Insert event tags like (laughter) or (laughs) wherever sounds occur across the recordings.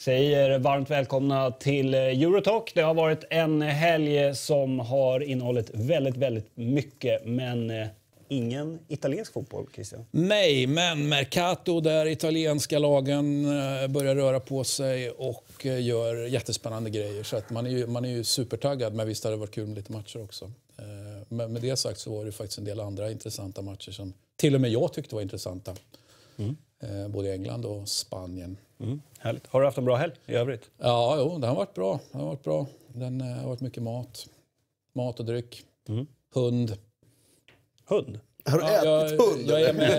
Säger varmt välkomna till eh, Eurotalk. Det har varit en helg som har innehållit väldigt, väldigt mycket, men eh, ingen italiensk fotboll, Christian? Nej, men Mercato där italienska lagen eh, börjar röra på sig och eh, gör jättespännande grejer. Så att man, är ju, man är ju supertaggad, men visst hade det varit kul med lite matcher också. Eh, men med det sagt så var det faktiskt en del andra intressanta matcher som till och med jag tyckte var intressanta. Mm. Både i England och Spanien. Mm. Härligt. Har du haft en bra helg i övrigt? Ja, jo, det har varit bra. Det har varit bra. Den har varit mycket mat. Mat och dryck. Mm. Hund. Hund? Har du ja, ätit jag, hund? Jag är, med,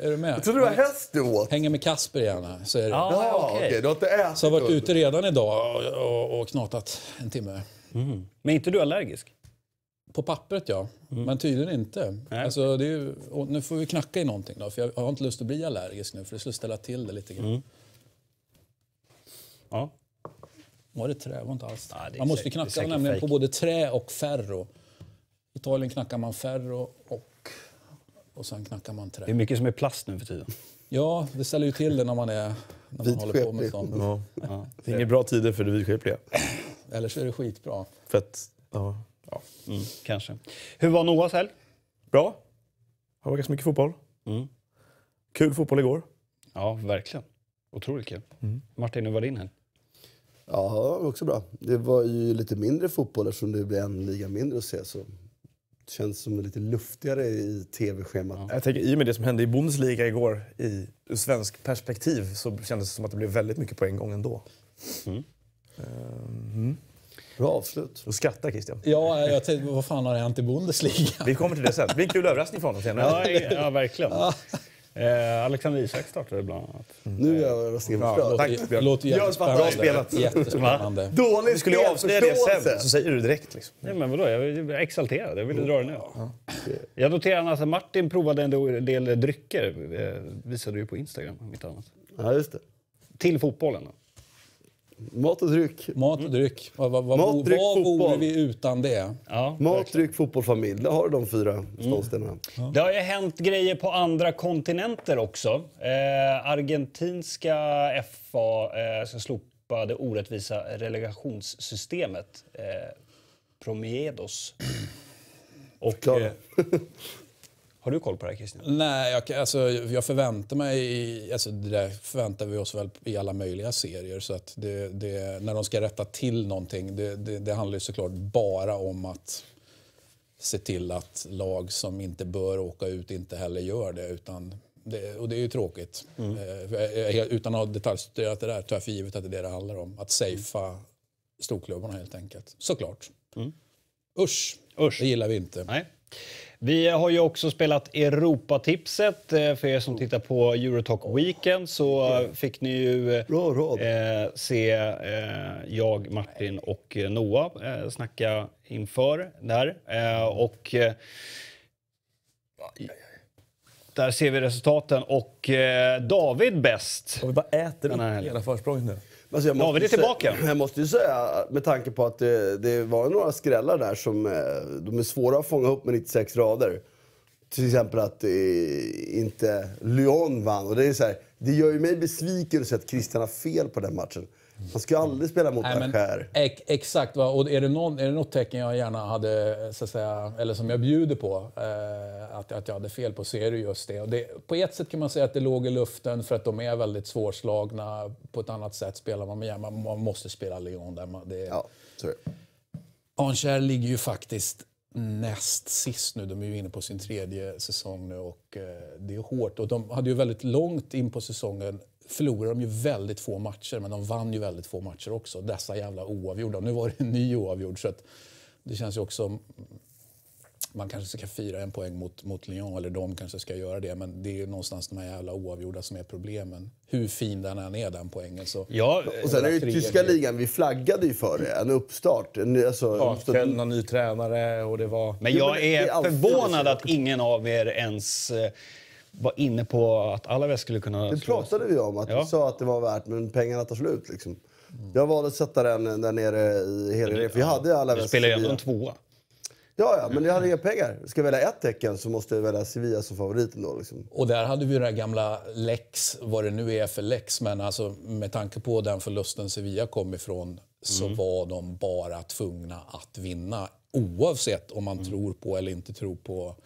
är du med? Jag trodde det var häst du åt. Hänger med Kasper gärna. Så är det. Ah, ja, Okay. Du har inte ätit Så jag har varit hund. ute redan idag och, och, och knatat en timme. Mm. Men inte du allergisk? På pappret ja, mm. men tydligen inte. Alltså, det är ju, nu får vi knacka i någonting då, för jag har inte lust att bli allergisk nu för det skulle ställa till det lite grann. Mm. Ja. Var det trä? Var inte alls ja, Man måste knacka nämligen fake. på både trä och ferro. I Italien knackar man ferro och och sen knackar man trä. Det är mycket som är plast nu för tiden. Ja, det ställer ju till det när man, är, när man håller på med sånt. Ja. Ja. Det är inga bra tider för det vidskepliga. Eller så är det skitbra. Fett. ja. ja. Mm, kanske. Hur var Noahs helg? Bra. Har varit ganska mycket fotboll. Mm. Kul fotboll igår. Ja, verkligen. Otroligt kul. Mm. Martin, hur var din helg? Ja, också bra. Det var ju lite mindre fotboll eftersom det blev en liga mindre att se. Så det känns som lite luftigare i tv-schemat. Ja. Jag tänker, I och med det som hände i Bundesliga igår, i ur svensk perspektiv, så kändes det som att det blev väldigt mycket på en gång ändå. Mm. Ehm, mm. Bra avslut. Du skrattar Christian. Ja, jag tänkte, vad fan har hänt i Bundesliga? Vi kommer till det sen. Det blir en kul överraskning för honom senare. Ja, ja verkligen. Ja. Eh, Alexander Isak startade bland annat. Mm. Nu är jag singelförstörd. Ja, låter, låter jättespännande. Bra spelat. Jättespännande. (laughs) Dåligt skulle avslöja det sen, så säger du det direkt. Liksom. Nej, men vadå, jag är exalterad. Jag ville dra det nu. Ja. Jag noterar att alltså Martin provade en del drycker. Det eh, visade du på Instagram, mitt annat. Ja, just det. Till fotbollen. Då. Mat och dryck. Mat och dryck. Vad, vad, vad, Mat, dryck, vad fotboll. vore vi utan det? Ja, Mat, verkligen. dryck, fotboll, familj. Där har de fyra stålstenarna. Mm. Ja. Det har ju hänt grejer på andra kontinenter också. Eh, argentinska FA eh, ska slopa det orättvisa relegationssystemet. Eh, Promiedos. Och, eh, (laughs) Har du koll på det här Christian? Nej, jag, alltså, jag förväntar mig... Alltså, det där förväntar vi oss väl i alla möjliga serier. Så att det, det, när de ska rätta till någonting, det, det, det handlar ju såklart bara om att se till att lag som inte bör åka ut inte heller gör det. Utan det, och det är ju tråkigt. Mm. Eh, utan att ha detaljstuderat det där tar jag för givet att det är det det handlar om. Att safea storklubbarna helt enkelt. Såklart. Mm. Usch, Usch, det gillar vi inte. Nej. Vi har ju också spelat Europatipset. Eh, för er som tittar på Eurotalk Weekend så fick ni ju eh, eh, se jag, Martin och Noah snacka inför där. och där ser vi resultaten och David bäst. Och vi bara äter upp hela försprånget nu. Alltså jag David är tillbaka. (laughs) jag måste ju säga, med tanke på att det, det, var några skrällar där som eh, de är svåra att fånga upp med 96 rader. Till exempel att eh, inte Lyon vann. Och det, är så här, det gör ju mig besviken att se att Christian har fel på den matchen. Man ska aldrig spela mot Nej, Acher. Ex exakt. Va? Och är det, någon, är det något tecken jag gärna hade, så att säga, eller som jag bjuder på, eh, att, att jag hade fel på, så är det just det. Och det. På ett sätt kan man säga att det låg i luften för att de är väldigt svårslagna. På ett annat sätt spelar man med man, man måste spela Lyon där. Man, det, ja, Ancher ligger ju faktiskt näst sist nu. De är ju inne på sin tredje säsong nu och eh, det är hårt. Och de hade ju väldigt långt in på säsongen förlorade de ju väldigt få matcher, men de vann ju väldigt få matcher också. Dessa jävla oavgjorda. Nu var det en ny oavgjord, så att det känns ju också... Man kanske ska fira en poäng mot, mot Lyon, eller de kanske ska göra det, men det är ju någonstans de här jävla oavgjorda som är problemen. Hur fin den än är, den poängen. Så ja, och sen är det ju tyska ligan, vi flaggade ju för det. En uppstart. En, alltså, ja, uppstart. Köln, någon ny tränare och det var... Men jag är, förvånad att ingen av er ens eh, var inne på att Alaves skulle kunna... Det pratade vi om, att ja. vi sa att det var värt, men pengarna tar slut. Liksom. Mm. Jag valde att sätta den eh, där nere i Helengreen, för vi hade Alaves. Du spelade ju ändå en tvåa. Ja, ja, men jag hade inga pengar. Ska jag välja ett tecken så måste jag välja Sevilla som favorit ändå. Liksom. Och där hade vi den där gamla Lex, vad det nu är för Lex, men alltså, med tanke på den förlusten Sevilla kom ifrån så mm. var de bara tvungna att vinna oavsett om man mm. tror på eller inte tror på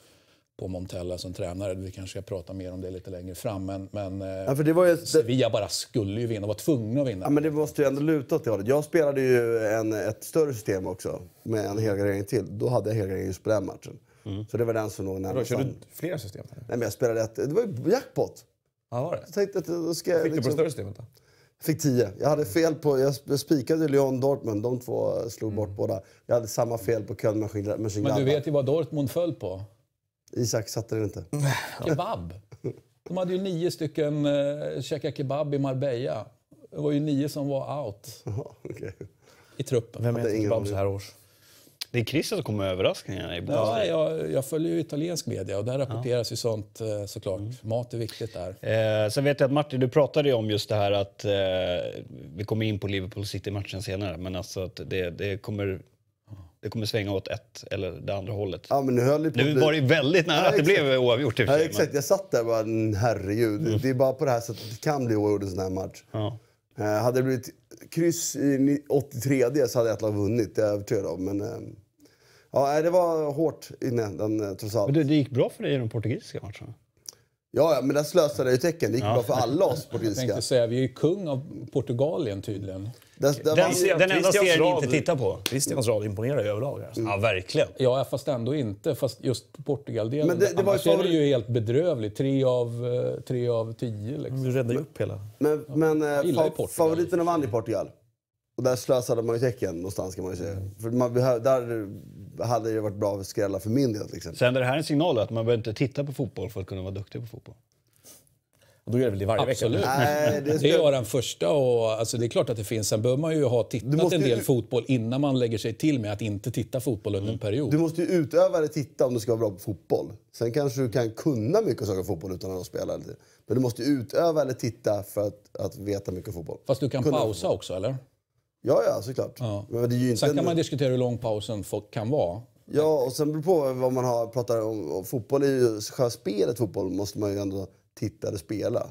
på Montella som tränare. Vi kanske ska prata mer om det lite längre fram. Men, men eh, ja, för det var ju, Sevilla bara skulle ju vinna, var tvungna att vinna. Ja, men det måste ju ändå luta åt det hållet. Jag spelade ju en, ett större system också med en helgardering till. Då hade jag helgardering just på den matchen. Mm. Så det var den som låg närmast. Körde du flera system? Nej, men jag spelade ett. Det var ju jackpot. Ja, var det? Jag tänkte då ska jag, Fick liksom... du på det liksom- större systemet då? Jag fick tio. Jag hade fel på... Jag spikade Lyon Dortmund. De två slog bort mm. båda. Jag hade samma fel på Köln Men du vet ju vad Dortmund föll på. Isak satte den inte. Kebab. De hade ju nio stycken eh, käka kebab i Marbella. Det var ju nio som var out Jaha, i truppen. Vem äter kebab så här års? Det är Christer som kommer med överraskningarna i Ja, jag, jag följer ju italiensk media och där rapporteras ju sånt eh, såklart. Mm. Mat är viktigt där. Eh, sen vet jag att Martin, du pratade ju om just det här att eh, vi kommer in på Liverpool City-matchen senare, men alltså att det, det kommer det kommer svänga åt ett eller det andra hållet. Ja, men nu höll på nu var det väldigt nära ja, att det blev oavgjort. ja, exakt. Jag satt där och bara, mm, herregud. Mm. Det är bara på det här sättet det kan bli oavgjort en sån här match. Ja. Eh, hade det blivit kryss i 83 så hade ett lag vunnit, det är jag övertygad om. Men, eh, ja, det var hårt inne, den, eh, trots allt. Men det, det gick bra för dig i de portugisiska matcherna? Ja, men där slösade jag ju tecken. Det gick ja. bra för alla oss portugisiska. Jag tänkte säga, vi är ju kung av Portugalien tydligen. Där, där den, var... den enda serien vi inte tittar på. Christians rad imponerar ju överlag. Alltså. Mm. Ja, verkligen. Ja, fast ändå inte. Fast just Portugal-delen. Men det, det var ju så... är det ju helt bedrövligt. Tre av, eh, tre av tio. Liksom. Du räddade ju upp hela. Men, men, men eh, fav favoriterna vann i Portugal. Och där slösade man ju tecken någonstans kan man ju säga. Mm. För man, där hade det varit bra att skrälla för min del. Liksom. Sänder det här en signal att man behöver inte titta på fotboll för att kunna vara duktig på fotboll? Och då gör det väl det varje Absolut. vecka? Absolut. Det, det är den första och alltså, det är klart att det finns. Sen bör man ju ha tittat en del ju... fotboll innan man lägger sig till med att inte titta fotboll under mm. en period. Du måste ju utöva det titta om du ska vara bra på fotboll. Sen kanske du kan kunna mycket saker om fotboll utan att spela. Men du måste utöva eller titta för att, att veta mycket om fotboll. Fast du kan kunna pausa också eller? Ja, ja, såklart. Ja. Men det är ju inte sen kan en... man diskutera hur lång pausen kan vara. Ja, och sen beror på vad man har, pratar om. Och fotboll är ju, själva spelet fotboll måste man ju ändå titta eller spela.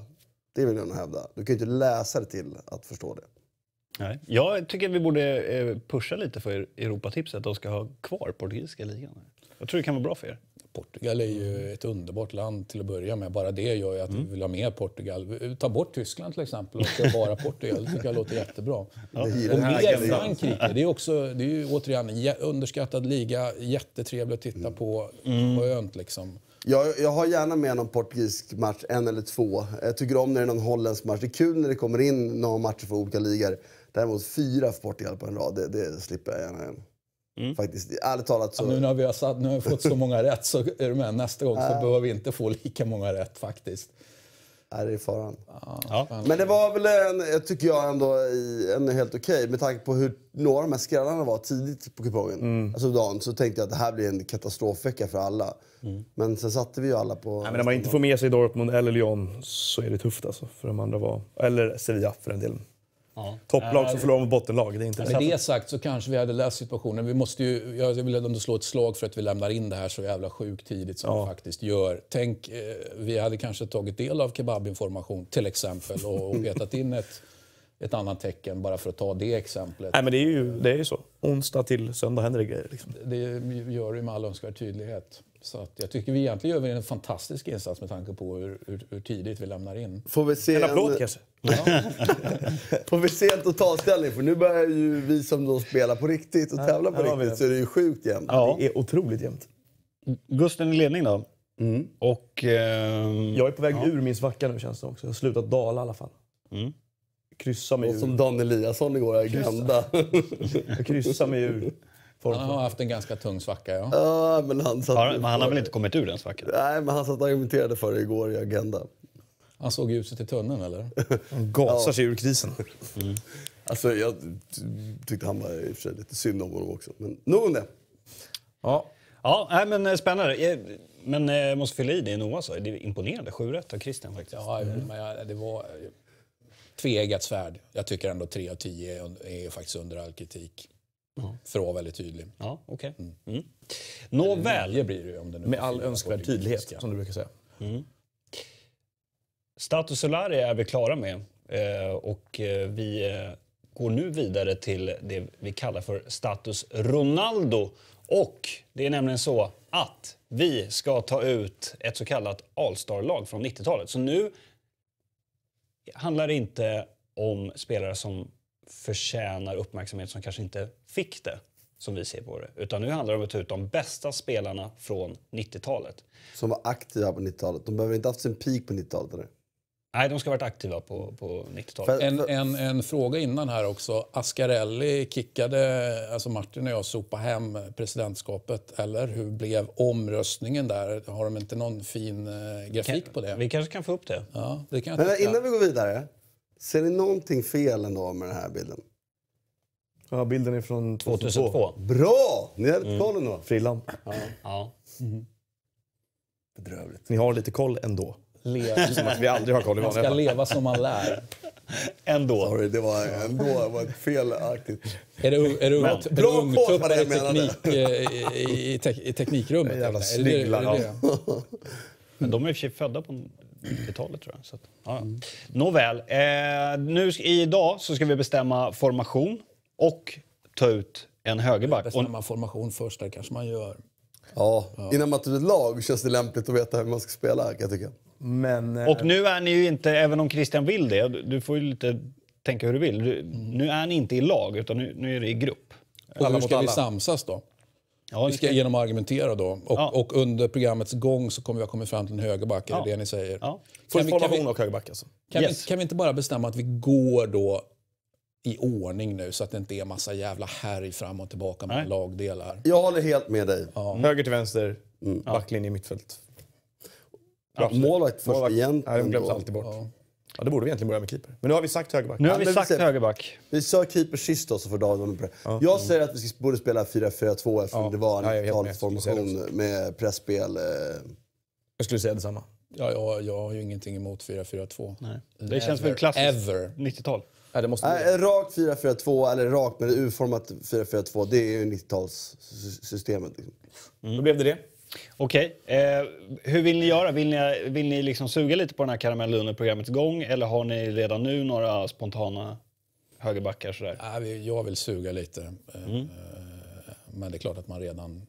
Det vill jag nog hävda. Du kan ju inte läsa det till att förstå det. Nej. Jag tycker vi borde eh, pusha lite för Europatipset att de ska ha kvar portugisiska ligan. Jag tror det kan vara bra för er. Portugal är ju mm. ett underbart land till att börja med. Bara det gör ju att mm. vi vill ha mer Portugal. Ta bort Tyskland till exempel och bara Portugal. Det tycker jag låter jättebra. Ja. Och mer Frankrike. Det är, också, det är ju återigen en underskattad liga. Jättetrevligt att titta mm. på. Mm. Skönt liksom. Jag, jag har gärna med någon portugisisk match, en eller två. Jag tycker om när det är någon holländsk match. Det är kul när det kommer in några matcher från olika ligor. Däremot fyra för Portugal på en rad, det, det slipper jag gärna. Igen. Mm. Faktiskt, ärligt talat så... Ja, nu, när vi har satt, nu har vi fått så många rätt så är du med. Nästa gång så behöver vi inte få lika många rätt faktiskt. Nej, det är faran. Ja. Men det var väl, en, tycker jag, ändå en helt okej. Okay. Med tanke på hur några av de här skrällarna var tidigt på kupongen, mm. alltså dagen, så tänkte jag att det här blir en katastrofvecka för alla. Mm. Men sen satte vi ju alla på... Nej, men när man inte får med sig Dortmund eller Lyon så är det tufft alltså, för de andra var... Eller Sevilla för den delen. Ja. Topplag som förlorar mot bottenlag. Det är inte med det sagt så kanske vi hade läst situationen. Vi måste ju, jag vill ändå slå ett slag för att vi lämnar in det här så jävla sjukt tidigt som ja. vi faktiskt gör. Tänk, eh, vi hade kanske tagit del av kebabinformation till exempel och, och petat in ett ett annat tecken, bara för att ta det exemplet. Nej, men det är ju, det är ju så. Onsdag till söndag händer det grejer. Liksom. Det gör det med all önskvärd tydlighet. Så att jag tycker vi egentligen gör en fantastisk insats med tanke på hur, hur, hur tidigt vi lämnar in. Får vi se en applåd en... kanske? Ja. (laughs) Får vi se en totalställning? För nu börjar ju vi som då spelar på riktigt och tävlar på ja, riktigt så är ju sjukt jämnt. Ja. Det är otroligt jämnt. Mm. Gusten i ledning då. Mm. Och, eh... Jag är på väg ja. ur min svacka nu känns det också. Jag har slutat dala i alla fall. Mm. Kryssa med djur. som Dan Eliasson igår i Agenda. Kryssa med djur. Folk. Han har haft en ganska tung svacka. Ja. Ja, men han, satt har, men han har väl inte kommit ur den svackan? Nej, men han satt och argumenterade för det igår i Agenda. Han såg ljuset i tunneln, eller? (laughs) Han gasar ja. sig ur krisen. Mm. Alltså, jag tyckte han var i och för sig lite synd om honom också. Men nog om det. Ja. Ja, nej, men eh, spännande. Eh, men jag eh, måste fylla i det Noah sa. Det är imponerande. Sju rätt av Christian faktiskt. Ja, men det var tveeggat svärd. Jag tycker ändå 3 av 10 är, är faktiskt under all kritik. Mm. För att vara väldigt tydlig. Ja, okay. mm. mm. Nåväl. Blir det, om det nu Med all önskvärd tydlighet, som du brukar säga. Mm. Status Solari är vi klara med. Eh, och eh, vi eh, går nu vidare till det vi kallar för Status Ronaldo. Och det är nämligen så att vi ska ta ut ett så kallat All-star-lag från 90-talet. Så nu handlar inte om spelare som förtjänar uppmärksamhet som kanske inte fick det som vi ser på det. Utan nu handlar det om att ta ut de bästa spelarna från 90-talet. Som var aktiva på 90-talet. De behöver inte ha haft sin peak på 90-talet. Nej, de ska ha varit aktiva på, på 90-talet. En, en, en, fråga innan här också. Ascarelli kickade, alltså Martin och jag sopa hem presidentskapet, eller hur blev omröstningen där? Har de inte någon fin eh, grafik kan, på det? Vi kanske kan få upp det. Ja, det kan Men, innan vi går vidare, ser ni någonting fel ändå med den här bilden? Ja, bilden är från 2002. 2002. Bra! Ni hade mm. koll ändå. Frillan. Ja. ja. Mm. Bedrövligt. Ni har lite koll ändå leva... som att vi aldrig har koll i Man ska leva som man lär. Ändå. Sorry, det var ändå det var felaktigt. Eh, är det, är det, det ungtuppar i, teknik, i, i, te, i teknikrummet? jävla sniglar. Ja. Men de är i och för sig födda på 90-talet tror jag. Så att, ja. mm. Nåväl, eh, nu, idag så ska vi bestämma formation och ta ut en högerback. Bestämma formation först, det kanske man gör. Ja. ja. Innan man tar ett lag känns det lämpligt att veta hur man ska spela. Jag tycker. Men, eh, och nu är ni ju inte, även om Christian vill det, du får ju lite tänka hur du vill. Du, mm. Nu är ni inte i lag, utan nu, nu är det i grupp. Och alla hur ska vi samsas då? Ja, vi ska, ska genom att argumentera då. Och, ja. och, under programmets gång så kommer vi ha kommit fram till en högerback, är ja. det det ni säger? Ja. Kan vi, kan, vi, och högerback alltså. Kan, yes. vi, kan vi inte bara bestämma att vi går då i ordning nu så att det inte är massa jävla härj fram och tillbaka med lagdelar? Jag håller helt med dig. Ja. Höger till vänster, mm. backlinje, mittfält målvakt först målvakt, igen. Nej, de glöms alltid bort. Ja. ja. det borde vi egentligen börja med keeper. Men nu har vi sagt högerback. Nu har vi sagt vi högerback. Vi kör keeper sist då, så får David på det. Jag säger att vi borde spela 4-4-2 eftersom det var en ja, formation med, med pressspel. Eh. Jag skulle säga detsamma. Ja, jag, jag har ju ingenting emot 4-4-2. Eh, det känns väl klassiskt Ever. 90-tal. Nej, det måste Nej, eh, rakt 4-4-2 eller rakt men urformat 4-4-2, det är ju 90-talssystemet. Liksom. Mm. Då blev det det. Okej. Okay. Eh, hur vill ni göra? Vill ni, vill ni liksom suga lite på den här karamellen under programmets gång eller har ni redan nu några spontana högerbackar? Sådär? Jag vill suga lite. Eh, mm. Eh, men det är klart att man redan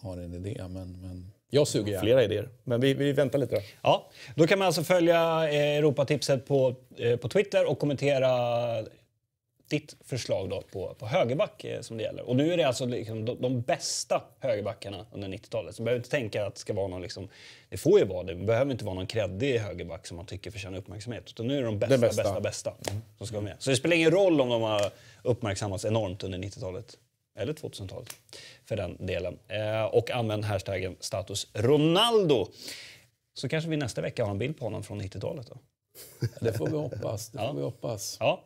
har en idé. Men, men... Jag suger gärna. Flera idéer. Men vi, vi väntar lite då. Ja, då kan man alltså följa eh, Europatipset på, på Twitter och kommentera ditt förslag då på, på högerback eh, som det gäller. Och nu är det alltså liksom de, de, bästa högerbackarna under 90-talet. Så man behöver inte tänka att det ska vara någon... Liksom, det får ju vara det. behöver inte vara någon kreddig högerback som man tycker förtjänar uppmärksamhet. Utan nu är det de bästa, det bästa, bästa, bästa mm. som ska vara med. Så det spelar ingen roll om de har uppmärksammats enormt under 90-talet. Eller 2000-talet för den delen. Eh, och använd hashtaggen status Ronaldo. Så kanske vi nästa vecka har en bild på honom från 90-talet. Då. Det får vi hoppas. Det ja. får vi hoppas. Ja.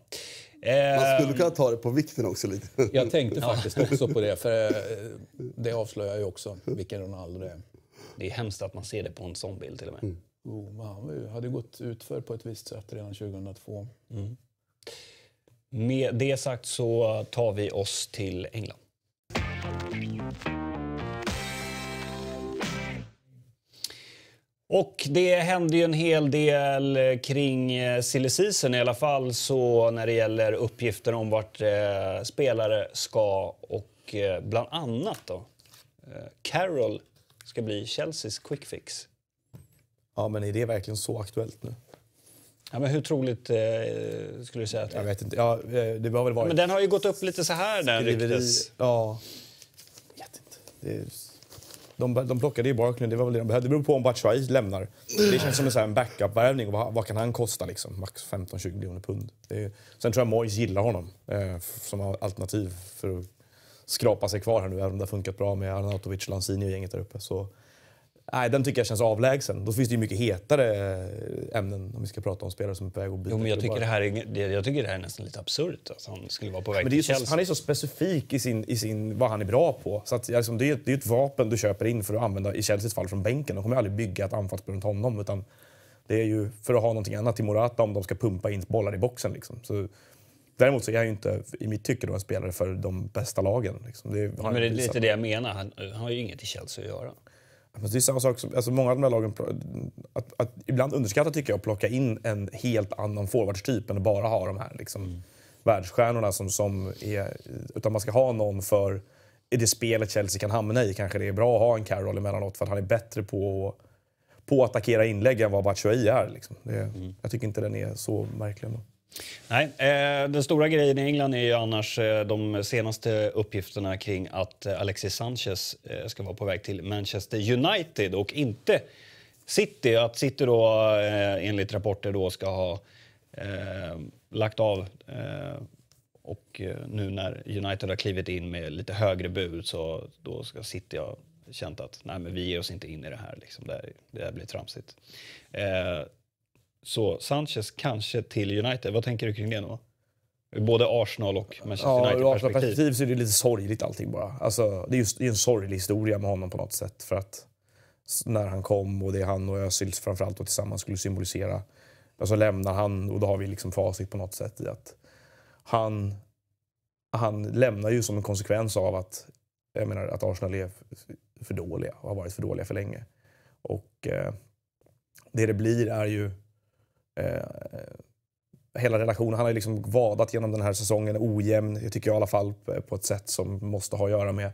Eh, man skulle kunna ta det på vikten också lite. Jag tänkte (laughs) faktiskt också på det, för eh, det avslöjar ju också vilken Ronaldo det är. Det är hemskt att man ser det på en sån bild till och med. Mm. Oh, han hade gått utför på ett visst sätt redan 2002. Mm. Med det sagt så tar vi oss till England. Och det hände ju en hel del eh, kring eh, silly season, i alla fall så när det gäller uppgifter om vart eh, spelare ska och eh, bland annat då eh, Carroll ska bli Chelseas quick fix. Ja, men är det verkligen så aktuellt nu? Ja, men hur troligt eh, skulle du säga att det är? Jag vet inte. Ja, eh, det har väl varit... Men den har ju gått upp lite så här, den ryktes. Ja. Jag vet inte. De, de plockade ju Barkley, det var väl det de behövde. Det beror på om Batshuayi lämnar. Det känns som en, en backup-värvning. Vad, vad, kan han kosta? Liksom? Max 15-20 miljoner pund. Är, sen tror jag Moyes gillar honom eh, som alternativ för att skrapa sig kvar här nu, även om det har funkat bra med Arnautovic, Lanzini och gänget där uppe. Så Nej, den tycker jag känns avlägsen. Då finns det ju mycket hetare eh, ämnen om vi ska prata om spelare som är på väg att byta jo, men jag tycker, det här är, jag tycker det här är nästan lite absurt, att han skulle vara på väg till Chelsea. han är så specifik i, sin, i sin, vad han är bra på. Så att, liksom, det, är ett, det är ett vapen du köper in för att använda, i Chelseas fall, från bänken. De kommer aldrig bygga ett anfallsspel runt honom. Utan det är ju för att ha någonting annat till Morata om de ska pumpa in bollar i boxen. Liksom. Så, Däremot så är han ju inte, i mitt tycke, en spelare för de bästa lagen. Liksom. Det, ja, men det är lite det jag menar. Han, han har ju inget i Chelsea att göra. Det är samma sak som, alltså många av de här lagen, att, att ibland underskattar tycker jag att plocka in en helt annan forwardstyp än att bara ha de här liksom, mm. världsstjärnorna som, som är, utan man ska ha någon för i det spelet Chelsea kan hamna i kanske det är bra att ha en Carroll emellanåt för att han är bättre på, på att attackera inlägg än vad Batshuayi är. Liksom. Det, mm. Jag tycker inte den är så märklig. Ändå. Nej, eh, den stora grejen i England är ju annars eh, de senaste uppgifterna kring att eh, Alexis Sanchez ska vara på väg till Manchester United och inte City. Att City då enligt rapporter då ska ha lagt av och nu när United har klivit in med lite högre bud så då ska City ha känt att nej, men vi ger oss inte in i det här. Liksom. Det, det här blir tramsigt. Så Sanchez kanske till United. Vad tänker du kring det? Noah? Både Arsenal och Manchester ja, United ur perspektiv. perspektiv så är det lite sorgligt allting bara. Alltså, det är ju en sorglig historia med honom på något sätt. För att när han kom och det han och Özil framförallt och tillsammans skulle symbolisera. Och så alltså, lämnar han och då har vi liksom facit på något sätt i att han, han lämnar ju som en konsekvens av att, jag menar, att Arsenal är för dåliga och har varit för dåliga för länge. Och eh, det det blir är ju Eh, hela relationen. Han har liksom vadat genom den här säsongen ojämn, jag tycker jag i alla fall, på ett sätt som måste ha att göra med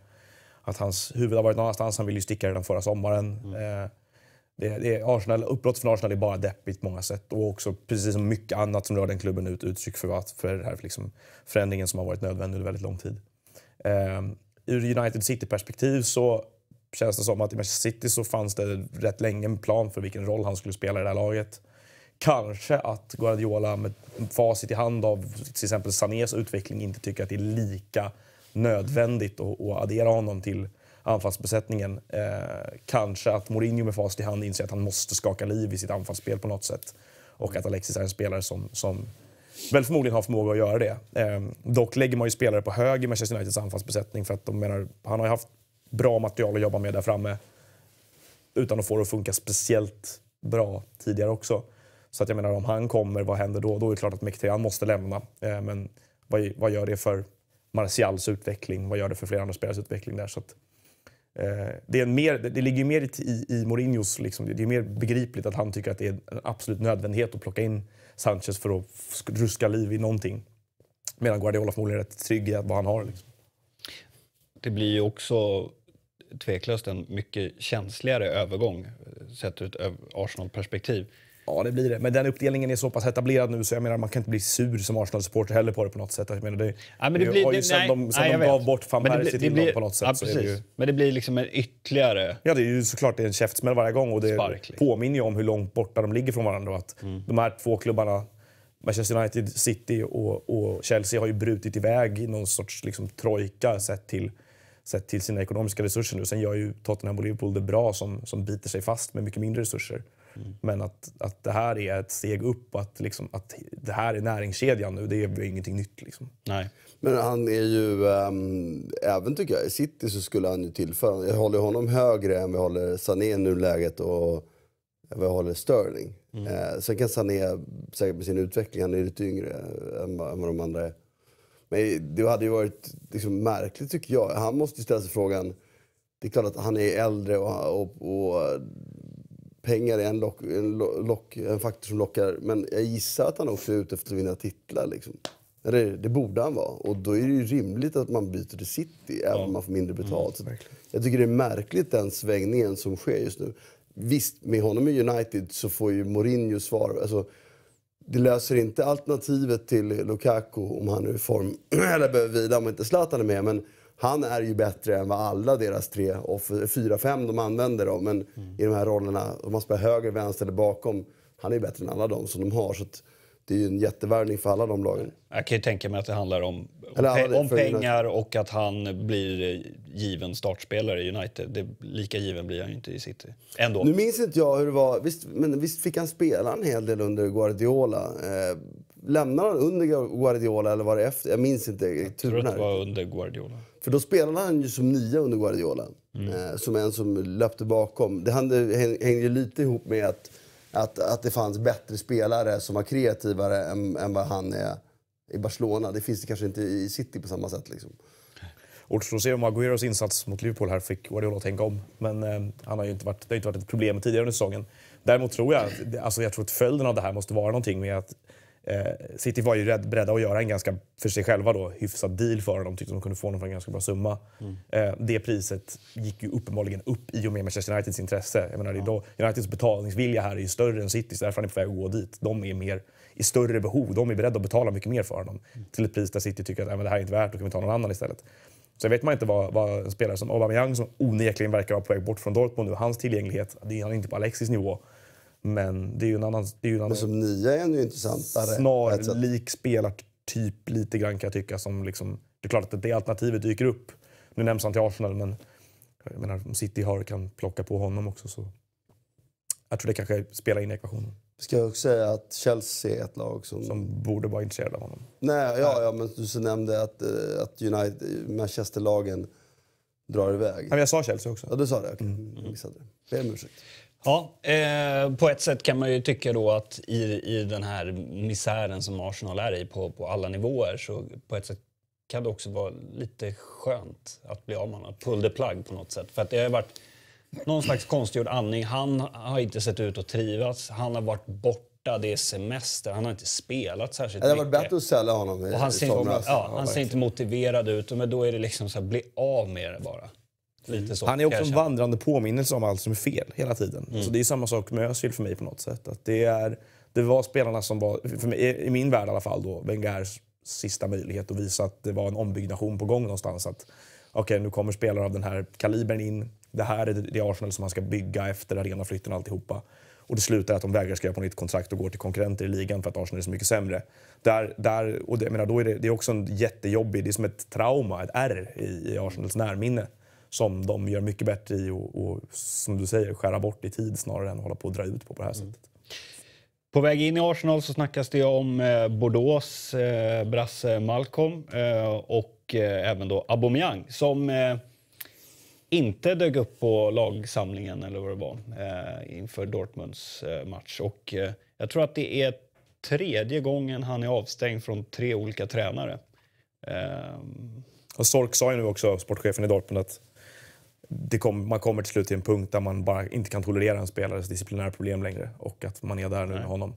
att hans huvud har varit någon annanstans. Han ville ju sticka redan förra sommaren. Mm. Eh, det, det är Arsenal, uppbrott från Arsenal är bara deppigt på många sätt. Och också, precis som mycket annat som rör den klubben, ut uttryck för, för den här liksom förändringen som har varit nödvändig under väldigt lång tid. Um, ur United City-perspektiv så känns det som att i Manchester City så fanns det rätt länge en plan för vilken roll han skulle spela i det här laget kanske att Guardiola med facit i hand av till exempel Sanés utveckling inte tycker att det är lika nödvändigt att, att addera honom till anfallsbesättningen. Eh, kanske att Mourinho med facit i hand inser att han måste skaka liv i sitt anfallsspel på något sätt. Och att Alexis är en spelare som, som väl förmodligen har förmåga att göra det. Eh, dock lägger man ju spelare på hög i Manchester Uniteds anfallsbesättning för att de menar, han har ju haft bra material att jobba med där framme utan att få det att funka speciellt bra tidigare också. Så att jag menar om han kommer, vad händer då? Då är det klart att Mkhitaryan måste lämna. Eh, men vad, vad gör det för Martials utveckling? Vad gör det för flera andra spelares utveckling där? Så att, eh, det, är mer, det ligger mer i, i Mourinhos, liksom, det är mer begripligt att han tycker att det är en absolut nödvändighet att plocka in Sanchez för att ruska liv i någonting. Medan Guardiola förmodligen är rätt trygg i vad han har. Liksom. Det blir ju också tveklöst en mycket känsligare övergång sett ur ett Arsenal-perspektiv. Ja, det blir det. Men den uppdelningen är så pass etablerad nu så jag menar man kan inte bli sur som Arsenal-supporter heller på det på något sätt. Jag menar, det, ja, men det, blir, det sen nej, de, sen nej, de gav bort van Persie till dem på något sätt. Ja, precis. så är det ju, men det blir liksom en ytterligare... Ja, det är ju såklart det är en käftsmäll varje gång och det sparklig. påminner ju om hur långt borta de ligger från varandra. Att mm. De här två klubbarna, Manchester United, City och, och Chelsea har ju brutit iväg i någon sorts liksom, trojka sett till sett till sina ekonomiska resurser nu. Sen gör ju Tottenham och Liverpool det bra som, som biter sig fast med mycket mindre resurser. Men att, att det här är ett steg upp att, liksom, att det här är näringskedjan nu, det är ingenting nytt. Liksom. Nej. Men han är ju, ähm, även tycker jag, i City så skulle han ju tillföra, jag håller honom högre än vi håller Sané i nuläget och vi håller Sterling. Mm. Eh, sen kan Sané, säkert med sin utveckling, han är lite yngre än, än vad de andra är. Men det hade ju varit liksom märkligt tycker jag. Han måste ju ställa sig frågan, det är klart att han är äldre och, och, och pengar är en, lock, en, lock, en faktor som lockar. Men jag gissar att han också är ute efter att vinna titlar. Liksom. Eller det borde han vara. Och då är det ju rimligt att man byter till City, även om man får mindre mm, betalt. Mm, jag tycker det är märkligt den svängningen som sker just nu. Visst, med honom i United så får ju Mourinho svar. Alltså, det löser inte alternativet till Lukaku om han är i form, (clears throat) eller behöver vila om inte Zlatan är med. Men han är ju bättre än vad alla deras tre, fyra, fem de använder då, men mm. i de här rollerna, om man spelar höger, vänster eller bakom, han är ju bättre än alla de som de har. Så det är ju en jättevärvning för alla de lagen. Jag kan ju tänka mig att det handlar om, eller, pe om pengar United. och att han blir eh, given startspelare i United. Det, lika given blir han ju inte i City. Ändå. Nu minns inte jag hur det var. Visst, men visst fick han spela en hel del under Guardiola? Eh, lämnade han under Guardiola eller var det efter? Jag minns inte. Jag tror att det var under Guardiola. För då spelade han ju som nia under Guardiola. Mm. Eh, som en som löpte bakom. Det hängde lite ihop med att, att, att det fanns bättre spelare som var kreativare än, än vad han är i Barcelona. Det finns det kanske inte i City på samma sätt. Liksom. Återstår att se om Agueros insats mot Liverpool här fick Guardiola att tänka om. Men eh, han har ju inte varit, det har inte varit ett problem tidigare under säsongen. Däremot tror jag, alltså jag tror att följden av det här måste vara någonting med att Eh, City var ju rädd, beredda att göra en ganska, för sig själva då, hyfsad deal för honom. De tyckte de kunde få honom för en ganska bra summa. Mm. Eh, det priset gick ju uppenbarligen upp i och med Manchester Uniteds intresse. Jag menar, ja. idag, Uniteds betalningsvilja här är ju större än Citys, därför är han är på väg att gå dit. De är mer, i större behov. De är beredda att betala mycket mer för honom. Mm. Till ett pris där City tycker att äh, det här är inte värt, då kan vi ta någon annan istället. Sen vet man inte vad, vad en spelare som Aubameyang, som onekligen verkar vara på väg bort från Dortmund nu, hans tillgänglighet, det är han inte på Alexis nivå. Men det är ju en annan... Det är ju en annan men som nia är ändå intressantare. Snarlik alltså. spelartyp lite grann kan jag tycka. Som liksom, det är klart att det alternativet dyker upp. Nu nämns han till Arsenal, men jag menar, om City har, kan plocka på honom också så... Jag tror det kanske spelar in i ekvationen. Ska jag också säga att Chelsea är ett lag som... Som borde vara intresserade av honom. Nej, ja, ja men du nämnde att, eh, att United, Manchester-lagen drar iväg. men jag sa Chelsea också. Ja, du sa det. Okay. Mm. mm. Jag missade det. Ber om ursäkt. Ja, eh, på ett sätt kan man ju tycka då att i, i den här misären som Arsenal är i på, på alla nivåer så på ett sätt kan det också vara lite skönt att bli av med honom. Pull the plug på något sätt. För att det har varit någon slags konstgjord andning. Han har inte sett ut att trivas. Han har varit borta. Det är semester. Han har inte spelat särskilt mycket. Det var bättre att sälja honom i, och han i somras. Ser, ja, han ser inte motiverad ut. Men då är det liksom så här, bli av med det bara. Mm. Så, han är också en vandrande påminnelse om allt som är fel hela tiden. Mm. Alltså det är samma sak med Özil för mig på något sätt. Att det, är, det var spelarna som var, mig, i min värld i alla fall, Wengers sista möjlighet att visa att det var en ombyggnation på gång någonstans. Att okej, okay, nu kommer spelare av den här kalibern in. Det här är det Arsenal som man ska bygga efter arenaflytten och alltihopa. Och det slutar att de vägrar skriva på nytt kontrakt och går till konkurrenter i ligan för att Arsenal är så mycket sämre. Där, där, och det, menar, då är det, det, är också en jättejobbig, det är som ett trauma, ett ärr i, i Arsenals närminne som de gör mycket bättre i och, och, som du säger skära bort i tid snarare än att hålla på och dra ut på på det här mm. sättet. På väg in i Arsenal så snackas det om eh, Bordeaux eh, brasse Malcolm eh, och eh, även då Aubameyang som eh, inte dök upp på lagsamlingen eller vad det var eh, inför Dortmunds match. Och jag tror att det är tredje gången han är avstängd från tre olika tränare. Och ehm. Sork sa ju nu också, sportchefen i Dortmund, att Kom, man kommer till slut till en punkt där man bara inte kan tolerera en spelares disciplinära problem längre och att man är där nu Nej. med honom.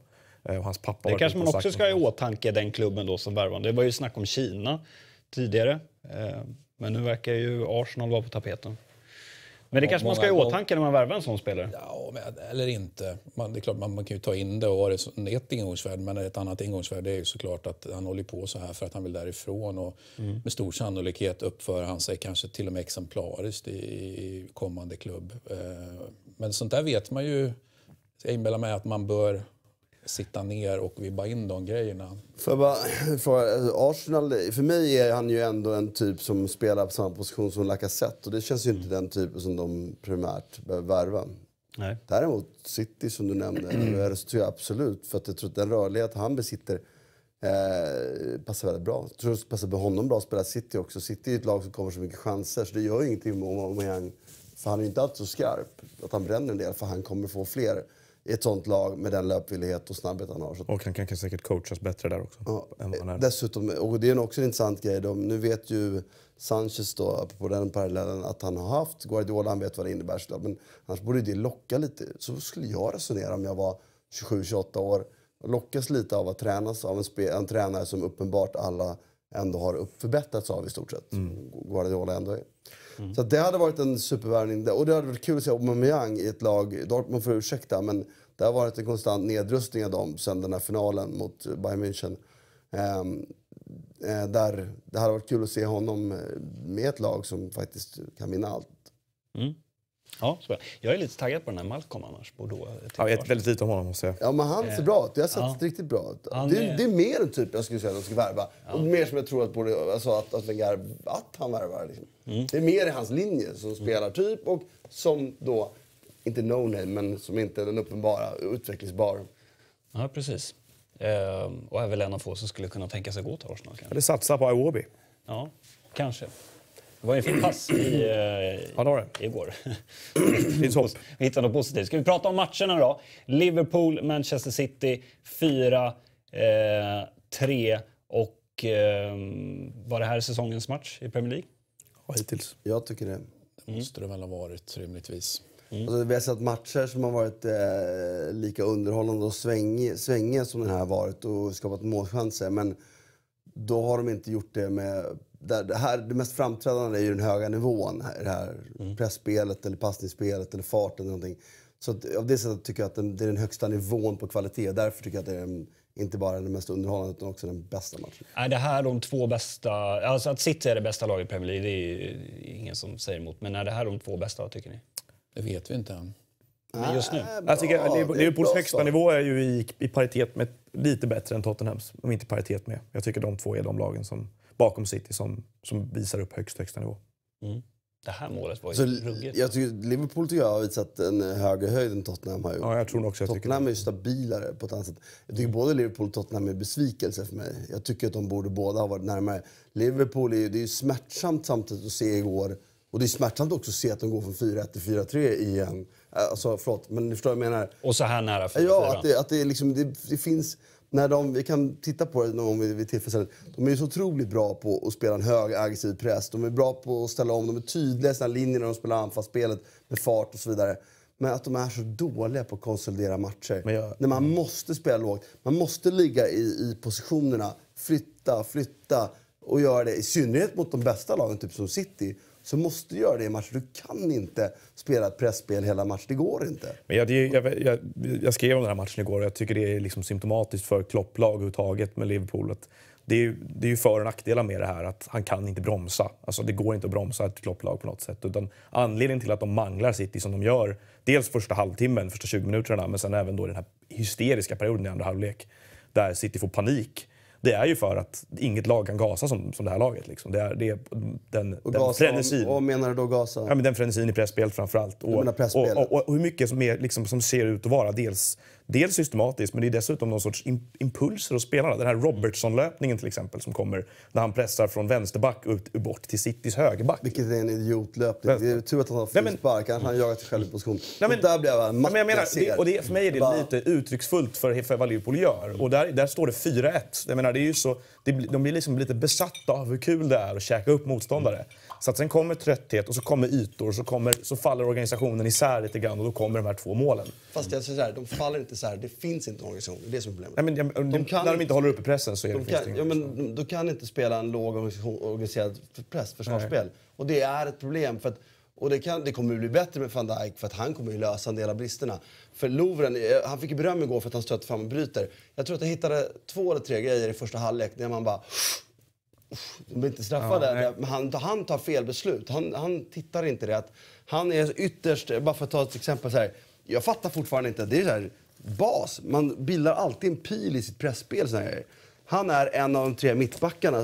Eh, och hans pappa det kanske man också ska ha i åtanke, den klubben då som värvade. Det var ju snack om Kina tidigare, eh, men nu verkar ju Arsenal vara på tapeten. Men det kanske man ska ha i åtanke när man värvar en sån spelare? Ja, eller inte. Man, det är klart, man, man kan ju ta in det och ha det som ett ingångsvärde. Men ett annat ingångsvärde är ju såklart att han håller på så här för att han vill därifrån. Och mm. Med stor sannolikhet uppför han sig kanske till och med exemplariskt i, i kommande klubb. Eh, men sånt där vet man ju. Jag inbillar mig att man bör sitta ner och vibba in de grejerna. För, bara, (clears throat) för Arsenal, för mig är han ju ändå en typ som spelar på samma position som Lacazette och det känns ju inte den typen som de primärt behöver värva. Nej. Däremot City som du nämnde, (clears throat) jag absolut för att jag tror att den rörlighet han besitter Eh, passar väldigt bra. Jag tror det passar på honom bra att spela City också. City är ett lag som kommer så mycket chanser så det gör ju ingenting om Aubameyang, för han är ju inte alltid så skarp, att han bränner en del för han kommer få fler i ett sånt lag med den löpvillighet och snabbhet han har. Så och han kan, kan säkert coachas bättre där också. Ja, dessutom, och det är också en intressant grej. De, nu vet ju Sanchez då, på den parallellen, att han har haft Guardiola. Han vet vad det innebär. Så, men annars borde det locka lite. Så skulle jag resonera om jag var 27-28 år. Lockas lite av att tränas av en, en tränare som uppenbart alla ändå har förbättrats av i stort sett. Mm. Guardiola ändå är. Mm. Så det hade varit en supervärvning. Och det hade varit kul att se Aubameyang i ett lag. Dortmund får ursäkta, men det har varit en konstant nedrustning av dem sen den här finalen mot Bayern München. Ehm, eh, där det hade varit kul att se honom eh, med ett lag som faktiskt kan vinna allt. Mm. Ja, jag är lite taggad på den här Malcolm annars. Bordeaux, eh, ja, jag vet väldigt lite om honom måste jag Ja, men han ser bra ut. Det har sett ja. riktigt bra ut. Det, är... det är mer en typ jag skulle säga de ska värva. Ja. Och mer som jag tror att, både, alltså, att, att, Garb, att han värvar. Liksom. Mm. Det är mer i hans linje som spelar mm. typ och som då, inte no name, men som inte är den uppenbara, utvecklingsbar. Ja, precis. Ehm, och är väl en av få som skulle kunna tänka sig gå till Arsenal. Kanske. Eller satsa på Iwobi. Ja, kanske. Det var ju en fin pass i, eh, ja, igår. (clears throat) Finns hopp. Vi hittade något positivt. Ska vi prata om matcherna då? Liverpool, Manchester City 4, 3 eh, och eh, var det här säsongens match i Premier League? Ja, hittills. Jag tycker det. Mm. Det måste det väl ha varit rimligtvis. Mm. Alltså, vi har sett matcher som har varit eh, lika underhållande och svängiga sväng som den här har varit och skapat målchanser. Men då har de inte gjort det med där det, här, det mest framträdande är ju den höga nivån. Det här mm. pressspelet eller passningsspelet eller farten. Eller någonting. Så att, av det sättet tycker jag att det är den högsta nivån på kvalitet. Därför tycker jag att det är den, inte bara den mest underhållande utan också den bästa matchen. Är det här de två bästa... Alltså att City är det bästa laget i Premier League, det är ingen som säger emot. Men är det här de två bästa, tycker ni? Det vet vi inte än. Men just nu? Äh, jag tycker Liverpools högsta nivå är ju i, i paritet med, lite bättre än Tottenhams. Om inte i paritet med. Jag tycker de två är de lagen som bakom City som, som visar upp högst, högsta nivå. Mm. Det här målet var ju ruggigt. Jag tycker Liverpool tycker jag har visat en högre höjd än Tottenham har gjort. Ja, jag tror också, jag Tottenham är ju stabilare på ett annat sätt. Jag tycker både Liverpool och Tottenham är besvikelse för mig. Jag tycker att de borde båda ha varit närmare. Liverpool är ju, det är ju smärtsamt samtidigt att se igår och det är smärtsamt också att se att de går från 4-1 till 4-3 igen. Alltså, förlåt, men du förstår vad jag menar. Och så här nära 4-4. Ja, att det, att det, liksom, det, det finns när de, vi kan titta på det någon gång vid tillfället. De är ju så otroligt bra på att spela en hög aggressiv press. De är bra på att ställa om. De är tydliga i sina linjer när de spelar anfallsspelet med fart och så vidare. Men att de är så dåliga på att konsolidera matcher. Jag... När man måste spela lågt. Man måste ligga i, i positionerna. Flytta, flytta och göra det. I synnerhet mot de bästa lagen, typ som City så måste du göra det i match. Du kan inte spela ett pressspel hela matchen. Det går inte. Men jag, jag, jag, jag skrev om den här matchen igår och jag tycker det är liksom symptomatiskt för klopplag överhuvudtaget med Liverpool. det är, ju, det är ju för och nackdelar med det här att han kan inte bromsa. Alltså det går inte att bromsa ett klopplag på något sätt. Utan anledningen till att de manglar City som de gör, dels första halvtimmen, första 20 minuterna, men sen även då den här hysteriska perioden i andra halvlek där City får panik det är ju för att inget lag kan gasa som, som det här laget. Liksom. Det, är, det är den, och den frenesin. Vad menar du då gasa? Ja, men den frenesin i pressspelet framförallt. Och, och, och, och, hur mycket som, är, liksom, som ser ut att vara dels Dels systematiskt, men det är dessutom någon sorts impulser hos spelarna. Den här Robertson-löpningen till exempel som kommer när han pressar från vänsterback ut, bort till Citys högerback. Vilket är en idiotlöpning. Det är tur att han har frispark, annars hade han jagat sig själv i position. Nej, men, där blev han men jag menar, det, och det, För mig är det bara... lite uttrycksfullt för, för vad Liverpool gör. Och där, där står det 4-1. Jag menar, det är ju så, det, de blir liksom lite besatta av hur kul det är att käka upp motståndare. Så att sen kommer trötthet och så kommer ytor så, kommer, så faller organisationen isär lite grann och då kommer de här två målen. Fast jag säger så här, de faller inte isär. Det finns inte en organisation. Det är det som är problemet. Nej, men, de, de kan, när de inte håller uppe pressen så är de det, kan, det ja, men de, kan inte spela en låg organiserad press, försvarsspel. Nej. Och det är ett problem. för att och det, kan, det kommer att bli bättre med van Dijk för att han kommer ju lösa en del av bristerna. För Lovren, eh, han fick ju beröm igår för att han stötte fram och bryter. Jag tror att jag hittade två eller tre grejer i första halvlek när man bara de blir inte straffade. Ja, men han, han tar fel beslut. Han, han tittar inte rätt. Han är ytterst, bara för att ta ett exempel så här. Jag fattar fortfarande inte. Det är så här, bas. Man bildar alltid en pil i sitt pressspel. Så här. Han är en av de tre mittbackarna.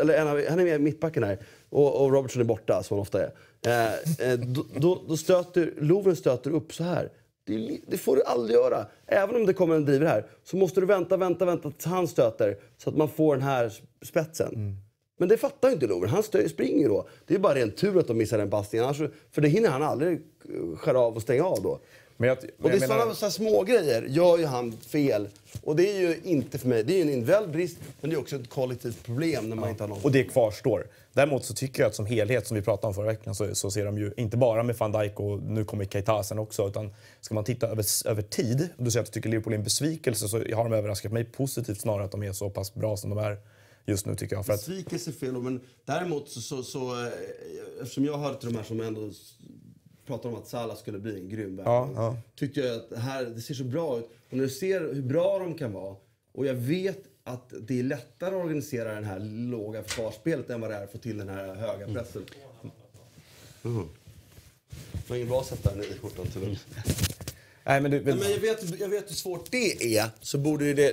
Eller en av, han är med i mittbacken här. Och, och Robertson är borta, som han ofta är. Eh, eh, då, då, då stöter, Lovren stöter upp så här. Det, det, får du aldrig göra. Även om det kommer en driver här så måste du vänta, vänta, vänta tills han stöter så att man får den här spetsen. Mm. Men det fattar ju inte Lovren. Han springer då. Det är bara ren tur att de missar den passningen. Annars, för det hinner han aldrig eh, skära av och stänga av då. Men jag, men och det är sådana menar... så grejer gör ju han fel. Och det är ju inte för mig, det är en individuell brist, men det är också ett kollektivt problem när man ja. inte har någon... Och det kvarstår. Däremot så tycker jag att som helhet, som vi pratade om förra veckan, så, så ser de ju, inte bara med van Dijk och nu kommer Keita sen också, utan ska man titta över, över tid, och du säger att du tycker Liverpool är en besvikelse, så har de överraskat mig positivt snarare att de är så pass bra som de är just nu tycker jag. För att... Besvikelse är fel men däremot så, så, så, eh, eftersom jag hörde till de här som ändå pratade om att Salah skulle bli en grym värld. Ja, ja. Tyckte jag att det, här, det ser så bra ut. Och när du ser hur bra de kan vara och jag vet att det är lättare att organisera det här låga försvarsspelet än vad det är att få till den här höga mm. pressen. Mm. Mm. Det var ingen bra sätt där i skjortan tyvärr. Nej, men, du, men... Nej, men jag, vet, jag vet hur svårt det är. Så borde det, det,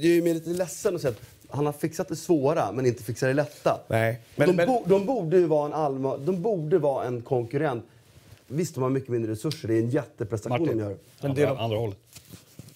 det är ju lite ledsen att säga att han har fixat det svåra men inte fixat det lätta. Nej. Men, de, men... Bo, de, borde vara en alma, de borde vara en konkurrent. Visst, de har mycket mindre resurser. Det är en jätteprestation Martin, de gör. Men det andra, andra hållet.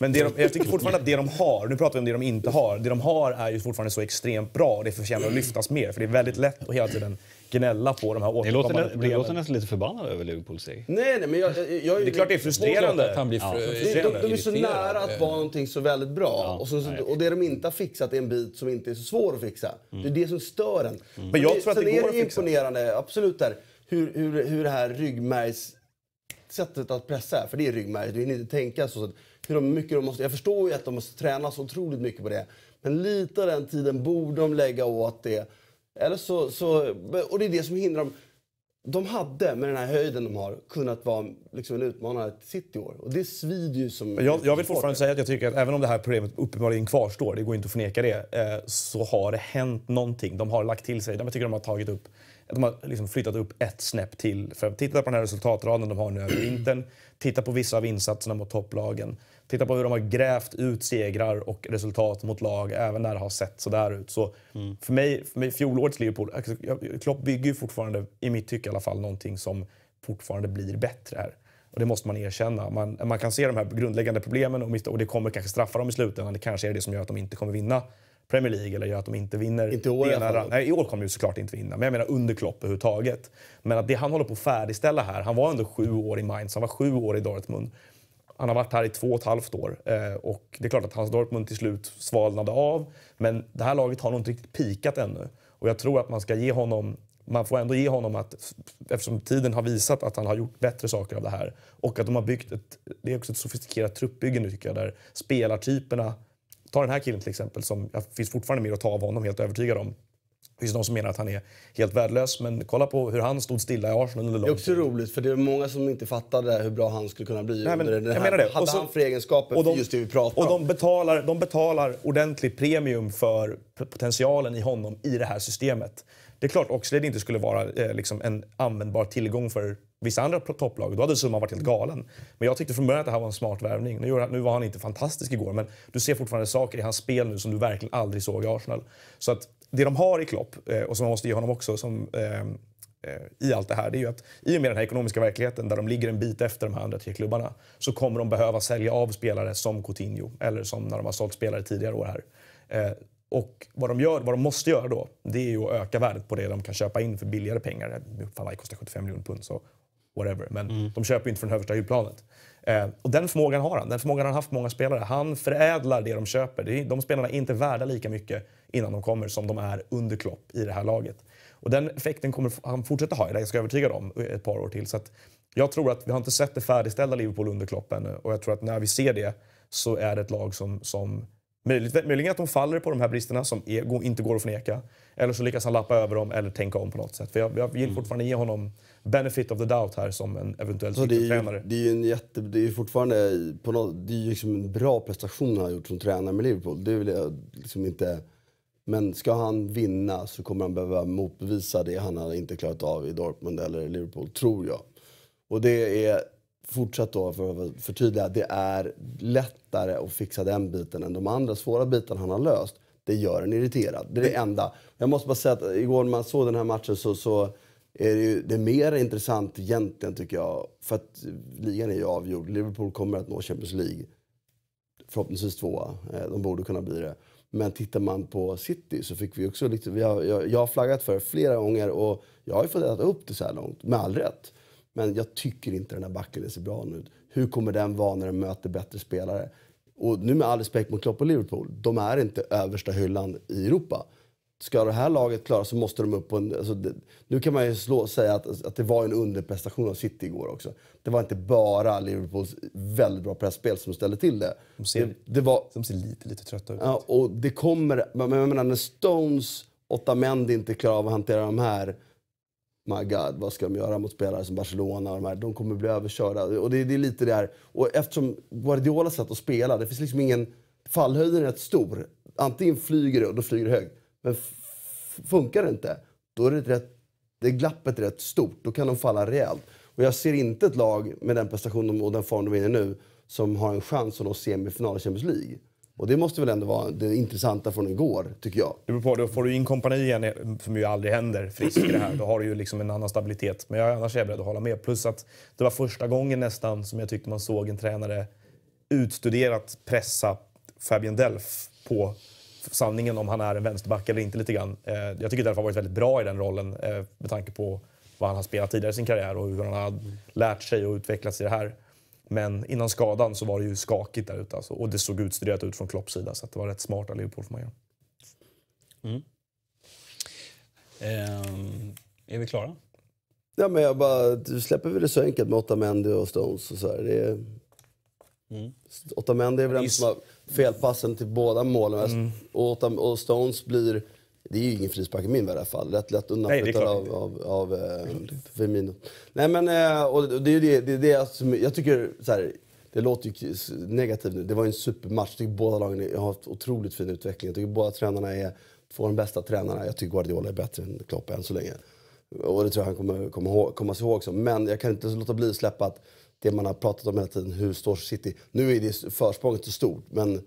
Men det de, jag tycker fortfarande att det de har, nu pratar vi om det de inte har, det de har är ju fortfarande så extremt bra och det förtjänar att lyftas mer för det är väldigt lätt att hela tiden gnälla på de här återkommande låter, problemen. Det låter nästan lite förbannad över Liverpools seger. Nej, nej, men jag, jag, jag, det är klart det är frustrerande. Att han blir ja. frustrerande. De, de, är så nära att vara någonting så väldigt bra. Ja, och, så, och det de inte har fixat är en bit som inte är så svår att fixa. Mm. Det är det som stör en. Mm. Men jag det, tror att det går är imponerande, absolut, där, hur, hur, hur det här ryggmärgs... Sättet att pressa är, för det är ryggmärg, du hinner inte tänka så. så hur mycket de måste, jag förstår ju att de måste träna så otroligt mycket på det. Men lite av den tiden borde de lägga åt det. Eller så, så, och det är det som hindrar dem. De hade, med den här höjden de har, kunnat vara liksom en utmanare till City i år. Och det svider ju som... Jag, jag vill fortfarande säga att jag tycker att även om det här problemet uppenbarligen kvarstår, det går inte att förneka det, eh, så har det hänt någonting. De har lagt till sig, jag tycker de har tagit upp de har liksom flyttat upp ett snäpp till. För titta på den här resultatraden de har nu över vintern. Titta på vissa av insatserna mot topplagen. Titta på hur de har grävt ut segrar och resultat mot lag, även när det har sett sådär ut. Så mm. för, mig, för mig, fjolårets Liverpool, alltså, Klopp bygger ju fortfarande, i mitt tycke i alla fall, någonting som fortfarande blir bättre här. Och det måste man erkänna. Man, man kan se de här grundläggande problemen och, och det kommer kanske straffa dem i slutändan. Det kanske är det som gör att de inte kommer vinna Premier League eller gör att de inte vinner. Inte i år i alla fall. Nej, i år kommer de såklart inte vinna. Men jag menar under Klopp överhuvudtaget. Men att det han håller på att färdigställa här. Han var ändå sju år i Mainz, han var sju år i Dortmund. Han har varit här i två och ett halvt år eh, och det är klart att hans Dortmund till slut svalnade av. Men det här laget har nog inte riktigt pikat ännu och jag tror att man ska ge honom man får ändå ge honom att eftersom tiden har visat att han har gjort bättre saker av det här och att de har byggt ett, det är också ett sofistikerat truppbygge nu tycker jag där spelartyperna, ta den här killen till exempel som jag finns fortfarande mer att ta av honom helt övertygad om. Det finns de som menar att han är helt värdelös, men kolla på hur han stod stilla i Arsenal under lång tid. Det är också roligt, för det är många som inte fattade hur bra han skulle kunna bli. Nej, men, under den här. Menar det. Hade så, han för egenskaper och de, för just det vi pratar och om? Och de betalar, de betalar ordentlig premium för potentialen i honom i det här systemet. Det är klart Oxlade inte skulle vara eh, liksom en användbar tillgång för vissa andra topplag. Då hade summan varit helt galen. Men jag tyckte från början att det här var en smart värvning. Nu, nu var han inte fantastisk igår, men du ser fortfarande saker i hans spel nu som du verkligen aldrig såg i Arsenal. Så att det de har i Klopp, eh, och som man måste ge honom också som, eh, eh, i allt det här, det är ju att i och med den här ekonomiska verkligheten där de ligger en bit efter de här andra tre klubbarna så kommer de behöva sälja av spelare som Coutinho eller som när de har sålt spelare tidigare år här. Eh, och vad de, gör, vad de måste göra då, det är ju att öka värdet på det de kan köpa in för billigare pengar. Eh, Falai kostar 75 miljoner pund, så whatever. Men mm. de köper ju inte från översta hyllplanet. Eh, och den förmågan har han. Den förmågan har han haft många spelare. Han förädlar det de köper. De spelarna är inte värda lika mycket innan de kommer som de är under Klopp i det här laget. Och den effekten kommer han fortsätta ha, det är jag ska övertygad om, eh, ett par år till. Så jag tror att vi har inte sett det färdigställda Liverpool under Klopp ännu eh, och jag tror att när vi ser det så är det ett lag som, som möjligen att de faller på de här bristerna som är, inte går att förneka. Eller så lyckas han lappa över dem eller tänka om på något sätt. För jag, jag vill mm. fortfarande ge honom benefit of the doubt här som en eventuell tränare. Det är ju en jätte, det är fortfarande på något, det är liksom en bra prestation han har gjort som tränare med Liverpool. Det vill jag liksom inte men ska han vinna så kommer han behöva motbevisa det han har inte klarat av i Dortmund eller Liverpool, tror jag. Och det är, fortsatt då för att förtydliga, det är lättare att fixa den biten än de andra svåra bitarna han har löst. Det gör en irriterad. Det är det mm. enda. Jag måste bara säga att igår när man såg den här matchen så, så är det, ju, det är mer intressant egentligen tycker jag. För att ligan är ju avgjord. Liverpool kommer att nå Champions League. Förhoppningsvis tvåa. Eh, de borde kunna bli det. Men tittar man på City så fick vi också... Lite, vi har, jag, jag har flaggat för det flera gånger och jag har ju fått äta upp det så här långt, med all rätt. Men jag tycker inte den här backen ser bra ut. Hur kommer den vara när den möter bättre spelare? Och nu med all respekt mot Klopp och Liverpool, de är inte översta hyllan i Europa ska det här laget klara så måste de upp på en... Alltså det, nu kan man ju slå, säga att, att det var en underprestation av City igår också. Det var inte bara Liverpools väldigt bra pressspel som ställde till det. De ser, det, det var, de ser lite, lite trötta ut. Ja, och det kommer... Men jag menar, när Stones åtta män inte klarar av att hantera de här... My God, vad ska de göra mot spelare som Barcelona? Och de, här? de kommer bli överkörda. Och det, det är lite det här. Och eftersom Guardiola satt och spelade, det finns liksom ingen... Fallhöjden är rätt stor. Antingen flyger det, och då flyger det högt. Men funkar det inte, då är det, rätt, det är glappet rätt stort. Då kan de falla rejält. Och jag ser inte ett lag med den prestation och den form de är inne nu som har en chans att nå semifinal i Champions League. Och det måste väl ändå vara det intressanta från igår, tycker jag. Det beror på, då får du in kompani igen, som ju aldrig händer, frisk i det här. Då har du ju liksom en annan stabilitet. Men jag, annars är jag beredd att hålla med. Plus att det var första gången nästan som jag tyckte man såg en tränare utstuderat pressa Fabian Delf på sanningen om han är en vänsterback eller inte lite grann. Eh, jag tycker därför han varit väldigt bra i den rollen eh, med tanke på vad han har spelat tidigare i sin karriär och hur han har lärt sig och utvecklats i det här. Men innan skadan så var det ju skakigt där ute alltså. och det såg utstuderat ut från Klopps sida så det var rätt smart av Liverpool får man göra. Mm. Ehm, är vi klara? Ja, men jag bara, du släpper väl det så enkelt med Otamendi och Stones och så här. Det är... Mm. Otamendi är väl den som har felpassen till båda målen. Mm. Och, och, Stones blir... Det är ju ingen frispark i min värld i alla fall. Rätt lätt undanflyttad av, av, av eh, Firmino. Nej men, eh, och det är det, det, det som jag tycker... Så här, det låter ju negativt nu. Det var ju en supermatch. Jag tycker båda lagen har haft otroligt fin utveckling. Jag tycker båda tränarna är två av de bästa tränarna. Jag tycker Guardiola är bättre än Klopp än så länge. Och det tror jag han kommer komma, komma sig ihåg också. Men jag kan inte låta bli att släppa att det man har pratat om hela tiden. Hur står City? Nu är det försprånget så stort, men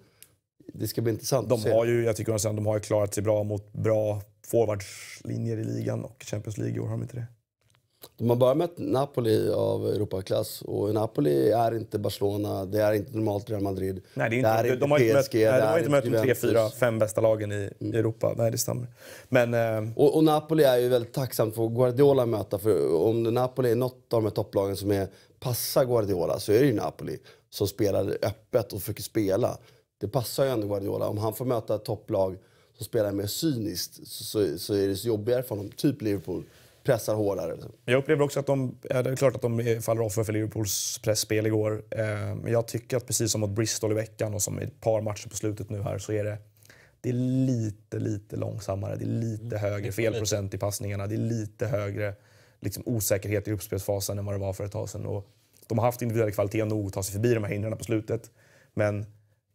det ska bli intressant de Har ju, jag tycker att de har klarat sig bra mot bra forwardslinjer i ligan och Champions League i år, har de inte det? De har bara mött Napoli av Europaklass och Napoli är inte Barcelona, det är inte normalt Real Madrid. Nej, det är inte, det är de, har inte mött, nej, de har inte mött de tre, fyra, fem bästa lagen i mm. Europa. Nej, det stämmer. Men, eh, och, och, Napoli är ju väldigt tacksamt för Guardiola att möta, för om Napoli är något av de här topplagen som är passar Guardiola så är det ju Napoli som spelar öppet och försöker spela. Det passar ju ändå Guardiola. Om han får möta ett topplag som spelar mer cyniskt så, så, så är det så jobbigare för honom. Typ Liverpool pressar hårdare. Liksom. Jag upplever också att de, det är klart att de faller offer för Liverpools pressspel igår. Eh, men jag tycker att precis som mot Bristol i veckan och som i ett par matcher på slutet nu här så är det det är lite, lite långsammare. Det är lite mm. högre felprocent i passningarna. Det är lite högre liksom, osäkerhet i uppspelsfasen än vad det var för ett tag sedan. Och de har haft individuell kvalitet nog att ta sig förbi de här hindren på slutet. Men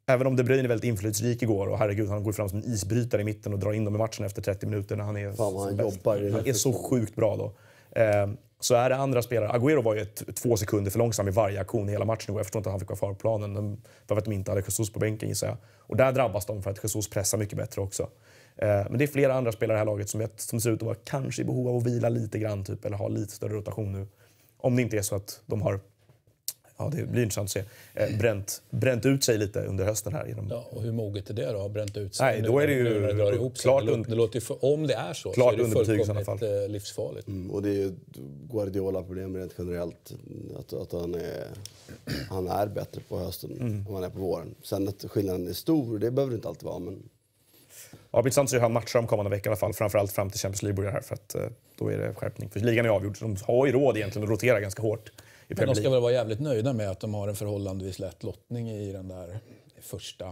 även om De Bruyne är väldigt inflytelserik igår och herregud, han går fram som en isbrytare i mitten och drar in dem i matchen efter 30 minuter när han är Fan, han jobbar Han är så sjukt bra då. Eh, så är det andra spelare. Agüero var ju ett, två sekunder för långsam i varje aktion hela matchen. Jag förstår inte att han fick vara kvar på planen. för att de inte hade Jesus på bänken gissar jag. Och där drabbas de för att Jesus pressar mycket bättre också. Eh, men det är flera andra spelare i det här laget som, vet, som ser ut att vara kanske i behov av att vila lite grann typ, eller ha lite större rotation nu. Om det inte är så att de har ja, det blir intressant att se. Eh, bränt, bränt ut sig lite under hösten här. Genom... Ja, och hur moget är det då? Bränt ut sig? Nej, då är det ju det ihop klart det låter, det låter för, Om det är så, klart så är det fullkomligt eh, livsfarligt. Mm, och det är ju Guardiola-problem rent generellt. Att, att han, är, han är bättre på hösten mm. än han är på våren. Sen att skillnaden är stor, det behöver det inte alltid vara. Men... Ja, intressant att se hur han matchar de kommande veckan fall. Framförallt fram till Champions League börjar här för att eh, då är det skärpning. För ligan är avgjord så de har ju råd egentligen att rotera ganska hårt i Men de ska väl vara jävligt nöjda med att de har en förhållandevis lätt lottning i den där första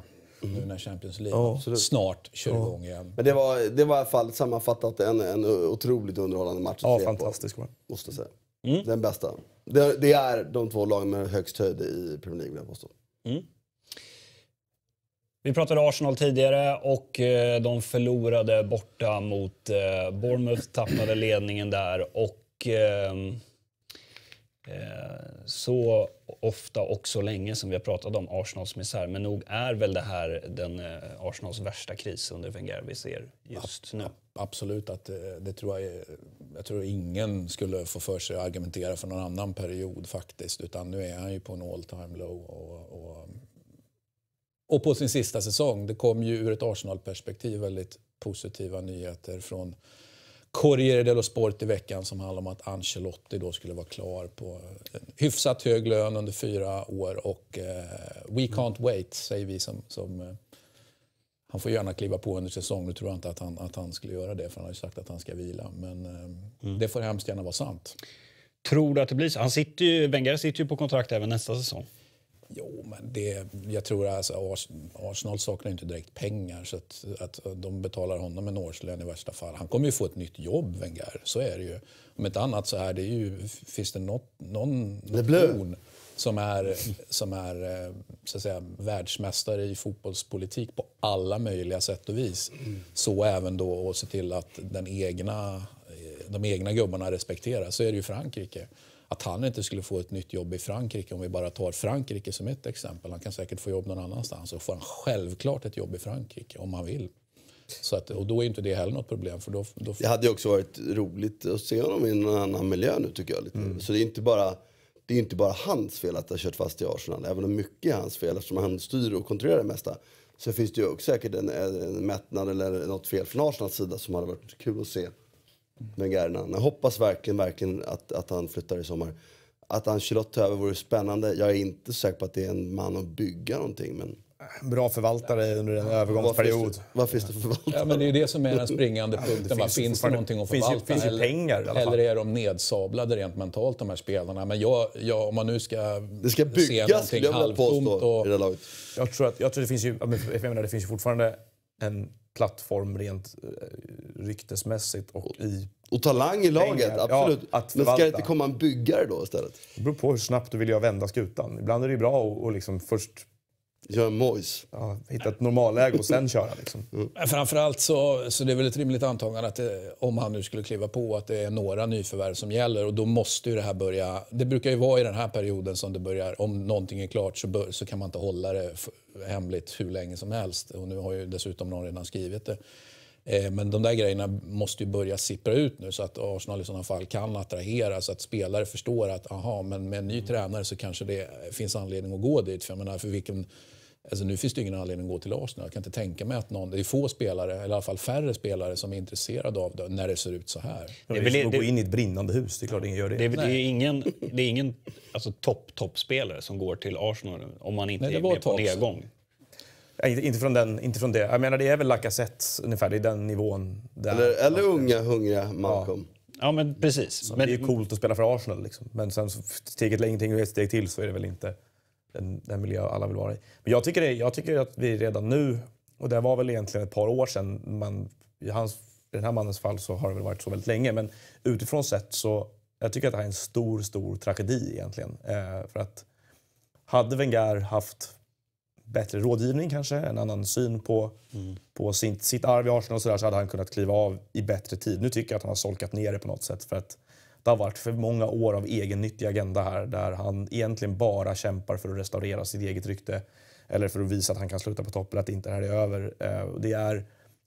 Mm. nu när Champions League ja, snart kör ja. igång igen. Men det var, det var i alla fall sammanfattat en, en otroligt underhållande match. Ja, fantastisk match. Måste säga. Mm. Den bästa. Det, det, är de två lagen med högst höjd i Premier League vill jag påstå. Mm. Vi pratade Arsenal tidigare och eh, de förlorade borta mot eh, Bournemouth, tappade ledningen där och ehm, Eh, så ofta och så länge som vi har pratat om Arsenals misär. Men nog är väl det här den eh, Arsenals värsta kris under Wenger vi ser just nu? Absolut, att eh, det tror jag, jag tror ingen skulle få för sig att argumentera för någon annan period faktiskt. Utan nu är han ju på en all time low. Och, och, och på sin sista säsong. Det kom ju ur ett Arsenal-perspektiv väldigt positiva nyheter från Corriere dello Sport i veckan som handlar om att Ancelotti då skulle vara klar på en hyfsat hög lön under fyra år. Och eh, we can't wait, säger vi som... som eh, han får gärna kliva på under säsong. Nu tror jag inte att han, att han skulle göra det, för han har ju sagt att han ska vila. Men eh, mm. det får hemskt gärna vara sant. Tror du att det blir så? Han sitter ju, Wenger sitter ju på kontrakt även nästa säsong. Jo, men det, jag tror att alltså, Arsenal saknar inte direkt pengar så att, att de betalar honom en årslön i värsta fall. Han kommer ju få ett nytt jobb, Wenger. Så är det ju. Om inte annat så är det ju, finns det något, någon nation som är, som är eh, så att säga, världsmästare i fotbollspolitik på alla möjliga sätt och vis. Så även då att se till att den egna, eh, de egna gubbarna respekteras. Så är det ju Frankrike att han inte skulle få ett nytt jobb i Frankrike, om vi bara tar Frankrike som ett exempel. Han kan säkert få jobb någon annanstans och får han självklart ett jobb i Frankrike om han vill. Så att, och då är inte det heller något problem. För då, då... Det hade också varit roligt att se honom i en annan miljö nu tycker jag. Lite. Mm. Så det är inte bara det är inte bara hans fel att det har kört fast i Arsenal, även om mycket är hans fel eftersom han styr och kontrollerar det mesta. Så finns det ju också säkert en, en mättnad eller något fel från Arsenals sida som hade varit kul att se med Garnan. Jag hoppas verkligen, verkligen att, att han flyttar i sommar. Att Ancelotti tar över vore spännande. Jag är inte säker på att det är en man att bygga någonting. Men... Bra förvaltare under en övergångsperiod. Vad finns det för förvaltare? Ja, men det är ju det som är den springande punkten. Ja, det finns, finns det någonting att förvalta? Finns, finns eller, pengar, eller, eller är de nedsablade rent mentalt, de här spelarna? Men jag, jag om man nu ska, det ska byggas, se någonting halvtomt... Det ska byggas, jag tror att jag tror det finns ju, jag menar, det finns ju fortfarande en plattform rent eh, ryktesmässigt och i och talang i laget, pengar. absolut. Ja, Men ska det inte komma en byggare då istället? Det beror på hur snabbt du vill göra vända skutan. Ibland är det ju bra att liksom först Gör mojs? Ja, hitta ett normalläge och sen köra. Liksom. Mm. Framförallt så, så det är väl ett rimligt antagande att det, eh, om han nu skulle kliva på att det är några nyförvärv som gäller och då måste ju det här börja. Det brukar ju vara i den här perioden som det börjar. Om någonting är klart så, bör, så kan man inte hålla det hemligt hur länge som helst och nu har ju dessutom någon redan skrivit det. Eh, men de där grejerna måste ju börja sippra ut nu så att Arsenal i sådana fall kan attrahera så att spelare förstår att aha, men med en ny tränare så kanske det finns anledning att gå dit. För jag menar, för vilken, alltså nu finns det ingen anledning att gå till Arsenal. Jag kan inte tänka mig att någon, det är få spelare, eller i alla fall färre spelare som är intresserade av det när det ser ut så här. Det är, väl, som att gå in i ett brinnande hus, det är klart ingen gör det. Det är, det är ingen, ingen alltså, topp-toppspelare som går till Arsenal om man inte Nej, är med på nedgång. Inte från, den, inte från det. Jag menar, det är väl Lacazette ungefär, det är den nivån. Där eller, eller unga, hungriga Malcolm. Ja. ja men precis. Så men, det är coolt att spela för Arsenal, liksom. men sen steget längre och ett steg till så är det väl inte den, den miljö alla vill vara i. Men jag tycker, det, jag tycker att vi redan nu, och det var väl egentligen ett par år sedan, man, i, hans, i den här mannens fall så har det väl varit så väldigt länge, men utifrån sett så jag tycker att det här är en stor, stor tragedi egentligen. Eh, för att hade Wenger haft bättre rådgivning kanske, en annan syn på, mm. på sin, sitt arv i Arsenal och sådär så hade han kunnat kliva av i bättre tid. Nu tycker jag att han har solkat ner det på något sätt för att det har varit för många år av egennyttig agenda här där han egentligen bara kämpar för att restaurera sitt eget rykte eller för att visa att han kan sluta på topp eller att inte det här är över. Eh, det, är,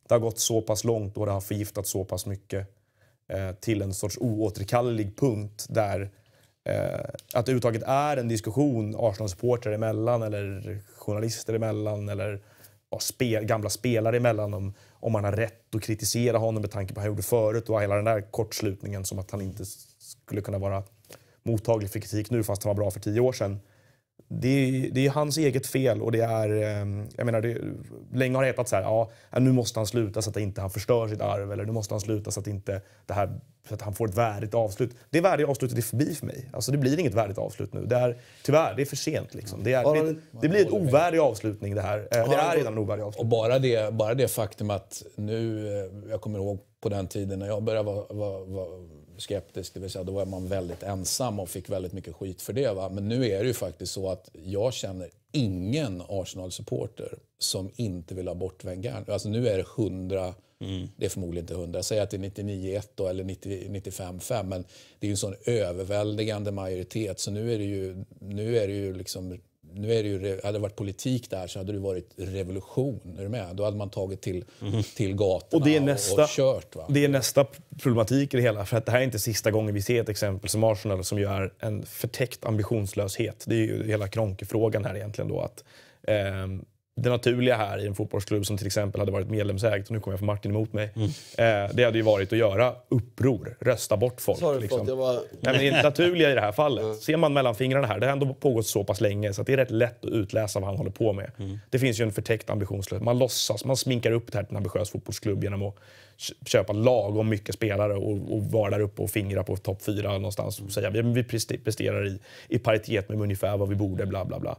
det har gått så pass långt och det har förgiftat så pass mycket eh, till en sorts oåterkallelig punkt där Eh, att det uttaget är en diskussion Arsenal-supportrar emellan eller journalister emellan eller ja, spel, gamla spelare emellan om, om man har rätt att kritisera honom med tanke på vad han gjorde förut och hela den där kortslutningen som att han inte skulle kunna vara mottaglig för kritik nu fast han var bra för tio år sedan det är, det är hans eget fel och det är... Ehm, jag menar, det, länge har det hetat så här, ja, nu måste han sluta så att inte han förstör sitt arv eller nu måste han sluta så att, inte det här, så att han får ett värdigt avslut. Det värdiga avslutet är förbi för mig. Alltså, det blir inget värdigt avslut nu. Det är, tyvärr, det är för sent. Liksom. Det, är, det, det blir en ovärdig avslutning det här. Eh, det är redan en ovärdig avslutning. Och bara det, bara det faktum att nu, eh, jag kommer ihåg på den tiden när jag började vara, vara, vara skeptisk, det vill säga då är man väldigt ensam och fick väldigt mycket skit för det. Va? Men nu är det ju faktiskt så att jag känner ingen Arsenal-supporter som inte vill ha bort Wenger. Alltså nu är det 100, mm. det är förmodligen inte 100, säg att det är 99-1 då, eller 95-5, men det är ju en sån överväldigande majoritet så nu är det ju, nu är det ju liksom nu är det ju, hade det varit politik där så hade det varit revolution. Är du med? Då hade man tagit till, mm. till gatorna och, det är nästa, och kört. Va? Det är nästa problematik i det hela. För att det här är inte sista gången vi ser ett exempel som Arsenal som ju är en förtäckt ambitionslöshet. Det är ju hela kronkefrågan här egentligen. Då, att, eh, det naturliga här i en fotbollsklubb som till exempel hade varit medlemsägt, och nu kommer jag få Martin emot mig, mm. eh, det hade ju varit att göra uppror, rösta bort folk. Sorry, liksom. jag var... Nej, men det naturliga i det här fallet, mm. ser man mellan fingrarna här, det har ändå pågått så pass länge så det är rätt lätt att utläsa vad han håller på med. Mm. Det finns ju en förtäckt ambitionslöshet. Man låtsas, man sminkar upp det här till en ambitiös fotbollsklubb genom att köpa lagom mycket spelare och, och vara där uppe och fingra på topp fyra någonstans och säga vi presterar i, i paritet med ungefär vad vi borde, bla bla bla.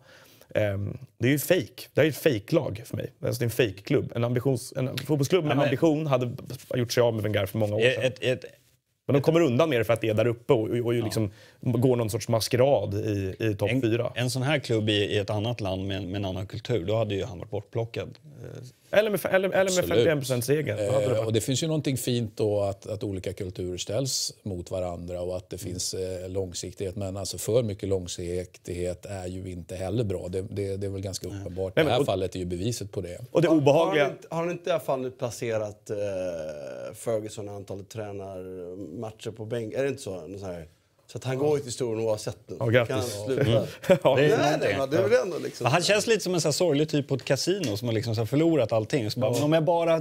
Ehm, det är ju fake. Det är ett fejklag för mig. Alltså det är en fake En, en fotbollsklubb med ja, men, ambition hade gjort sig av med Wenger för många år sedan. Ett, ett, men de kommer undan med det för att det är där uppe och, och, och ja. liksom går någon sorts maskerad i, i topp fyra. En, en sån här klubb i, i ett annat land med, med, en annan kultur, då hade ju han varit bortplockad. Eh, eller med, eller, eller med 51 procents regeln. Eh, och det finns ju någonting fint då att, att olika kulturer ställs mot varandra och att det mm. finns eh, långsiktighet. Men alltså för mycket långsiktighet är ju inte heller bra. Det, det, det är väl ganska uppenbart. Nej, men, det här och, fallet är ju beviset på det. Och det obehagliga... Har han, inte i alla fall placerat eh, Ferguson i antalet tränarmatcher eh, på bänk? Är det inte så? så här? Så att han går ut i historien oavsett nu. Ja, grattis. Mm. (laughs) Liksom- han känns lite som en så sorglig typ på ett kasino som har liksom så förlorat allting. Så bara, mm. om, jag bara,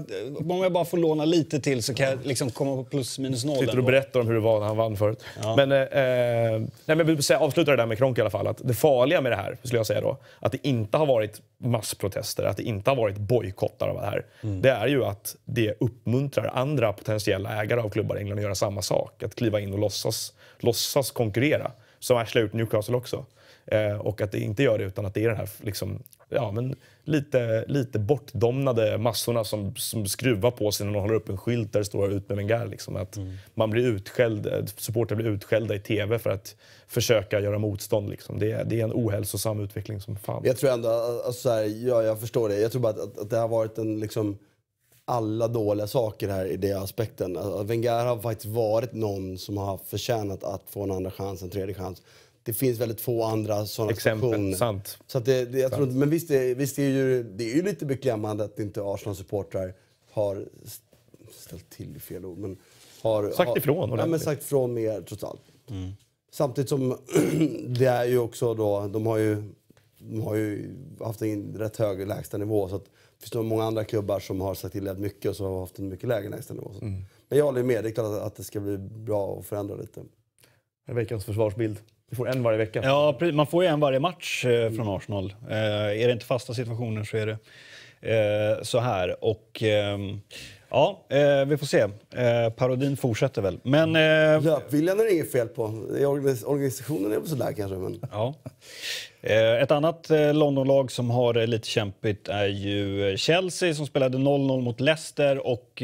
om jag bara får låna lite till så kan jag liksom komma på plus minus noll. Sitter och berättar om hur det var när han vann förut. Ja. Men, eh, eh nej, men jag vill avsluta det där med Kronk i alla fall. Att det farliga med det här, skulle jag säga då, att det inte har varit massprotester, att det inte har varit bojkottar av det här, mm. det är ju att det uppmuntrar andra potentiella ägare av klubbar i England att göra samma sak. Att kliva in och låtsas, låtsas konkurrera, som Ashley har gjort Newcastle också. Eh, och att det inte gör det utan att det är den här liksom, ja, men lite, lite bortdomnade massorna som, som skruvar på sig när de håller upp en skylt där det står ut med Wenger. Liksom, att mm. man blir utskälld, eh, supportrar blir utskällda i tv för att försöka göra motstånd. Liksom. Det, det är en ohälsosam utveckling som fan. Jag tror ändå, eh, alltså, här, ja, jag förstår det. Jag tror bara att, att, att det har varit en liksom alla dåliga saker här i den aspekten. Wenger har faktiskt varit någon som har förtjänat att få en andra chans, en tredje chans det finns väldigt få andra sådana situationer. Sant. Så det, det, jag sant. Tror, men visst, det, visst det är ju, det är ju lite beklämmande att inte Arsenal-supportrar har ställt till fel ord, men har, sagt har, ifrån ja, men sagt ifrån mer trots allt. Mm. Samtidigt som (clears throat) det är ju också då, de har ju, de har ju haft en rätt hög lägstanivå så att det finns många andra klubbar som har sagt till rätt mycket och så har haft en mycket lägre lägstanivå. Mm. Men jag håller med, det är klart att, det ska bli bra att förändra lite. Veckans försvarsbild. Du får en varje vecka. Ja, man får ju en varje match eh, mm. från Arsenal. Eh, är det inte fasta situationer så är det eh, så här. Och, ehm, ja, vi får se. parodin fortsätter väl. Men, Löpviljan är det inget fel på. Organisationen är väl sådär kanske. Men... Ja. Ett annat Londonlag som har det lite kämpigt är ju Chelsea som spelade 0-0 mot Leicester och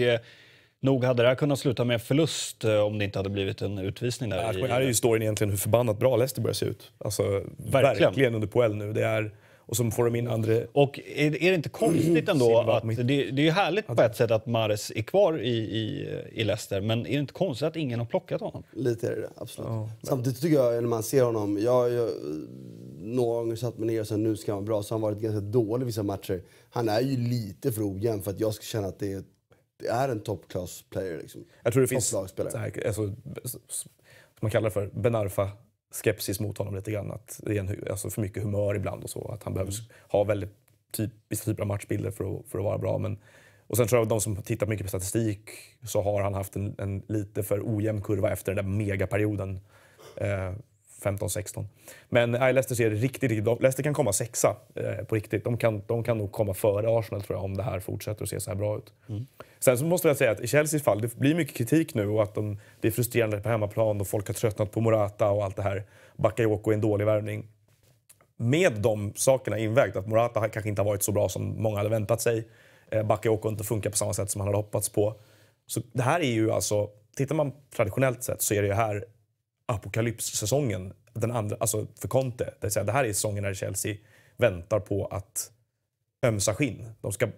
Nog hade det här kunnat sluta med förlust eh, om det inte hade blivit en utvisning. där. Ja, Här är ju storyn egentligen hur förbannat bra Leicester börjar se ut. Alltså, verkligen. verkligen under Poel nu. Det är... Och så får de in andra... Och är, det inte konstigt ändå att... Det, det är ju härligt på ett sätt att Mares är kvar i, i, i Leicester, men är det inte konstigt att ingen har plockat honom? Lite är det absolut. Ja, men... Samtidigt tycker jag, när man ser honom... Jag, jag, några gånger satt mig ner och sen nu ska han vara bra, så har han varit ganska dålig vissa matcher. Han är ju lite för ojämn för att jag ska känna att det är det är en toppklass player. Liksom. Jag tror det finns så här, alltså, som man kallar för benarfa skepsis mot honom lite grann. Att det är en, alltså för mycket humör ibland och så. Att han behöver mm. ha väldigt typ, vissa typer av matchbilder för att, för att vara bra. Men, och sen tror jag att de som tittar mycket på statistik så har han haft en, en lite för ojämn kurva efter den där megaperioden. Eh, 15-16. Men nej, Leicester ser riktigt, riktigt... Leicester kan komma sexa eh, på riktigt. De kan, de kan nog komma före Arsenal tror jag om det här fortsätter att se så här bra ut. Mm. Sen så måste jag säga att i Chelseas fall, det blir mycket kritik nu och att de, det är frustrerande på hemmaplan och folk har tröttnat på Morata och allt det här. Bakayoko är en dålig värvning. Med de sakerna invägt, att Morata kanske inte har varit så bra som många hade väntat sig. Eh, Bakayoko inte funkar på samma sätt som han hade hoppats på. Så det här är ju alltså, tittar man traditionellt sett så är det ju här apokalypssäsongen, den andra, alltså för Conte. Det, vill säga, det här är säsongen när Chelsea väntar på att ömsa skinn. De ska,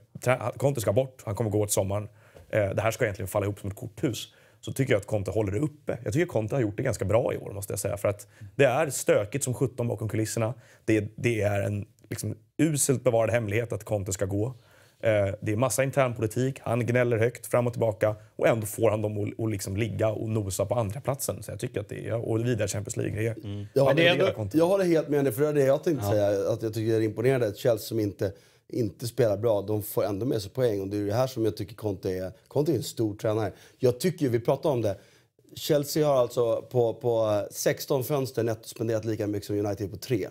Conte ska bort, han kommer gå åt sommaren. Eh, det här ska egentligen falla ihop som ett korthus. Så tycker jag att Conte håller det uppe. Jag tycker att Conte har gjort det ganska bra i år måste jag säga. För att det är stökigt som 17 bakom kulisserna. Det, det är en liksom, uselt bevarad hemlighet att Conte ska gå. Eh, det är massa intern politik. Han gnäller högt fram och tillbaka och ändå får han dem att liksom ligga och nosa på andra platsen. Så jag tycker att det är, och vidare Champions League. Mm. Är, mm. ja, jag håller helt med dig, för det är det jag tänkte ja. säga. Att jag tycker det är imponerande att Chelsea som inte, inte spelar bra, de får ändå med sig poäng. Och det är det här som jag tycker Conte är. Conte är en stor tränare. Jag tycker, vi pratade om det, Chelsea har alltså på, på 16 fönster netto spenderat lika mycket som United på 3.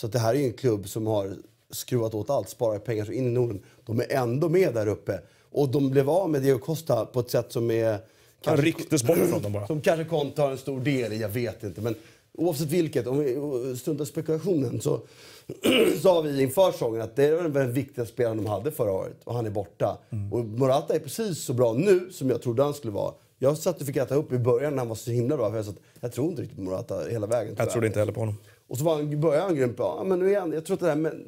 Så det här är en klubb som har skruvat åt allt, sparat pengar så in i Norden. De är ändå med där uppe. Och de blev av med Diego Costa på ett sätt som är... Kanske, en riktig från dem bara. Som kanske Conte en stor del i, jag vet inte. Men oavsett vilket, om vi struntar spekulationen så (clears throat) sa vi inför säsongen att det var den viktigaste spelaren de hade förra året och han är borta. Mm. Och Morata är precis så bra nu som jag trodde han skulle vara. Jag satt fick äta upp i början när han var så himla bra. För jag, satt, jag tror inte riktigt på Morata hela vägen. Tyvärr. Jag trodde inte heller på honom. Och så var han, började han grymt bra. Ja, men nu igen, jag tror att det där med,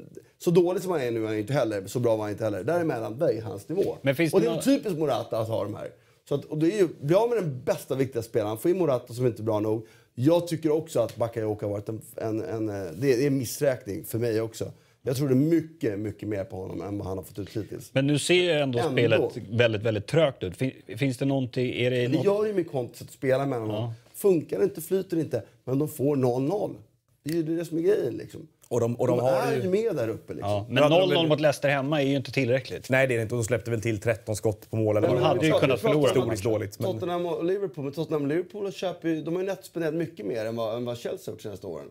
så dålig som han är nu är han inte heller, så bra var han inte heller. Däremellan, det är hans nivå. Men finns och det är någon... typiskt Morata att ha de här. Så att, och det är ju, bli av med den bästa, viktiga spelaren, få in Morata som inte är bra nog. Jag tycker också att Bakayoko har varit en, en, en, det är en missräkning för mig också. Jag trodde mycket, mycket mer på honom än vad han har fått ut hittills. Men nu ser ju ändå, ändå, spelet väldigt, väldigt trögt ut. Fin, finns det någonting... Är det, något... det gör ju med Conte att spela mellan ja. Funkar det inte, flyter det inte, men de får 0-0. Det är ju det som är grejen liksom. Och de, och de, de har är ju med där uppe. Liksom. Ja, men 0-0 väl... mot Leicester hemma är ju inte tillräckligt. Nej, det är det inte. de släppte väl till 13 skott på mål. Eller men, men, hade ju kunnat förlora. Historiskt dåligt. Men... Tottenham och Liverpool, men Tottenham och Liverpool köper ju, de har ju nettospenderat mycket mer än vad, än vad Chelsea har gjort de senaste åren.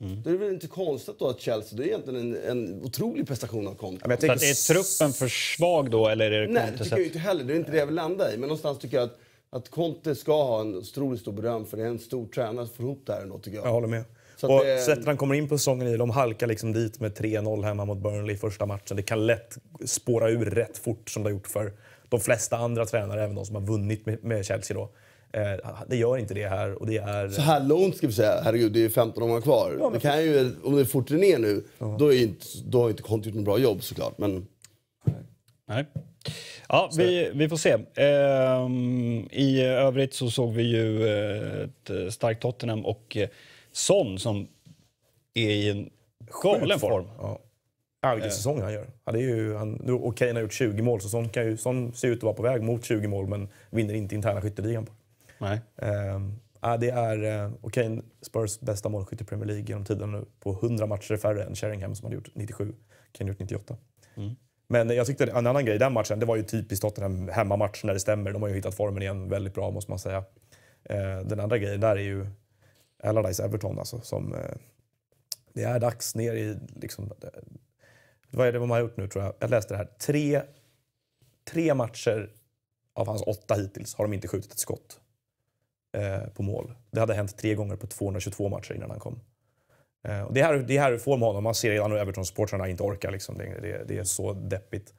Mm. Då är det väl inte konstigt då att Chelsea, det är egentligen en, en otrolig prestation av Conte. men tycker... Så är truppen för svag då eller är det Nej, det tycker jag inte heller. Det är inte det jag vill landa i. Men någonstans tycker jag att, att Conte ska ha en otroligt stor beröm för det är en stor tränare som får ihop det här ändå tycker jag. Jag håller med och det... sättet han kommer in på säsongen i, de halkar liksom dit med 3-0 hemma mot Burnley i första matchen. Det kan lätt spåra ur rätt fort som det har gjort för de flesta andra tränare, även de som har vunnit med, Chelsea då. Eh, det gör inte det här. Och det är... Så här långt ska vi säga. Herregud, det är 15 omgångar kvar. Ja, men... kan ju, om det fortsätter ner nu, ja. då, är inte, då har inte Conte gjort något bra jobb såklart. Men... Nej. Ja, vi, vi får se. Ehm, I övrigt så såg vi ju eh, ett starkt Tottenham och eh, Son som är i en galen form. form. Ja. vilken eh. säsong han gör. Han är ju, han, okej, okay, har gjort 20 mål, så sån, kan ju, sån ser ut att vara på väg mot 20 mål men vinner inte interna skytteligan. På. Nej. Eh, det är eh, okej, Spurs bästa målskytt i Premier League genom tiden nu på 100 matcher färre än Sheringham som hade gjort 97. Kane har gjort 98. Mm. Men jag tyckte en annan grej i den matchen, det var ju typiskt Tottenham hemmamatch när det stämmer. De har ju hittat formen igen väldigt bra måste man säga. Eh, den andra grejen där är ju Allardyce Everton alltså. Som, eh, det är dags ner i... Liksom, eh, vad är det man har gjort nu tror jag? Jag läste det här. Tre, tre matcher av hans åtta hittills har de inte skjutit ett skott eh, på mål. Det hade hänt tre gånger på 222 matcher innan han kom. Eh, och det, här, det är här du får med honom. Man ser redan hur Everton-supportrarna inte orkar. Liksom. Det, det, det, är så deppigt.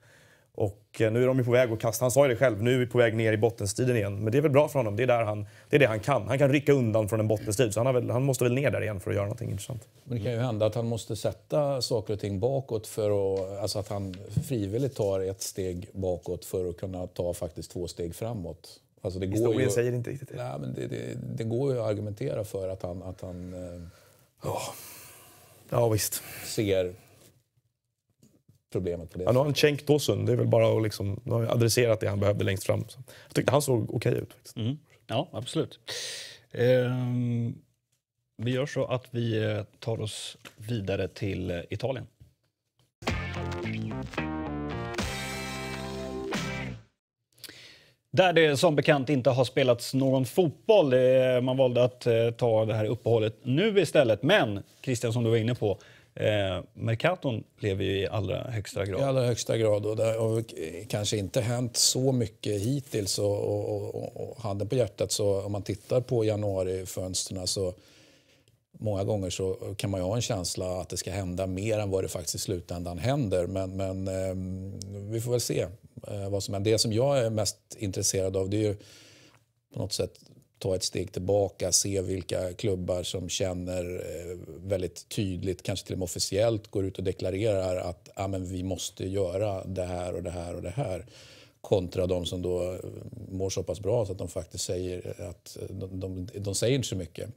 Och eh, nu är de ju på väg att kasta, han sa ju det själv, nu är vi på väg ner i bottenstriden igen. Men det är väl bra för honom, det är, där han, det, är det han kan. Han kan rycka undan från en bottenstrid, så han, väl, han måste väl ner där igen för att göra någonting intressant. Men det kan ju hända att han måste sätta saker och ting bakåt, för att, alltså att han frivilligt tar ett steg bakåt för att kunna ta faktiskt två steg framåt. Alltså det går Historien ju, säger inte riktigt det. Nej, men det, det, det, går ju att argumentera för att han... Att han oh. Ja, visst. Ser problemet på det ja, Nu har han Cenk Tosun. Det är väl bara att liksom, nu det han behövde längst fram. Så jag tyckte han såg okej okay ut. Faktiskt. Mm. Ja, absolut. Ehm, vi gör så att vi eh, tar oss vidare till eh, Italien. Där det som bekant inte har spelats någon fotboll. Eh, man valde att ta det här uppehållet nu istället. Men Christian, som du var inne på, Eh, Mercaton lever ju i allra högsta grad. I allra högsta grad och det har kanske inte hänt så mycket hittills. Och, och, och, och handen på hjärtat, så om man tittar på januarifönstren så många gånger så kan man ju ha en känsla att det ska hända mer än vad det faktiskt i slutändan händer. Men, men eh, vi får väl se eh, vad som händer. Det som jag är mest intresserad av det är ju på något sätt ta ett steg tillbaka, se vilka klubbar som känner eh, väldigt tydligt, kanske till och med officiellt, går ut och deklarerar att ah, men vi måste göra det här och det här och det här. Kontra de som då eh, mår så pass bra så att de faktiskt säger att eh, de, de, de säger inte så mycket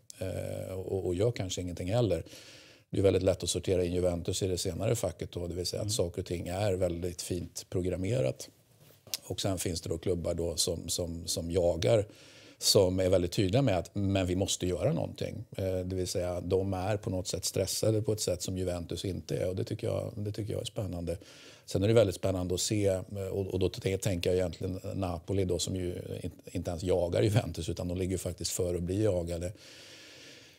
och, och gör kanske ingenting heller. Det är väldigt lätt att sortera in Juventus i det senare facket då, det vill säga att mm. saker och ting är väldigt fint programmerat. Och sen finns det då klubbar då som, som, som jagar som är väldigt tydliga med att men vi måste göra någonting. Eh, det vill säga de är på något sätt stressade på ett sätt som Juventus inte är och det tycker jag, det tycker jag är spännande. Sen är det väldigt spännande att se, eh, och då tänker jag egentligen Napoli då, som ju inte ens jagar Juventus utan de ligger faktiskt före att bli jagade.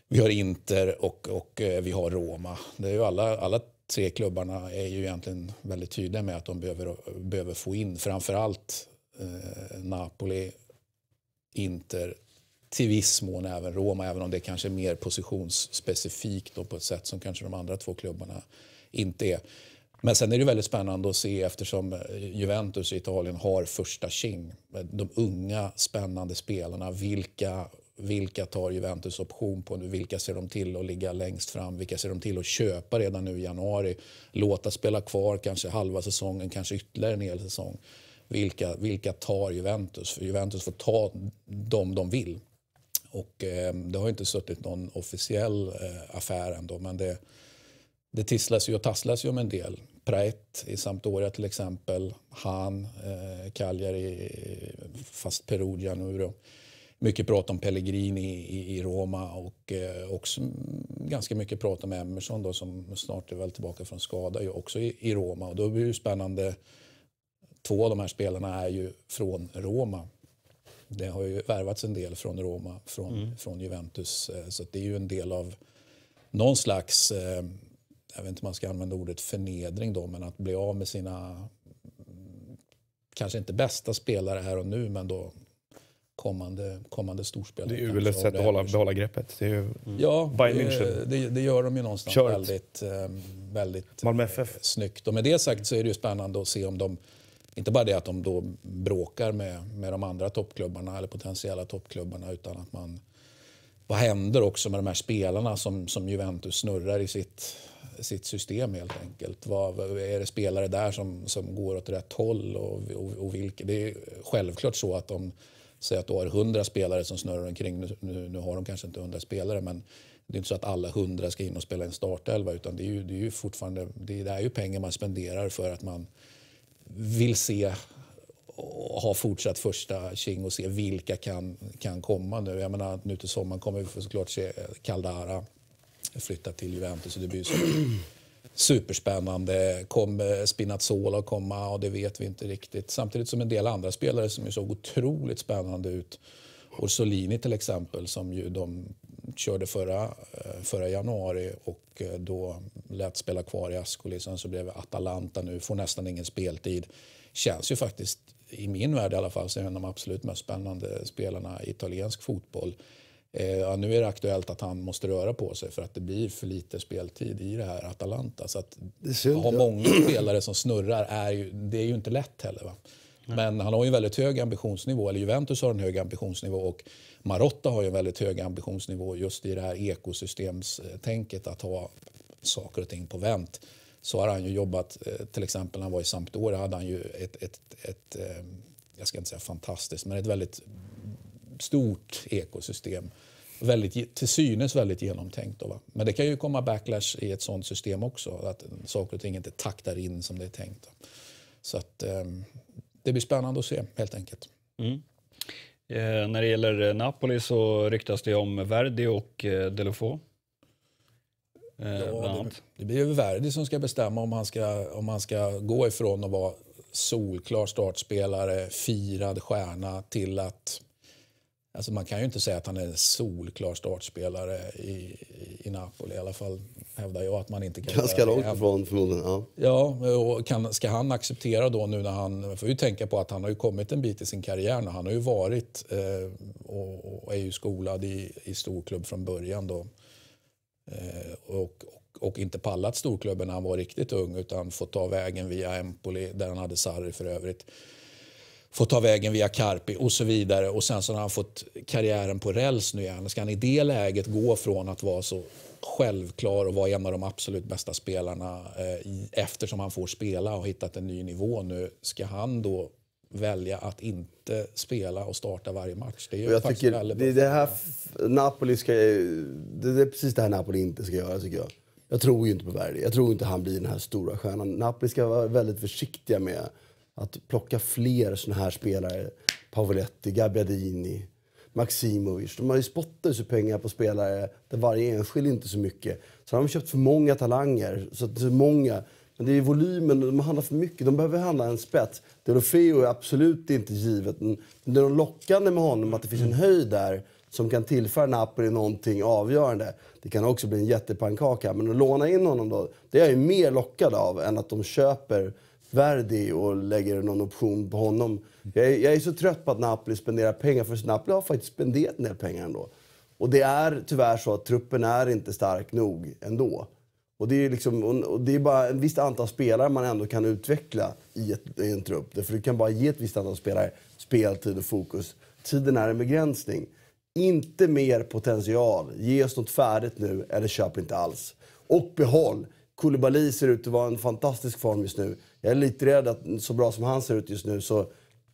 Vi har Inter och, och eh, vi har Roma. Det är ju alla, alla tre klubbarna är ju egentligen väldigt tydliga med att de behöver, behöver få in framförallt eh, Napoli Inter, till viss mån även Roma, även om det kanske är mer positionsspecifikt och på ett sätt som kanske de andra två klubbarna inte är. Men sen är det väldigt spännande att se eftersom eh, Juventus i Italien har första tjing. De unga spännande spelarna, vilka, vilka tar Juventus option på nu? Vilka ser de till att ligga längst fram? Vilka ser de till att köpa redan nu i januari? Låta spela kvar kanske halva säsongen, kanske ytterligare en hel säsong vilka, vilka tar Juventus? För Juventus får ta dem de vill. Och eh, det har inte suttit någon officiell eh, affär ändå, men det, det tisslas ju och tasslas ju om en del. Praet i Sampdoria till exempel, Han, eh, Cagliari, fast Perugia nu då. Mycket prat om Pellegrini i, i, Roma och eh, också ganska mycket prat om Emerson då, som snart är väl tillbaka från skada, också i, i Roma. Och då blir det ju spännande Två av de här spelarna är ju från Roma. Det har ju värvats en del från Roma, från, mm. från Juventus. Eh, så det är ju en del av någon slags, eh, jag vet inte om man ska använda ordet förnedring då, men att bli av med sina, mm, kanske inte bästa spelare här och nu, men då kommande, kommande storspelare. Det är ju ett sätt att hålla, behålla greppet. Det är ju, mm. ja, det, eh, det, det, gör de ju någonstans Kört. väldigt, väldigt Malmö FF. snyggt. Och med det sagt så är det ju spännande att se om de inte bara det att de då bråkar med, med de andra toppklubbarna eller potentiella toppklubbarna utan att man... Vad händer också med de här spelarna som, som Juventus snurrar i sitt, sitt system helt enkelt? Vad, är det spelare där som, som går åt rätt håll? Och, och, och vilka? Det är självklart så att de säger att du har hundra spelare som snurrar omkring, nu, nu, nu har de kanske inte hundra spelare men det är inte så att alla hundra ska in och spela en startelva utan det är ju, det är ju fortfarande det är, det är ju pengar man spenderar för att man vill se och ha fortsatt första tjing och se vilka kan, kan komma nu. Jag menar, nu till sommaren kommer vi såklart se Caldara flytta till Juventus och det blir så superspännande. Kommer Spinazzola komma? Ja, det vet vi inte riktigt. Samtidigt som en del andra spelare som såg otroligt spännande ut. Orsolini till exempel, som ju de körde förra, eh, förra januari och eh, då lät spela kvar i Ascoli. Sen så blev Atalanta nu, får nästan ingen speltid. Känns ju faktiskt, i min värld i alla fall, som en av de absolut mest spännande spelarna i italiensk fotboll. Eh, ja, nu är det aktuellt att han måste röra på sig för att det blir för lite speltid i det här Atalanta. Så att ha många spelare som snurrar är ju, det är ju inte lätt heller. Va? Men han har ju en väldigt hög ambitionsnivå, eller Juventus har en hög ambitionsnivå och Marotta har ju en väldigt hög ambitionsnivå just i det här ekosystemstänket att ha saker och ting på vänt. Så har han ju jobbat, eh, till exempel när han var i Sampdoria hade han ju ett, ett, ett, eh, jag ska inte säga fantastiskt, men ett väldigt stort ekosystem. Väldigt, till synes väldigt genomtänkt. Då, va? Men det kan ju komma backlash i ett sånt system också, att saker och ting inte taktar in som det är tänkt. Så att, ehm, det blir spännande att se helt enkelt. Mm. Eh, när det gäller eh, Napoli så ryktas det om Verdi och eh, Delofo. Eh, ja, det, det blir ju Verdi som ska bestämma om han ska, om han ska gå ifrån att vara solklar startspelare, firad stjärna till att Alltså man kan ju inte säga att han är en solklar startspelare i, i Napoli. I alla fall hävdar jag att man inte kan Ganska långt ifrån förmodligen. Ja, ja och kan, ska han acceptera då nu när han... Man får ju tänka på att han har ju kommit en bit i sin karriär nu. Han har ju varit eh, och, och, är ju skolad i, i storklubb från början då. Eh, och, och, och, inte pallat storklubben när han var riktigt ung utan fått ta vägen via Empoli där han hade Sarri för övrigt får ta vägen via Carpi och så vidare. Och sen så har han fått karriären på räls nu igen. Ska han i det läget gå från att vara så självklar och vara en av de absolut bästa spelarna eh, eftersom han får spela och hittat en ny nivå nu. Ska han då välja att inte spela och starta varje match. Det är jag tycker det, det, här Napoli ska, det, det, är precis det här Napoli inte ska göra tycker jag. Jag tror ju inte på Verdi. Jag tror inte han blir den här stora stjärnan. Napoli ska vara väldigt försiktiga med att plocka fler såna här spelare, Pavoletti, Gabbiadini, Maximovic. De har ju spottat sig pengar på spelare där varje enskild inte så mycket. De har köpt för många talanger, så att det är många. Men det är volymen, de handlar för mycket. De behöver handla en spets. Deulofeo är absolut inte givet. Men det är lockande med honom att det finns en höjd där som kan tillföra Napoli någonting avgörande. Det kan också bli en jättepannkaka. Men att låna in honom då, det är jag ju mer lockad av än att de köper Verdi och lägger någon option på honom. Jag är, jag är, så trött på att Napoli spenderar pengar, för Napoli har faktiskt spenderat en del pengar ändå. Och det är tyvärr så att truppen är inte stark nog ändå. Och det är, liksom, och det är bara ett visst antal spelare man ändå kan utveckla i, ett, i en trupp. Därför du kan bara ge ett visst antal spelare speltid och fokus. Tiden är en begränsning. Inte mer potential. Ge oss något färdigt nu eller köp inte alls. Och behåll. Koulibaly ser ut att vara en fantastisk form just nu. Jag är lite rädd att så bra som han ser ut just nu så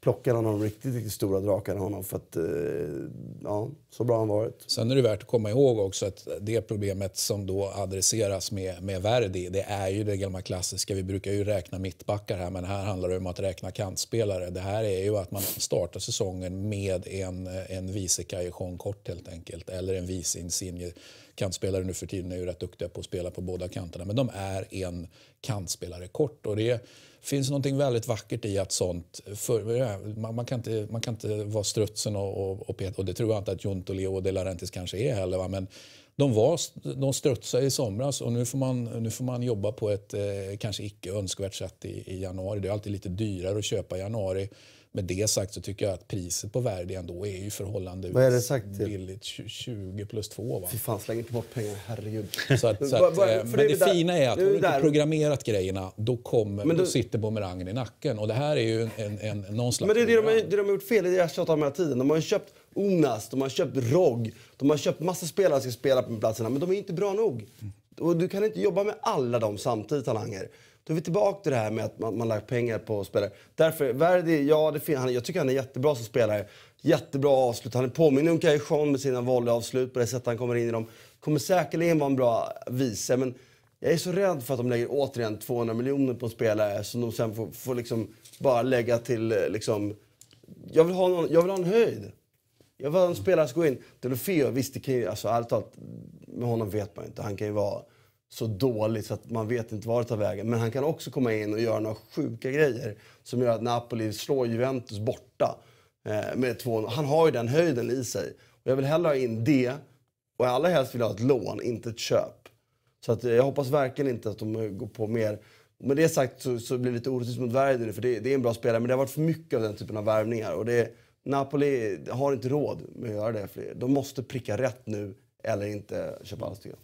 plockar han de riktigt, riktigt stora drakarna honom. För att, eh, ja, så bra har han varit. Sen är det värt att komma ihåg också att det problemet som då adresseras med, med Verdi, det är ju det gamla klassiska. Vi brukar ju räkna mittbackar här, men här handlar det om att räkna kantspelare. Det här är ju att man startar säsongen med en, en vice Kajon kort helt enkelt, eller en vice Insigne. Kantspelare nu för tiden är ju rätt duktiga på att spela på båda kanterna, men de är en kantspelare kort. Och det finns något väldigt vackert i att sånt... För, man, kan inte, man kan inte vara strutsen och, och, och, och det tror jag inte att Jon runt och Leo De Laurentiis kanske är heller. Va? Men de, var, de strutsade i somras och nu får man, nu får man jobba på ett eh, kanske icke önskvärt sätt i, i, januari. Det är alltid lite dyrare att köpa i januari. Med det sagt så tycker jag att priset på Verdi ändå är ju förhållandevis Vad är det sagt till? billigt. 20 plus 2 Fy fan, släng inte bort pengar, herregud. Så att, så (laughs) att, eh, men det, det där, fina är att har du inte programmerat grejerna då, kommer, men du, då sitter bumerangen i nacken. Och det här är ju en, en, en någon slags... Men det är det de, de har gjort fel, i är det jag tjatar om hela tiden. De har köpt Unas, de har köpt Rog, de har köpt massa spelare som ska spela på platserna, men de är inte bra nog. Och du kan inte jobba med alla dem samtidigt, talanger. Då är vi tillbaka till det här med att man, man lagt pengar på spelare. Därför, Verdi, ja, det han, jag tycker han är jättebra som spelare. Jättebra avslut. Han är påminner om Cajon med sina volleyavslut på det sätt han kommer in i dem. Kommer säkerligen vara en bra vice, men jag är så rädd för att de lägger återigen 200 miljoner på en spelare som de sen får, får liksom bara lägga till eh, liksom... Jag vill ha, någon, jag vill ha en höjd. Jag var en spelare som gå in. Delofeo, visst det kan ju, alltså ärligt talat, med honom vet man ju inte. Han kan ju vara så dålig så att man vet inte var det tar vägen. Men han kan också komma in och göra några sjuka grejer som gör att Napoli slår Juventus borta eh, med 2 Han har ju den höjden i sig. Och jag vill hellre ha in det och allra helst vill jag ha ett lån, inte ett köp. Så att eh, jag hoppas verkligen inte att de eh, går på mer. Med det sagt så, så blir det lite orättvist mot Werder nu för det, det, är en bra spelare men det har varit för mycket av den typen av värvningar. Och det Napoli har inte råd med att göra det. För de måste pricka rätt nu eller inte köpa alls, tycker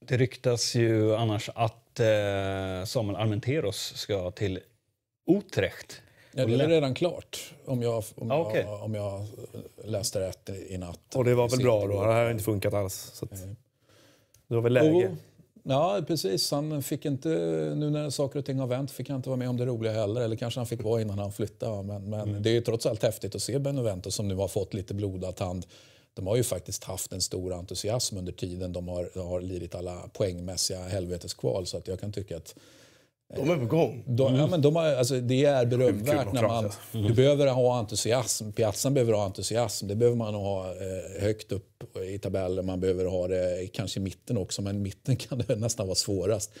Det ryktas ju annars att eh, Samuel Armenteros ska till Utrecht. Ja, det är redan klart, om jag, om, ah, okay. jag, om jag läste rätt i natt. Och det var väl bra då? Det här har inte funkat alls. Så att, eh. det var väl läge. Och, Ja, precis. Han fick inte, nu när saker och ting har vänt fick han inte vara med om det roliga heller. Eller kanske han fick vara innan han flyttade. Men, men mm. det är ju trots allt häftigt att se Benevento som nu har fått lite blodad tand. De har ju faktiskt haft en stor entusiasm under tiden de har, har lidit alla poängmässiga helveteskval. Så att jag kan tycka att de är på gång. De, mm. ja, men de har, alltså, det är berömvärt. när man, mm. Du behöver ha entusiasm. Piazzan behöver ha entusiasm. Det behöver man ha eh, högt upp i tabellen. Man behöver ha det kanske i mitten också, men mitten (laughs) kan det nästan vara svårast.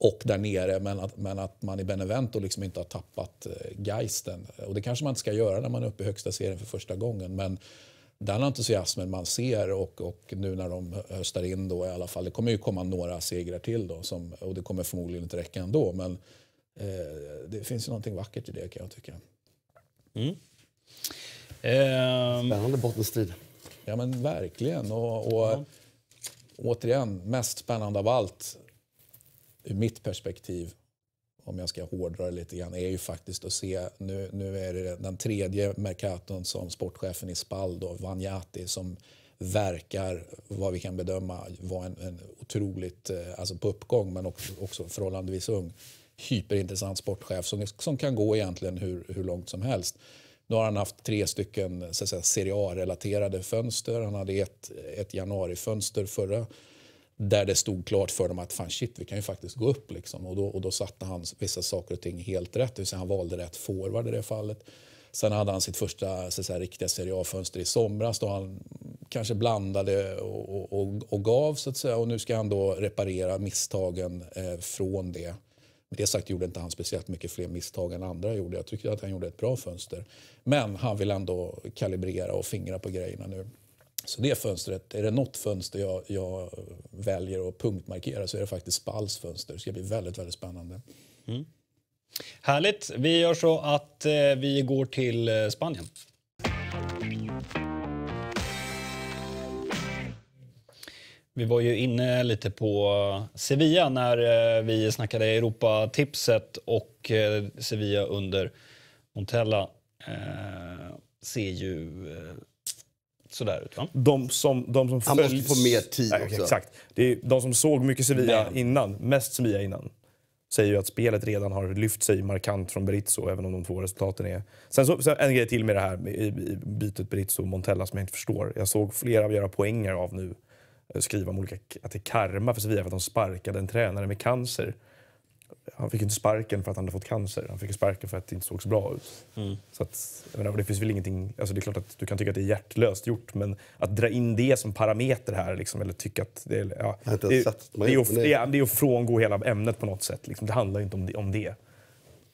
Och där nere, men att, men att man i Benevento liksom inte har tappat eh, geisten. Och det kanske man inte ska göra när man är uppe i högsta serien för första gången. Men den entusiasmen man ser och, och nu när de höstar in då i alla fall. Det kommer ju komma några segrar till då som, och det kommer förmodligen inte räcka ändå. Men eh, det finns ju någonting vackert i det kan jag tycka. Mm. Ehm... Spännande bottenstrid. Ja men verkligen. Och, och ja. återigen, mest spännande av allt ur mitt perspektiv om jag ska hårdra det lite grann, är ju faktiskt att se, nu, nu är det den tredje Mercaton som sportchefen i Spal, då, Vanjati, som verkar, vad vi kan bedöma, vara en, en otroligt, eh, alltså på uppgång men också, också förhållandevis ung, hyperintressant sportchef som, som kan gå egentligen hur, hur långt som helst. Nu har han haft tre stycken så att säga, Serie A-relaterade fönster. Han hade ett, ett januarifönster förra där det stod klart för dem att fan shit, vi kan ju faktiskt gå upp. Liksom. Och, då, och då satte han vissa saker och ting helt rätt, det vill säga han valde rätt forward i det fallet. Sen hade han sitt första så säga, riktiga Serie A-fönster i somras då han kanske blandade och, och, och, gav så att säga. Och nu ska han då reparera misstagen eh, från det. Med det sagt gjorde inte han speciellt mycket fler misstag än andra gjorde. Jag tycker att han gjorde ett bra fönster. Men han vill ändå kalibrera och fingra på grejerna nu. Så det fönstret, är det något fönster jag, jag väljer att punktmarkera så är det faktiskt Spalls fönster. Det ska bli väldigt, väldigt spännande. Mm. Härligt. Vi gör så att eh, vi går till eh, Spanien. Vi var ju inne lite på Sevilla när eh, vi snackade Europatipset och eh, Sevilla under Montella ser ju sådär ut va? De som, de som Han följs... måste få mer tid Nej, också. Exakt. Det är de som såg mycket Sevilla Men. innan, mest Sevilla innan, säger ju att spelet redan har lyft sig markant från Berizzo, även om de två resultaten är... Sen, så, sen en grej till med det här i, bytet Berizzo och Montella som jag inte förstår. Jag såg flera göra poänger av nu, eh, skriva om olika, att det är karma för Sevilla för att de sparkade en tränare med cancer han fick inte sparken för att han hade fått cancer. Han fick sparken för att det inte såg så bra ut. Mm. Så att, menar, det finns väl ingenting... Alltså det är klart att du kan tycka att det är hjärtlöst gjort, men att dra in det som parameter här, liksom, eller tycka att det är... Ja, det, det, det, är, det, är, det, är att frångå hela ämnet på något sätt. Liksom. Det handlar ju inte om det. Om det.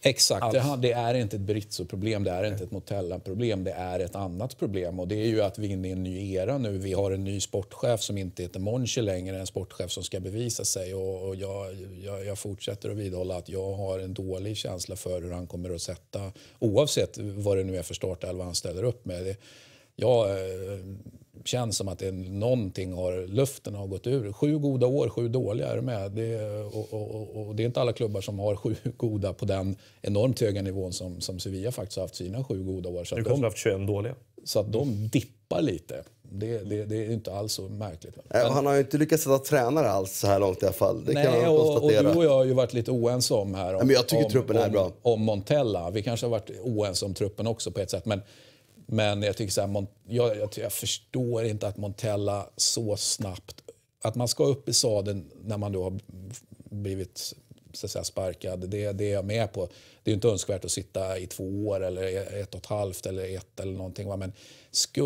Exakt, det, det, är inte ett Britso-problem, det är inte ett Motella-problem, det är ett annat problem. Och det är ju att vi är inne i en ny era nu. Vi har en ny sportchef som inte heter Monchi längre, en sportchef som ska bevisa sig. Och, och jag, jag, jag, fortsätter att vidhålla att jag har en dålig känsla för hur han kommer att sätta, oavsett vad det nu är för startelva han ställer upp med. Det, jag eh, känns som att det någonting har, luften har gått ur. Sju goda år, sju dåliga, är med? Det, och, och, och, det är inte alla klubbar som har sju (laughs) goda på den enormt höga nivån som, som Sevilla faktiskt har haft sina sju goda år. Så du kunde de, haft 21 dåliga. Så att de dippar lite. Det, det, det, är inte alls så märkligt. Men, han har ju inte lyckats sätta tränare alls så här långt i alla fall. Det nej, kan man och, och du och jag har ju varit lite oense om här. Om, men jag tycker om, truppen är om, bra. Om Montella. Vi kanske har varit oense om truppen också på ett sätt. Men men jag, tycker så här, jag, jag, jag förstår inte att Montella så snabbt... Att man ska upp i sadeln när man då har blivit så säga, sparkad, det, det är jag med på. Det är inte önskvärt att sitta i två år eller ett och ett halvt eller ett eller någonting. Va? Men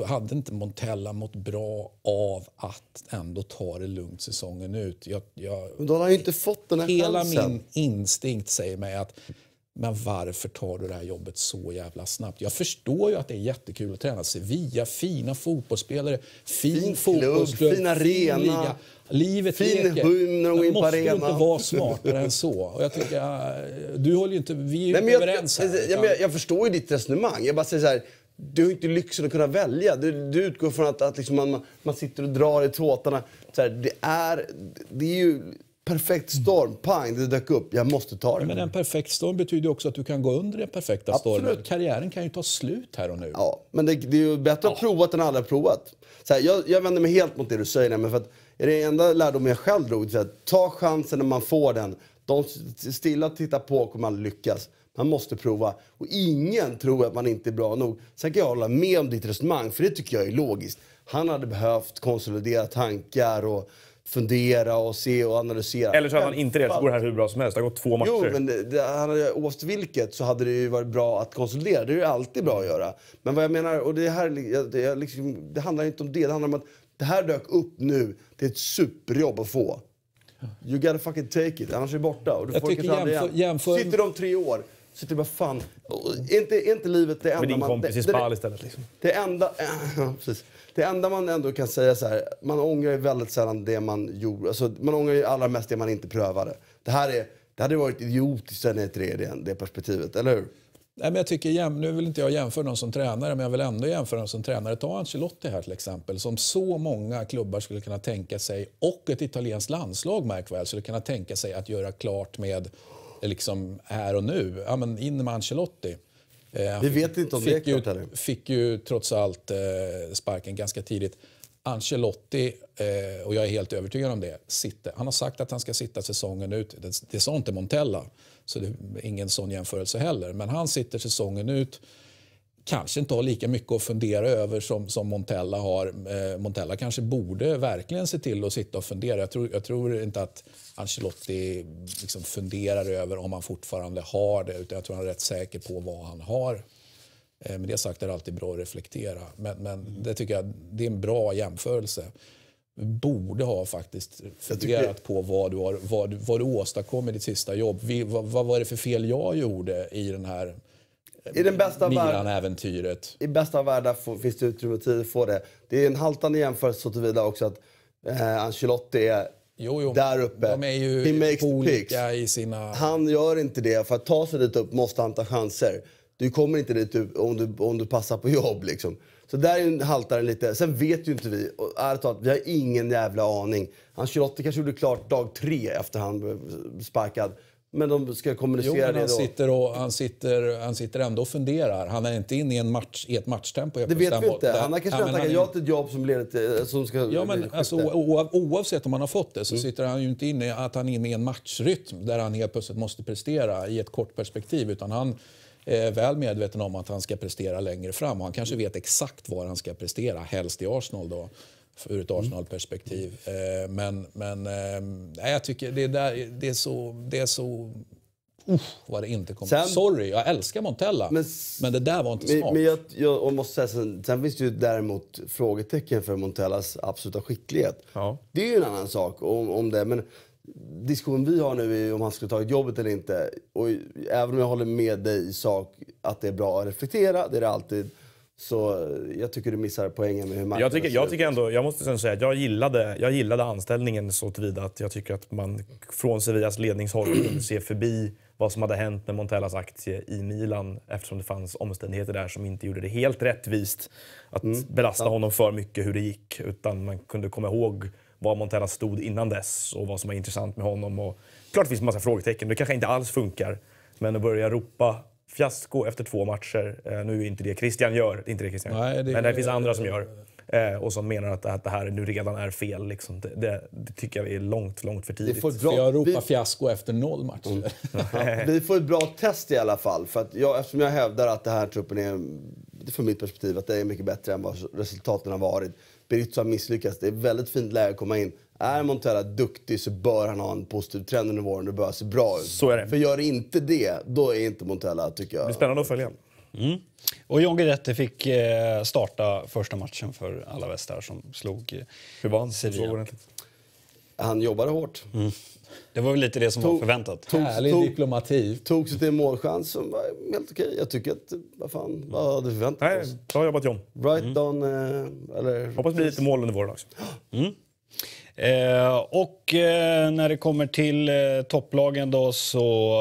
hade inte Montella mått bra av att ändå ta det lugnt säsongen ut? Jag, jag, Men de har ju inte fått den här Hela chansen. min instinkt säger mig att men varför tar du det här jobbet så jävla snabbt? Jag förstår ju att det är jättekul att träna Sevilla, fina fotbollsspelare, fin, fin fotbollsklubb, fin arena. Liga. Livet fin hymn när de går in på arenan. måste inte vara smartare än så. Och jag tycker, eh, du håller inte, vi är ju Nej, överens jag, här. Alltså, utan... Jag, jag, förstår ju ditt resonemang. Jag bara säger så här, du har inte lyxen att kunna välja. Du, du utgår från att, att liksom man, man sitter och drar i tåtarna. Så här, det, är, det är ju perfekt storm, pang, det dök upp. Jag måste ta det. Men en perfekt storm betyder också att du kan gå under den perfekta Absolut. Karriären kan ju ta slut här och nu. Ja, men det, det är ju bättre ja. att provat än aldrig provat. Så här, jag, jag vänder mig helt mot det du säger, nämligen för att är det enda lärdomen jag själv drog, så här, ta chansen när man får den. De stilla tittar på kommer man lyckas. Man måste prova. Och ingen tror att man inte är bra nog. Sen kan jag hålla med om ditt resonemang, för det tycker jag är logiskt. Han hade behövt konsolidera tankar och fundera och se och analysera. Eller så hade han inte det, så går det här hur bra som helst. Det har gått två matcher. Jo, men det, det, han hade, oavsett vilket så hade det ju varit bra att konsolidera. Det är ju alltid bra att göra. Men vad jag menar, och det här det, jag, liksom, det handlar inte om det. Det handlar om att det här dök upp nu. Det är ett superjobb att få. You gotta fucking take it, annars är det borta. Och du jag får tycker jämför, jämför... Sitter de tre år sitter du bara fan, är inte, är inte livet det enda... man... Med din man, kompis det, i Spal istället liksom. Det enda... (laughs) Ja, precis. Det enda man ändå kan säga så här, man ångrar ju väldigt sällan det man gjorde. Alltså, man ångrar ju allra mest det man inte prövade. Det här är, det hade varit idiotiskt att säga nej det, det perspektivet, eller hur? Nej, men jag tycker, nu vill inte jag jämföra någon som tränare, men jag vill ändå jämföra någon som tränare. Ta Ancelotti här till exempel, som så många klubbar skulle kunna tänka sig, och ett italienskt landslag märk skulle kunna tänka sig att göra klart med liksom här och nu. Ja, men in med Ancelotti. Eh, Vi vet inte om fick det är klart ju, Fick ju trots allt eh, sparken ganska tidigt. Ancelotti, eh, och jag är helt övertygad om det, sitter. han har sagt att han ska sitta säsongen ut. Det, det sa inte Montella, så det är ingen sån jämförelse heller. Men han sitter säsongen ut kanske inte har lika mycket att fundera över som, som Montella har. Eh, Montella kanske borde verkligen se till att sitta och fundera. Jag tror, jag tror inte att Ancelotti liksom funderar över om han fortfarande har det utan jag tror han är rätt säker på vad han har. Eh, med det sagt är det alltid bra att reflektera. Men, men mm. det tycker jag det är en bra jämförelse. Du borde ha faktiskt funderat tycker... på vad du, har, vad, vad du åstadkom i ditt sista jobb. Vad, vad var det för fel jag gjorde i den här i den bästa Milan-äventyret. I bästa av världar finns det utrymme och tid att få det. Det är en haltande jämförelse så tillvida också att eh, Ancelotti är jo, jo, där uppe. De är ju He makes olika i sina... Han gör inte det. För att ta sig dit upp måste han ta chanser. Du kommer inte dit upp om du, om du passar på jobb liksom. Så där haltar den lite. Sen vet ju inte vi. Och talat, vi har ingen jävla aning. Ancelotti kanske gjorde klart dag tre efter han blev sparkad. Men de ska kommunicera jo, men han det då? Sitter och, han, sitter, han sitter ändå och funderar. Han är inte inne i, en match, i ett matchtempo. Det vet vi inte. Han har kanske tackat ja till ett jobb som, leder som ska... Ja, men alltså, oavsett om han har fått det så mm. sitter han ju inte inne i, att han är inne i en matchrytm där han helt plötsligt måste prestera i ett kort perspektiv. Utan han är väl medveten om att han ska prestera längre fram. Och han kanske vet exakt var han ska prestera, helst i Arsenal. då ur ett mm. Arsenal-perspektiv. Mm. men men eh, jag tycker det, där, det är så... Det är så Usch, vad det inte kom. Sen, Sorry, jag älskar Montella. Men, men det där var inte smart. Men jag, jag måste säga, sen, sen, finns det ju däremot frågetecken för Montellas absoluta skicklighet. Ja. Det är ju en annan sak om, om det. Men diskussion vi har nu är om han skulle tagit jobbet eller inte. Och även om jag håller med dig i sak att det är bra att reflektera, det är det alltid. Så eh, jag tycker du missar poängen med hur marknaden jag tycker, jag tycker ändå, Jag måste säga att jag gillade, jag gillade anställningen så tillvida att jag tycker att man från Sevillas ledningshåll kunde se förbi vad som hade hänt med Montellas aktie i Milan eftersom det fanns omständigheter där som inte gjorde det helt rättvist att mm. belasta ja. honom för mycket hur det gick. Utan man kunde komma ihåg var Montella stod innan dess och vad som var intressant med honom. Och, klart det finns en massa frågetecken, det kanske inte alls funkar. Men att börja ropa fiasko efter två matcher. Eh, nu är inte det Christian gör, inte det Christian Nej, det, men det finns andra som gör. Eh, och som menar att det, här, nu redan är fel. Liksom. Det, det, det, tycker jag är långt, långt för tidigt. Vi får bra, jag ropar vi... fiasko efter noll matcher. Mm. (laughs) vi får ett bra test i alla fall. För att jag, eftersom jag hävdar att den här truppen är, från mitt perspektiv, att det är mycket bättre än vad resultaten har varit. Berizzo har misslyckats. Det är ett väldigt fint läge att komma in. Är Montella duktig så bör han ha en positiv trend under våren. Det bör se bra ut. Så är det. För gör inte det, då är inte Montella, tycker jag... Det blir spännande att följa. Mm. Och John Guidetti fick eh, starta första matchen för alla västar som slog eh, Hur var han? Han jobbade hårt. Mm. Det var väl lite det som tog, var förväntat. Tog, Härlig tog, diplomati. Tog sig till en målchans som var helt okej. Jag tycker att, vad fan, vad mm. hade vi förväntat Nej, oss? Bra jobbat John. Brighton, mm. Eh, eller... Hoppas det blir lite mål under våren också. (gasps) Mm. Eh, och eh, när det kommer till eh, topplagen då så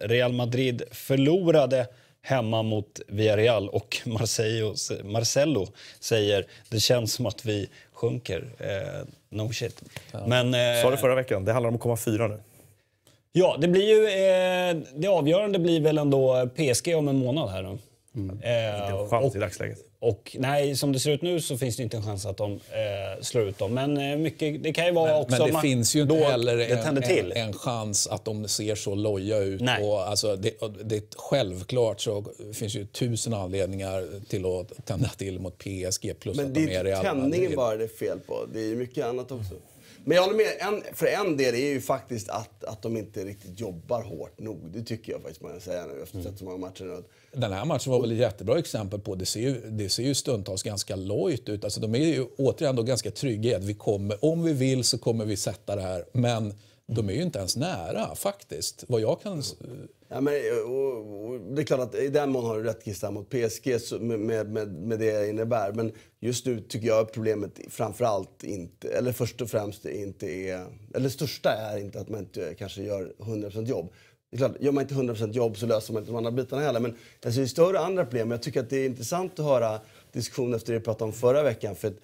eh, Real Madrid förlorade hemma mot Villarreal och (laughs) Marseille, Marcello säger det känns som att vi sjunker. Eh, no shit. Ja. Men, eh, Sa du förra veckan, det handlar om att komma fyra nu. Ja, det blir ju... Eh, det avgörande blir väl ändå PSG om en månad här. Då. Mm. Eh, inte en eh, chans och, i dagsläget. Och, nej, som det ser ut nu så finns det inte en chans att de eh, slår ut dem. Men eh, mycket, det kan ju vara men, också... Men det man, finns ju inte heller en, en, en, chans att de ser så loja ut. Nej. Och, alltså, det, och det, självklart så finns ju tusen anledningar till att tända till mot PSG. Plus men att det är de är tändningen bara det är fel på. Det är mycket annat också. Men jag håller med. En, för en del är ju faktiskt att, att de inte riktigt jobbar hårt nog. Det tycker jag faktiskt man kan säga nu efter mm. så många matcher. Den här matchen var väl ett jättebra exempel på det. ser ju, det ser ju stundtals ganska lojt ut. Alltså, de är ju återigen då ganska trygga i att vi kommer, om vi vill så kommer vi sätta det här. Men de är ju inte ens nära faktiskt, vad jag kan... Ja, men, eh, och, och, det är klart att i den mån har du rätt Christian mot PSG med, med, med det innebär. Men just nu tycker jag problemet framför allt inte, eller först och främst inte är, eller största är inte att man inte kanske gör 100% jobb. Det är klart, gör man inte 100% jobb så löser man inte de andra bitarna heller. Men alltså, det är större andra problem. Jag tycker att det är intressant att höra diskussion efter det vi pratade om förra veckan. För att,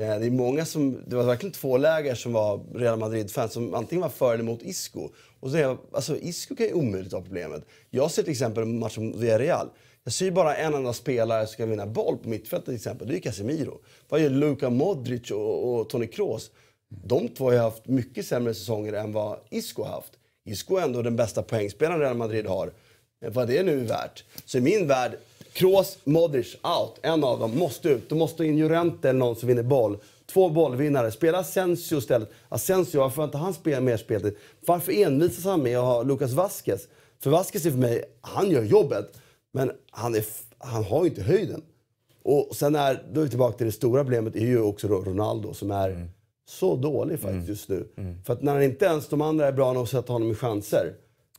det är många som, det var verkligen två läger som var Real Madrid-fans som antingen var för eller emot Isco. Och så är jag, alltså Isco kan ju omöjligt ha problemet. Jag ser till exempel en match som Villarreal. Jag ser bara en enda spelare som kan vinna boll på mittfältet till exempel. Det är Casemiro. Vad gör Luka Modric och, och Toni Kroos? De två har haft mycket sämre säsonger än vad Isco har haft. Isco är ändå den bästa poängspelaren Real Madrid har. Vad det nu är värt. Så i min värld, Kroos, Modric, out. En av dem måste ut. De måste in Llorente eller någon som vinner boll. Två bollvinnare. Spela Asensio istället. Asensio, varför inte han spela mer speltid? Varför envisas han med att ha Lucas Vasquez? För Vasquez är för mig, han gör jobbet. Men han, är, han har ju inte höjden. Och sen är, då är vi tillbaka till det stora problemet, Det är ju också Ronaldo som är mm. så dålig faktiskt mm. just nu. Mm. För att när inte ens de andra är bra nog att sätta honom i chanser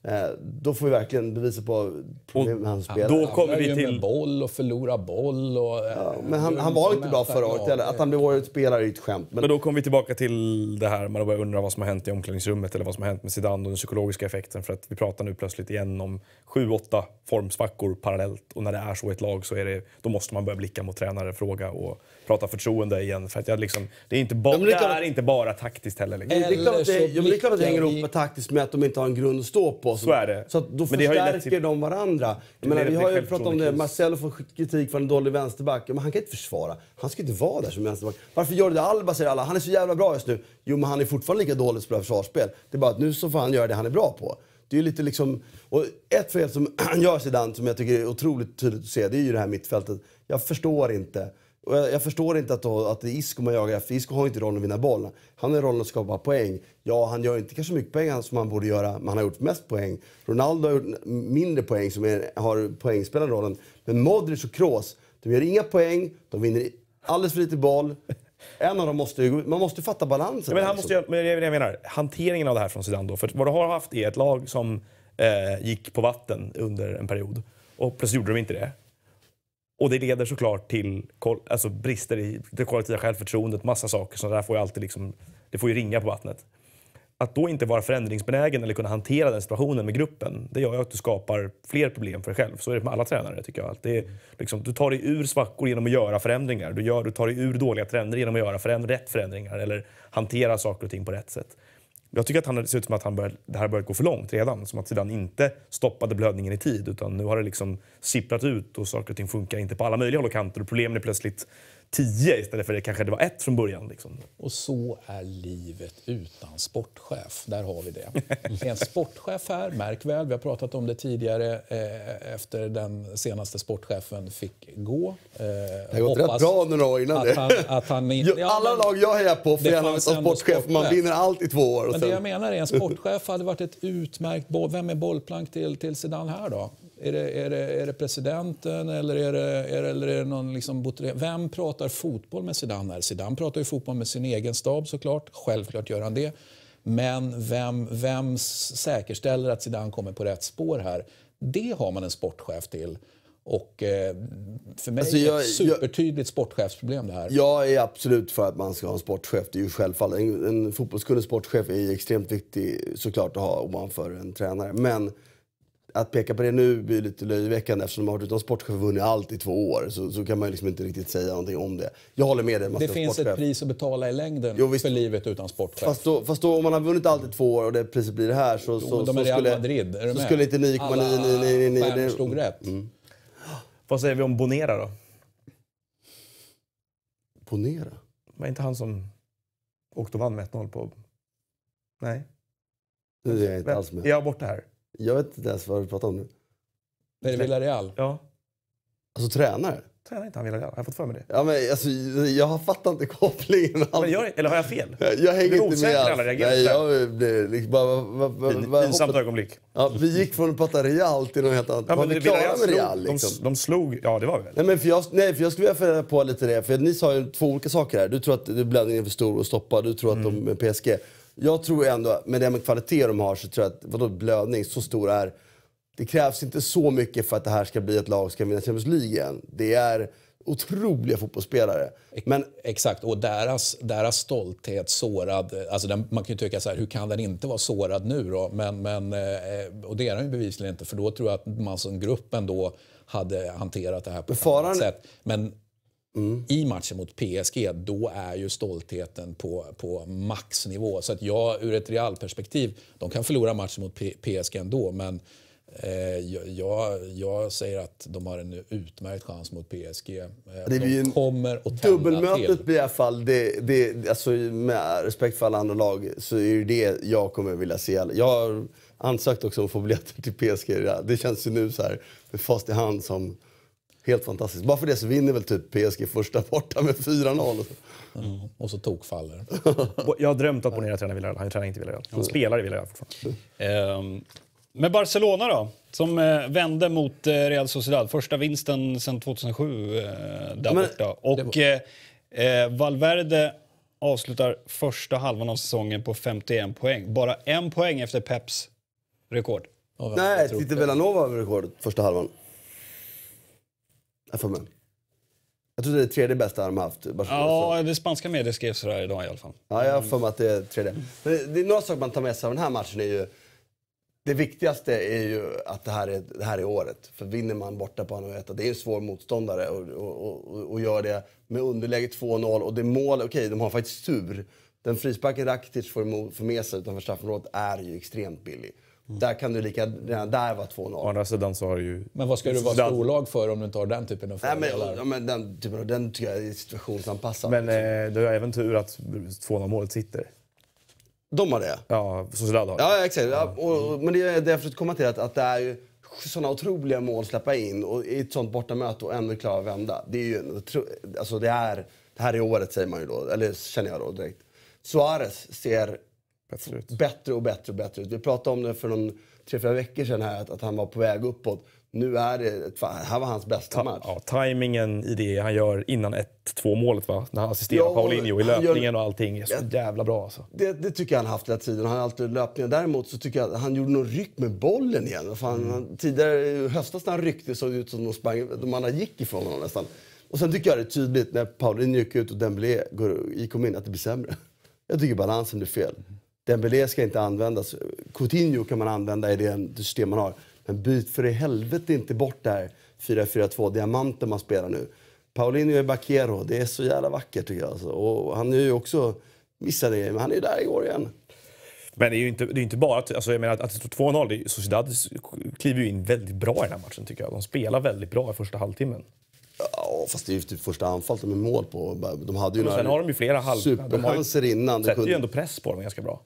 Eh, då får vi verkligen bevisa på problem med hans spel. Då kommer vi till... boll och förlora boll. Och, eh, ja, men han, han var inte bra förra året heller. Att han blev årets spelare är ett skämt. Men... men... då kommer vi tillbaka till det här. Man börjar undra vad som har hänt i omklädningsrummet eller vad som har hänt med Zidane och den psykologiska effekten. För att vi pratar nu plötsligt igen om sju, åtta formsvackor parallellt. Och när det är så i ett lag så är det, då måste man börja blicka mot tränare, fråga prata förtroende igen. För att jag liksom, det är inte, ba ja, det det är inte bara taktiskt heller. Liksom. Det, är klart att det, ja, det, klart att det hänger ihop med taktiskt med att de inte har en grund att stå på. Så, så är det. Så att då men förstärker till... de varandra. Jag menar, vi har ju pratat om det, Marcelo får kritik för en dålig vänsterback. Men han kan inte försvara. Han ska inte vara där som vänsterback. Varför gör det Alba säger alla, han är så jävla bra just nu. Jo men han är fortfarande lika dålig på försvarsspel. Det är bara att nu så får han göra det han är bra på. Det är lite liksom... Och ett fel som han gör Zidane som jag tycker är otroligt tydligt att se, det är ju det här mittfältet. Jag förstår inte och jag, jag förstår inte att, då, att det är Isco man jagar efter. Isco har inte rollen att vinna bollen. Han har rollen att skapa poäng. Ja, han gör inte kanske mycket poäng som han borde göra, men han har gjort mest poäng. Ronaldo har gjort mindre poäng, som är, har poängspelarrollen. Men Modric och Kroos, de gör inga poäng, de vinner alldeles för lite boll. En av dem måste ju, man måste fatta balansen. Ja, men han måste, liksom. men jag menar, hanteringen av det här från Zidane då. För vad du har haft är ett lag som eh, gick på vatten under en period. Och plötsligt gjorde de inte det. Och det leder såklart till alltså brister i det kollektiva självförtroendet, massa saker. Så där får ju alltid liksom, det får ju ringa på vattnet. Att då inte vara förändringsbenägen eller kunna hantera den situationen med gruppen, det gör ju att du skapar fler problem för dig själv. Så är det med alla tränare tycker jag. Att det är, liksom, du tar dig ur svackor genom att göra förändringar. Du, gör, du tar dig ur dåliga trender genom att göra föränd rätt förändringar eller hantera saker och ting på rätt sätt. Jag tycker att han, det ser ut som att han började, det här har börjat gå för långt redan. Som att Zidane inte stoppade blödningen i tid utan nu har det liksom sipprat ut och saker och ting funkar inte på alla möjliga håll och kanter. Och problemen är plötsligt tio istället för det kanske det var ett från början. Liksom. Och så är livet utan sportchef. Där har vi det. En sportchef här, märk väl, vi har pratat om det tidigare eh, efter den senaste sportchefen fick gå. Eh, det har gått rätt bra några år innan att han, det. Att han (laughs) in, ja, Alla lag jag hejar på får gärna vara sportchef, sportchef, man vinner allt i två år. men sen... det jag menar är en sportchef hade varit ett utmärkt Vem är bollplank till, till Zidane här då? Är det, är det, är det presidenten eller är det, är det, eller är det någon liksom Vem pratar fotboll med Zidane? Här? Zidane pratar ju fotboll med sin egen stab såklart. Självklart gör han det. Men vem, vem säkerställer att Zidane kommer på rätt spår här? Det har man en sportchef till. Och eh, för mig alltså jag, är det ett supertydligt jag, sportchefsproblem det här. Jag är absolut för att man ska ha en sportchef. Det är ju självfallet. En, en fotbollskunnig sportchef är extremt viktig såklart att ha ovanför en tränare. Men att peka på det nu blir lite löjeväckande eftersom de har utan sportchef och vunnit allt i två år. Så, så kan man liksom inte riktigt säga någonting om det. Jag håller med dig. Man det finns sportchef. ett pris att betala i längden jo, för livet utan sportchef. Fast, då, fast då, om man har vunnit allt i två år och det priset blir det här så, så, de är så skulle, Madrid. Är så skulle inte 9,999... Alla stod rätt. Mm. Vad säger vi om Bonera då? Bonera? Var inte han som åkte och vann med 1-0 på... Nej. Nu är jag inte alls med. Är borta här? Jag vet inte ens vad du pratar om nu. det Villareal? Ja. Alltså tränare? Tränar inte han Villareal? Har jag fått för mig det? Ja, men, alltså, jag har fattat inte kopplingen. Men jag, eller har jag fel? Jag, jag hänger inte med liksom Pinsamt ögonblick. Ja, vi gick från att prata Real till något helt annat. Ja, var vi klara med Real? Liksom? De, de slog... Ja, det var vi väl? Nej, men för jag, nej, för jag skulle vilja fundera på lite det. För ni sa ju två olika saker här. Du tror att blandningen är för stor och stoppa. Du tror att mm. de är PSG. Jag tror ändå, med den kvalitet de har, så tror jag att vadå, blödning, så stor är... Det krävs inte så mycket för att det här ska bli ett lag som ska vinna Champions League än. Det är otroliga fotbollsspelare. Men... Exakt, och deras, deras stolthet sårad. Alltså den, man kan ju tycka så här, hur kan den inte vara sårad nu då? Men, men, eh, och det är den ju bevisligen inte, för då tror jag att man som grupp ändå hade hanterat det här på ett annat sätt. Men Mm. i matchen mot PSG, då är ju stoltheten på, på maxnivå. Så att jag, ur ett realperspektiv, de kan förlora matchen mot P PSG ändå, men eh, jag, jag säger att de har en utmärkt chans mot PSG. Eh, det de en, kommer att Dubbelmötet till. blir i alla fall, det, det, alltså, med respekt för alla andra lag, så är det det jag kommer vilja se. Jag har ansökt också om att få biljetter till PSG. Det känns ju nu så här, med fast i hand som Helt fantastiskt. Bara för det så vinner väl typ PSG första borta med 4-0. Mm. Och så tokfaller. jag har drömt att Bonera tränar Villareal. Han tränar inte Villarreal. Han spelar i Villarreal fortfarande. Um, med Barcelona då, som eh, vände mot eh, Real Sociedad. Första vinsten sedan 2007 eh, där Men, borta. Och eh, eh, Valverde avslutar första halvan av säsongen på 51 poäng. Bara en poäng efter Peps rekord. Nej, Tite Velanova över rekordet första halvan för mig. Jag tror det är det tredje bästa de har haft. Barcelona. Ja, det spanska medier skrev sådär idag i alla fall. Ja, jag har för att det är tredje. Men det är några saker man tar med sig av den här matchen är ju... Det viktigaste är ju att det här är, det här är året. För vinner man borta på Anoeta, det är en svår motståndare och, och, och, och gör det med underläge 2-0 och det mål, okej okay, de har faktiskt tur. Den frisparken Rakitic får med sig utanför straffområdet är ju extremt billig. Där kan du lika redan där vara 2-0. Å andra sidan så har du ju... Men vad ska du vara storlag för om du inte har den typen av fördelar? Nej, men, ja, men den typen av, den tycker jag är situationsanpassad. Men eh, du har även tur att 2-0-målet sitter. De har det? Ja, Sociedad har det. Ja, exakt. Ja, och, och, men det, det jag försökte komma till är att, att det är ju sådana otroliga mål att släppa in och i ett sånt bortamöte och ändå klara att vända. Det är ju, alltså det, är, det här är året, säger man ju då. Eller känner jag då direkt. Suarez ser bättre ut. Bättre och bättre och bättre ut. Vi pratade om det för någon, tre, fyra veckor sedan här, att, att han var på väg uppåt. Nu är det, fan, här var hans bästa Ta, match. Ja, tajmingen i det han gör innan 1-2 målet, va? när han assisterar ja, Paulinho i löpningen gör, och allting, är så ja, jävla bra. Alltså. Det, det, tycker jag han har haft hela tiden. Han har alltid löpningar. Däremot så tycker jag att han gjorde någon ryck med bollen igen. Fan, mm. han, tidigare i höstas när han ryckte såg det ut som att sprang, de andra gick ifrån honom nästan. Och sen tycker jag det är tydligt när Paulinho gick ut och Dembélé gick in att det blir sämre. Jag tycker balansen blir fel. Mm. Dembélé ska inte användas. Coutinho kan man använda i det system man har. Men byt för i helvete inte bort det här 4-4-2, diamanten man spelar nu. Paulinho är Baquero. Det är så jävla vackert tycker jag. Alltså. Och han är ju också missade grejer, men han är ju där igår igen. Men det är ju inte, det är inte bara att, alltså jag menar att, det står 2-0, Sociedad kliver ju in väldigt bra i den här matchen tycker jag. De spelar väldigt bra i första halvtimmen. Ja, fast det är ju typ första anfallet de är mål på. De hade ju några sen har de ju flera halv... superchanser innan. Sätter kunde... ju ändå press på dem ganska bra.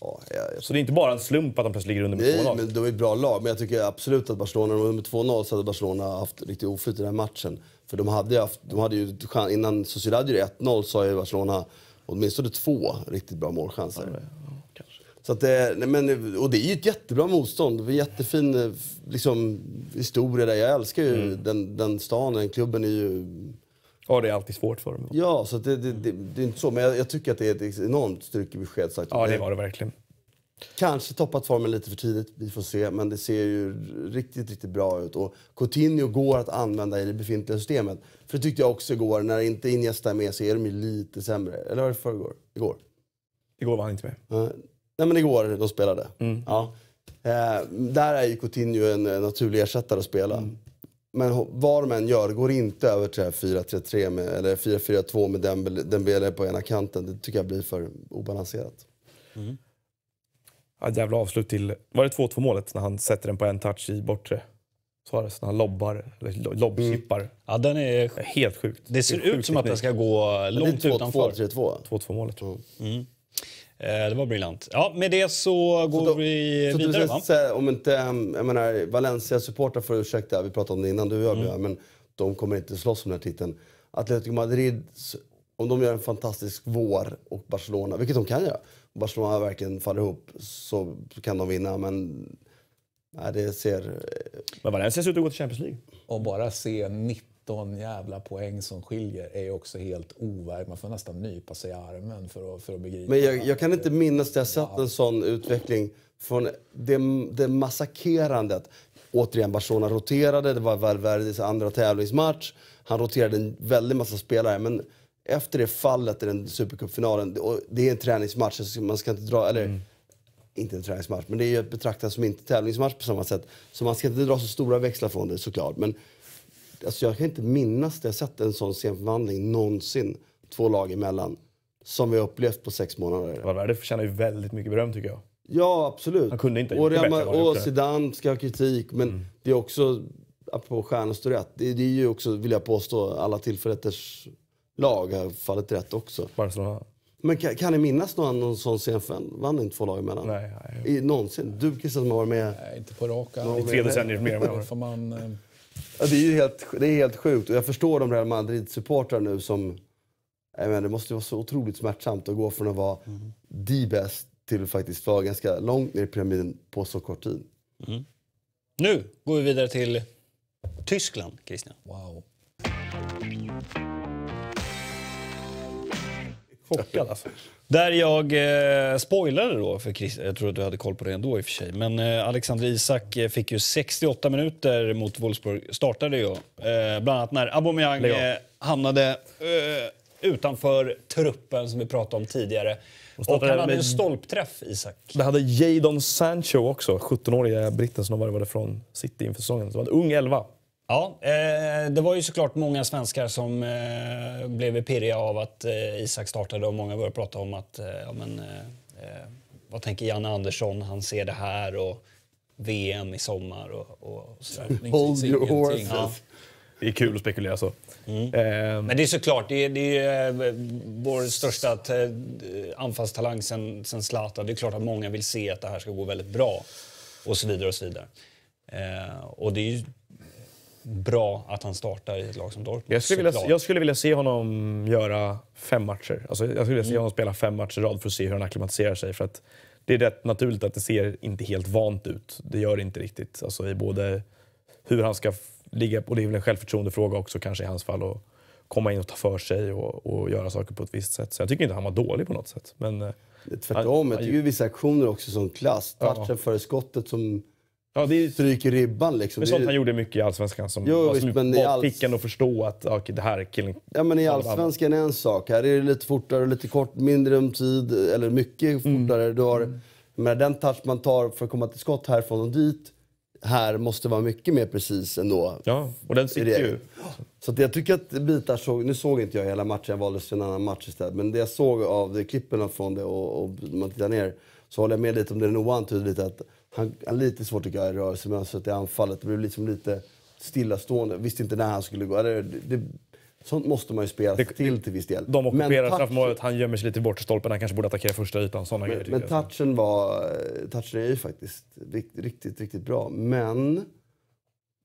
Ja, jag... Så det är inte bara en slump att de plötsligt ligger under med 2-0? Nej, men de är ett bra lag. Men jag tycker absolut att Barcelona, de var med 2-0 så hade Barcelona haft riktigt oflyt i den här matchen. För de hade ju haft, de hade ju, innan Sociedad gjorde 1-0 så har ju Barcelona åtminstone två riktigt bra målchanser. ja, så att det, eh, men, och det är ju ett jättebra motstånd. Det är jättefin eh, liksom, historia där. Jag älskar ju mm. den, den stan, den klubben är ju Ja, det är alltid svårt för dem. Ja, så det, det, det, det är inte så. Men jag, jag, tycker att det är ett enormt styrkebesked. Sagt. Ja, det var det verkligen. Kanske toppat formen lite för tidigt, vi får se. Men det ser ju riktigt, riktigt bra ut. Och Coutinho går att använda i det befintliga systemet. För det tyckte jag också igår, när inte Iniesta är med så är de ju lite sämre. Eller var det förrgår? Igår? Igår var han inte med. Uh, nej, men igår de spelade. Mm. Ja. Eh, där är ju Coutinho en naturlig ersättare att spela. Mm. Men vad de än gör, går inte över till 4-3-3 med, eller 4-4-2 med Dembele, på ena kanten. Det tycker jag blir för obalanserat. Mm. Ja, jävla avslut till... Var det 2-2 målet när han sätter den på en touch i bortre? Suarez när han lobbar, eller lobbchippar. Mm. Ja, den är... Helt sjukt. Det ser det ut som teknik. att den ska gå långt utanför. 2-3-2 målet. Mm. mm. Eh, det var briljant. Ja, med det så går så då, vi vidare. Så säga, om inte, mm, jag menar, Valencia supportrar får ursäkta, vi pratade om det innan du och mm. men de kommer inte slåss om den här titeln. Atletico Madrid, om de gör en fantastisk vår och Barcelona, vilket de kan göra, Barcelona verkligen faller ihop så kan de vinna. Men nej, det ser... Eh, men Valencia ser ut att gå till Champions League. Och bara se 90 13 jävla poäng som skiljer är också helt overkligt. Man får nästan nypa sig i armen för att, för att begripa. Men jag, jag kan inte minnas att jag sett ja. en sån utveckling från det, det massakerandet. Återigen, Barcelona roterade. Det var Valverdes andra tävlingsmatch. Han roterade en väldig massa spelare. Men efter det fallet i den supercupfinalen, det är en träningsmatch, man ska inte dra... Eller, mm. Inte en träningsmatch, men det är ju betrakta som inte tävlingsmatch på samma sätt. Så man ska inte dra så stora växlar från det såklart. Men Alltså jag kan inte minnas det. Jag sett en sån scenförvandling någonsin. Två lag emellan. Som vi upplevt på sex månader. Valverde förtjänar ju väldigt mycket beröm tycker jag. Ja, absolut. Han kunde inte ha det bättre. Och Zidane ska ha kritik. Men mm. det är också, apropå stjärnor rätt. Det, det, är ju också, vill jag påstå, alla tillfälligheters lag har fallit rätt också. Barcelona. Men kan, kan ni minnas någon, någon sån scenförvandling två lag emellan? Nej, nej. I, någonsin? Du Christian som har varit med? Nej, inte på raka. I tre decennier mer än Ja, det är ju helt, det är helt sjukt. Och jag förstår de Real Madrid-supportrar nu som... Jag menar, det måste vara så otroligt smärtsamt att gå från att vara mm. de bäst till att faktiskt vara ganska långt ner i pyramiden på så kort tid. Mm. Nu går vi vidare till Tyskland, Christian. Wow. Chockad alltså. (laughs) Där jag eh, spoilade då, för Chris, jag tror att du hade koll på det ändå i och för sig. Men eh, Alexander Isak eh, fick ju 68 minuter mot Wolfsburg, startade ju. Eh, bland annat när Aubameyang eh, hamnade eh, utanför truppen som vi pratade om tidigare. Och, och han hade en stolpträff, Isak. Det hade Jadon Sancho också, 17-åriga britten som var från City inför säsongen. Så det var en ung elva. Ja, eh, det var ju såklart många svenskar som eh, blev pirriga av att eh, Isak startade och många började prata om att ja, men, vad tänker Janne Andersson, han ser det här och VM i sommar och, och, sådär. (laughs) Hold your horses. Ja. Det är kul att spekulera så. Mm. Men det är såklart, det är, det är vår största anfallstalang sen, sen Zlatan. Det är klart att många vill se att det här ska gå väldigt bra och så vidare och så vidare. Eh, och det är ju bra att han startar i ett lag som Dortmund. Jag skulle, vilja, jag skulle vilja se honom göra fem matcher. Alltså, jag skulle vilja se mm. honom spela fem matcher i rad för att se hur han acklimatiserar sig. För att det är rätt naturligt att det ser inte helt vant ut. Det gör det inte riktigt. Alltså, i både hur han ska ligga, och det är väl en självförtroendefråga också kanske i hans fall, Att komma in och ta för sig och, och göra saker på ett visst sätt. Så jag tycker inte han var dålig på något sätt. Men, eh, Tvärtom, är ju vissa aktioner också som klass. Touchen ja. före skottet som Ja, det är, stryker ribban. Liksom. Men sånt han gjorde mycket i Allsvenskan som, jo, visst, som i all... fick en förstå att okay, det här är killen. Ja, men i Allsvenskan är en sak. Här är det lite fortare, lite kort, mindre om tid, eller mycket mm. fortare. Mm. Du har, mm. men den touch man tar för att komma till skott härifrån och dit här måste vara mycket mer precis ändå. Ja, och den sitter ju. Så jag tycker att bitar såg, nu såg inte jag hela matchen, jag valde en annan match istället. Men det jag såg av klippen från det och, och man tittar ner så håller jag med lite om det Noah antydde lite att han, har lite svårt att jag i rörelsemönstret alltså i anfallet. Det blev liksom lite stillastående. Visste inte när han skulle gå. Det, det, sånt måste man ju spela det, till till viss del. De ockuperar straffmålet, han gömmer sig lite bort stolpen. Han kanske borde attackera första ytan. Såna men, grejer, men touchen, var, touchen är ju faktiskt riktigt, riktigt, riktigt bra. Men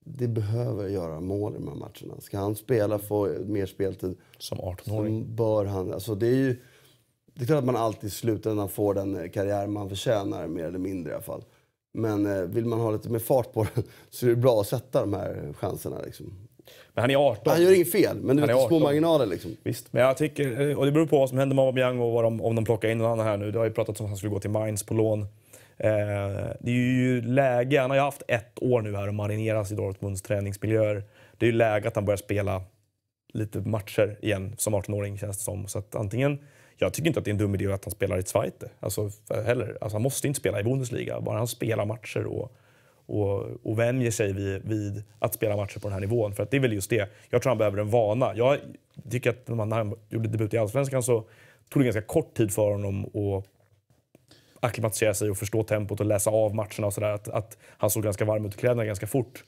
det behöver göra mål i de här matcherna. Ska han spela, få mer speltid, som 18-åring. bör han... Alltså det, är ju, det är klart att man alltid i slutändan får den karriär man förtjänar, mer eller mindre i alla fall. Men eh, vill man ha lite mer fart på den (laughs) så är det bra att sätta de här chanserna. Liksom. Men han är 18. Han gör inget fel, men du vet, små marginaler liksom. Visst, men jag tycker, eh, och det beror på vad som händer med Aubameyang och vad de, om de plockar in någon annan här nu. Det har ju pratats om att han skulle gå till Mainz på lån. Eh, det är ju läge, han har ju haft ett år nu här och marineras i Dortmunds träningsmiljöer. Det är ju läge att han börjar spela lite matcher igen som 18-åring känns det som. Så att antingen jag tycker inte att det är en dum idé att han spelar i Zweite alltså, heller. Alltså, han måste inte spela i Bundesliga, bara han spelar matcher och, och, och vänjer sig vid, vid, att spela matcher på den här nivån. För att det är väl just det. Jag tror han behöver en vana. Jag tycker att när han gjorde debut i Allsvenskan så tog det ganska kort tid för honom att acklimatisera sig och förstå tempot och läsa av matcherna och sådär. Att, att, han såg ganska varm ut i kläderna ganska fort.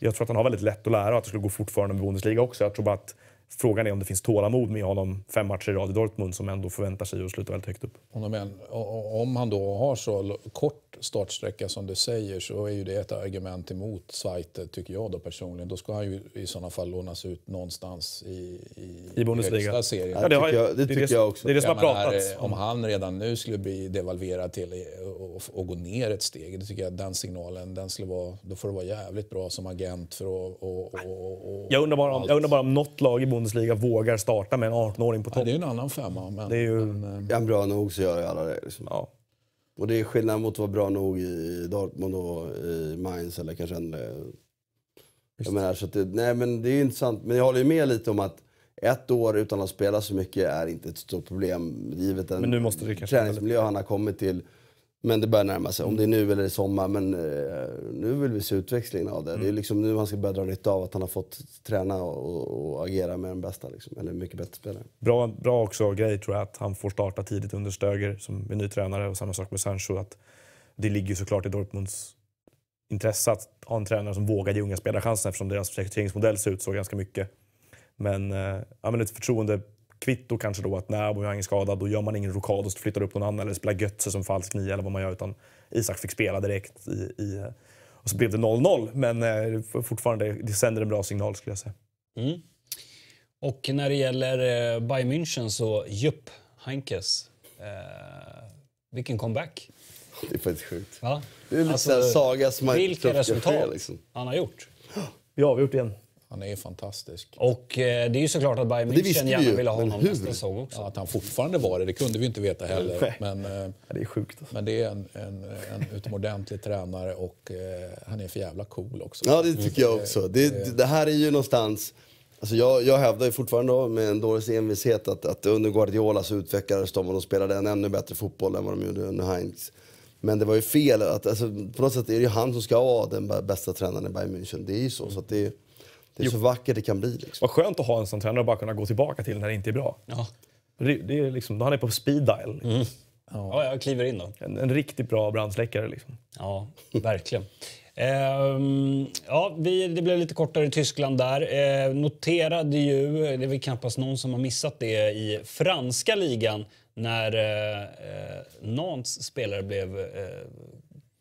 Jag tror att han har väldigt lätt att lära och att det skulle gå fortfarande med Bundesliga också. Jag tror bara att Frågan är om det finns tålamod med honom fem matcher i rad i Dortmund som ändå förväntar sig att sluta väldigt högt upp. Om han då har så kort startsträcka som du säger så är ju det ett argument emot Zweite tycker jag då personligen. Då ska han ju i sådana fall lånas ut någonstans i, i, I Bundesliga. högsta serien. Ja, det, tycker jag, det tycker det, jag också. Det är det som har pratats. Här, eh, om han redan nu skulle bli devalverad till och, och, gå ner ett steg, det tycker jag den signalen, den skulle vara, då får det vara jävligt bra som agent för att... Och, och, och, och jag, undrar bara om, jag undrar bara om något lag i Bundesliga Bundesliga vågar starta med en 18-åring på topp. Ja, det är en annan femma. Men, det är ju... men, eh, ja, bra nog så gör alla det. Liksom. Ja. Och det är skillnad mot att vara bra nog i Dortmund och i Mainz eller kanske en... Eh, jag menar, så det, nej, men det är intressant. Men jag håller med lite om att ett år utan att spela så mycket är inte ett stort problem givet den träningsmiljö han har kommit till. Men det börjar närma sig. Om mm. det är nu eller i sommar. Men eh, nu vill vi se utväxlingen av det. Mm. Det är mm. liksom nu han ska börja dra nytta av att han har fått träna och, och agera med den bästa. Liksom, eller mycket bättre spelare. Bra, bra också grej tror jag att han får starta tidigt under Stöger som är ny tränare. Och samma sak med Sancho. Att det ligger såklart i Dortmunds intresse att ha en tränare som vågar ge unga spelare chansen eftersom deras rekryteringsmodell ser ut så ganska mycket. Men, eh, ja, men ett förtroende kvitto kanske då att när jag är ingen skadad, då gör man ingen rokad och flyttar upp någon annan eller spelar Götze som falsk nia eller vad man gör utan Isak fick spela direkt i, i och så blev det 0-0. Men eh, fortfarande, det sänder en bra signal skulle jag säga. Mm. Och när det gäller eh, Bayern München så, jupp, Heinkes. Eh, vilken comeback! Det är faktiskt sjukt. Va? Det är lite alltså, saga som Vilka resultat fel, liksom. han har gjort. Ja, vi har gjort igen. Han är fantastisk. Och eh, det är ju såklart att Bayern München vi ville ha honom nästa säsong också. Ja, att han fortfarande var det, det kunde vi inte veta heller. Men, eh, ja, det är sjukt. Alltså. Men det är en, en, en utomordentlig tränare och eh, han är för jävla cool också. Ja, det tycker jag också. Det, mm. det här är ju någonstans... Alltså jag, jag hävdar ju fortfarande med en dåres envishet att, att under Guardiola så utvecklades de och de spelade en ännu bättre fotboll än vad de gjorde under Heinz. Men det var ju fel. Att, alltså, på något sätt är det ju han som ska vara den bästa tränaren i Bayern München. Det är ju så. så det, det är jo. så vackert det kan bli. Liksom. Vad skönt att ha en sån tränare och bara kunna gå tillbaka till när det inte är bra. Ja. Det, det är liksom, han är på speed dial. Liksom. Mm. Ja. ja. jag kliver in då. En, en riktigt bra brandsläckare. Liksom. Ja, verkligen. Ehm, ja, vi, det blev lite kortare i Tyskland där. Ehm, noterade ju, det är väl knappast någon som har missat det, i franska ligan när eh, eh Nantes spelare blev eh,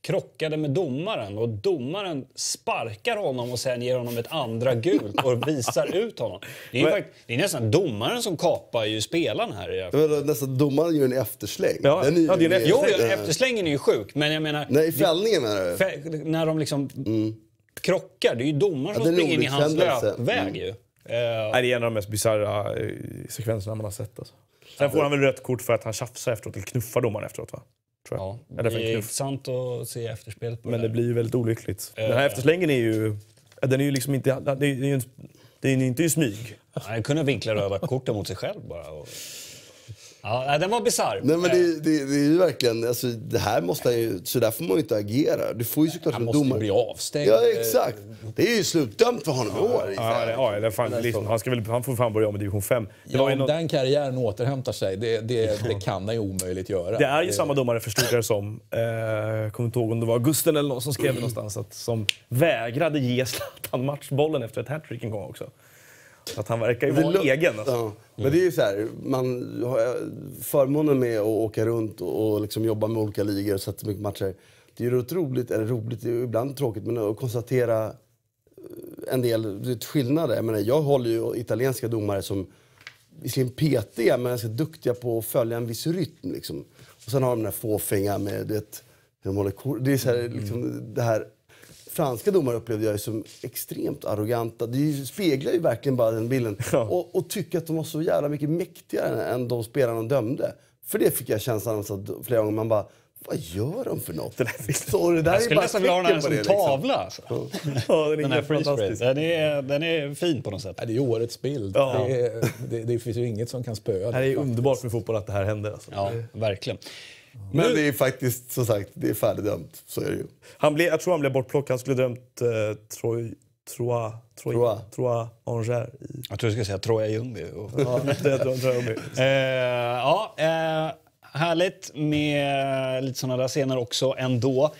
krockade med domaren och domaren sparkar honom och sen ger honom ett andra gult och visar ut honom. Det är, men, fakt- det är nästan domaren som kapar ju spelaren här. Men, nästan domaren gör en eftersläng. Ja, den är ja, det är en eftersläng. Jo, efterslängen är ju sjuk, men jag menar... Nej, fällningen menar du? Fä- när de liksom mm. krockar, det är ju domaren ja, som springer in i hans mm. löpväg mm. ju. Uh, det är en av de mest bisarra eh, sekvenserna man har sett. Alltså. Sen får han väl rött kort för att han tjafsar efteråt, eller knuffar domaren efteråt va? Tror jag. Ja, det är intressant att se efterspelet. på Men det, det blir ju väldigt olyckligt. Uh, den här efterslängen är ju... Den är ju liksom inte... det är ju inte i smyg. Han kunde vinkla röda korten mot sig själv bara. Och... Ja, den var bisarr. Nej, men det, eh. det, det, är ju verkligen, alltså, det här måste ju, så där får man ju inte agera. Du får ju såklart Han måste domar. bli avstängd. Ja, exakt. Det är ju slutdömt för honom i år. Ja, ja, ja, fan, liksom, han, ska väl, han får fan börja om med division 5. ja, om något... den karriären återhämtar sig, det, det, det kan han ju omöjligt göra. Det är ju samma domare, förstod jag det som. Eh, kommer inte ihåg om det var Gusten eller någon som skrev mm. någonstans att, som vägrade ge Zlatan matchbollen efter ett hattrick en gång också. Att han verkar ju vara egen. Alltså. Ja. Men det är ju så här, man har eh, förmånen med att åka runt och liksom jobba med olika ligor och sätta mycket matcher. Det är ju roligt, eller roligt, det är ibland tråkigt, men att konstatera eh, en del skillnader. Jag, menar, jag håller ju italienska domare som visserligen petiga, men ganska duktiga på att följa en viss rytm. Liksom. Och sen har de den här fåfänga med, du vet, de håller kor. Det är så här, liksom, mm. det här franska domare upplevde jag som extremt arroganta. Det speglar ju verkligen bara den bilden. Ja. Och, och tycker att de var så jävla mycket mäktigare än de spelarna de dömde. För det fick jag känslan av flera gånger. Man bara, vad gör de för något? Det där, så det där jag skulle nästan vilja ha den här som det, liksom. tavla. Liksom. Alltså. Ja, (laughs) den, den är, den är fin på något sätt. det är årets bild. Ja. Det, det, det, finns ju inget som kan spöa. Det är underbart med fotboll att det här händer. Alltså. Ja, verkligen. Men det är faktiskt, som sagt, det är färdigdömt. Så är det ju. Han blev, jag tror han blev bortplockad. Han skulle ha dömt eh, Troy, Troa, Troa, Troa Anger. I... Jag tror du skulle säga Troja Ljungby. (laughs) ja, eh, eh, härligt med lite sådana där scener också ändå.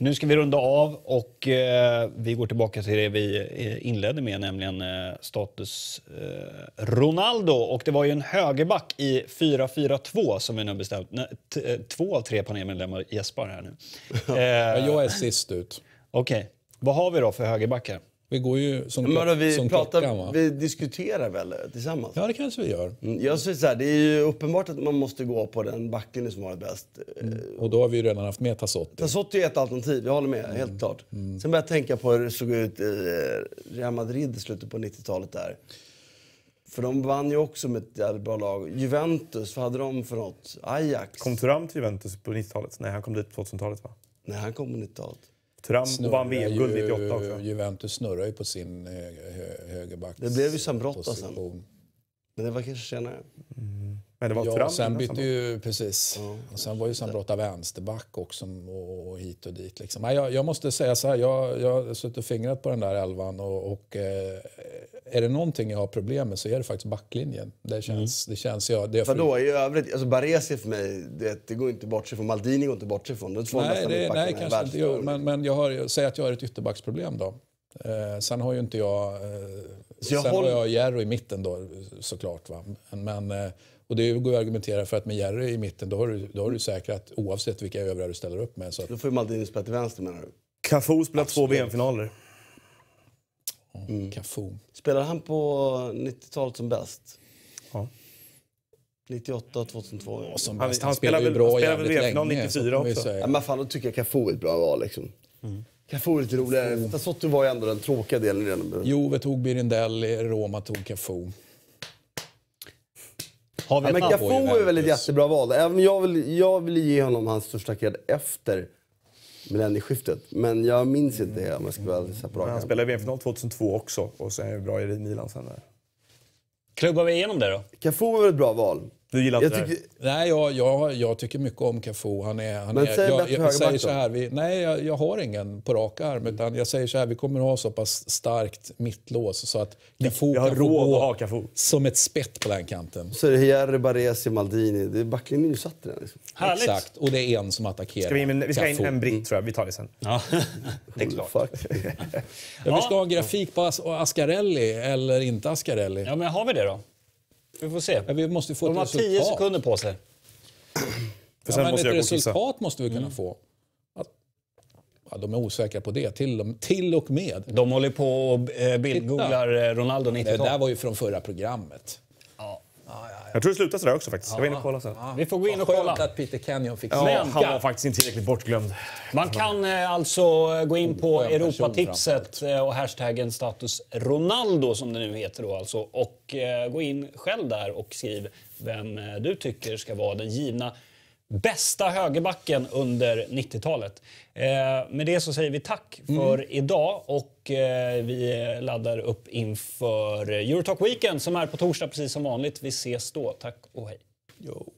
Nu ska vi runda av och eh, vi går tillbaka till det vi eh, inledde med, nämligen eh, status eh, Ronaldo. Och det var ju en högerback i 4-4-2 som vi nu bestämt. Nej, eh, två av tre panelmedlemmar gäspar här nu. (laughs) jag är eh, sist ut. Okej. Okay. Vad har vi då för högerbackar? Vi går ju som, men då, vi som pratar, klockan. Va? Vi diskuterar väl tillsammans? Ja, det kanske vi gör. Mm, jag säger så här, det är ju uppenbart att man måste gå på den backlinje som har varit bäst. Eh, mm. Och då har vi ju redan haft med Tassotti. Tassotti är ett alternativ, jag håller med. Mm. Helt klart. Mm. Sen började jag tänka på hur det såg ut i eh, Real Madrid i slutet på 90-talet där. För de vann ju också med ett jävligt bra lag. Juventus, vad hade de för något? Ajax? Kom Thuram till Juventus på 90-talet? Nej, han kom dit på 2000-talet va? Nej, han kom på 90-talet. Trump snurrar vann VM-guld 98 också. Juventus snurrar ju på sin eh, högerback. Det blev ju Zambrotta sen. Men det var kanske senare. Mm. Men det var ja, Trump sen bytte ju, precis. Ja. Och sen var ju Zambrotta vänsterback också och, och hit och dit. Liksom. Jag, jag måste säga så här, jag, jag har suttit och fingrat på den där elvan och, och eh, är det någonting jag har problem med så är det faktiskt backlinjen. Det mm. känns, mm. det känns jag... Det jag Vadå, i övrigt? Alltså Baresi för mig, det, det, går inte bort sig från. Maldini går inte bort sig från. Det två nej, det, nej kanske inte. Jo, men, men jag har, säg att jag har ett ytterbacksproblem då. Eh, sen har ju inte jag... Eh, jag sen håller... har jag Jerry i mitten då såklart. Va? Men, eh, och det går att argumentera för att med Jerry i mitten då har du, då har du säkrat oavsett vilka övriga du ställer upp med. Så att... Då får Maldini spela till vänster menar du? Cafu spelar två VM-finaler. Mm. Cafu. Spelade han på 90-talet som bäst? Ja. 98 2002. Ja, som han, han, han spelade väl bra han spelade jävligt länge. 94 också. Ja, men fan, då tycker jag Cafu är ett bra val. Liksom. Mm. Cafu är lite roligare. Mm. var ju ändå den tråkiga delen. Redan. vi tog Birindelli, Roma tog Cafu. Har vi ja, men Cafu är väl ett jättebra val. Även jag, vill, jag vill ge honom hans största cred efter millennieskiftet. Men jag minns inte det om jag ska vara alldeles Han spelade VM-final 2002 också och så är han bra i Milan sen. Klubbar vi igenom det då? Cafu var ett bra val. Du gillar inte jag tycker... det här? Nej, jag, jag, jag tycker mycket om Cafu. Han är, han men är, säg jag, jag, jag säger så här, vi, nej, jag, jag, har ingen på rak arm. Mm. Utan jag säger så här, vi kommer ha så pass starkt mittlås så att Cafu kan få gå som ett spett på den kanten. Så det är det Jerry, Baresi, Maldini. Det är backlinjen är satt redan. Liksom. Härligt. Exakt, och det är en som attackerar ska vi, vi ska Cafu. in en britt mm. tror jag, vi tar det sen. Ja. (laughs) det är klart. ja, vi ska ha en grafik på As Ascarelli eller inte Ascarelli. Ja, men har vi det då? Vi får se. Ja, vi måste få De har resultat. tio sekunder på sig. (clears throat) För sen ja, måste ett jag resultat måste vi kunna mm. få. ja, de är osäkra på det, till, och, till och med. De håller på och eh, bildgooglar eh, Ronaldo 90-tal. Det där var ju från förra programmet. Jag tror det slutade sådär också faktiskt. Jag var inne och kollade sen. Vi får gå in och kolla. Skönt att Peter Kenyon fick ja, Men, Han var faktiskt inte tillräckligt bortglömd. Man kan eh, alltså gå in på Europatipset eh, och hashtaggen status Ronaldo som det nu heter då alltså. Och eh, gå in själv där och skriv vem du tycker ska vara den givna bästa högerbacken under 90-talet. Eh, med det så säger vi tack mm. för mm. idag och eh, vi laddar upp inför Eurotalk Weekend som är på torsdag precis som vanligt. Vi ses då. Tack och hej. Yo.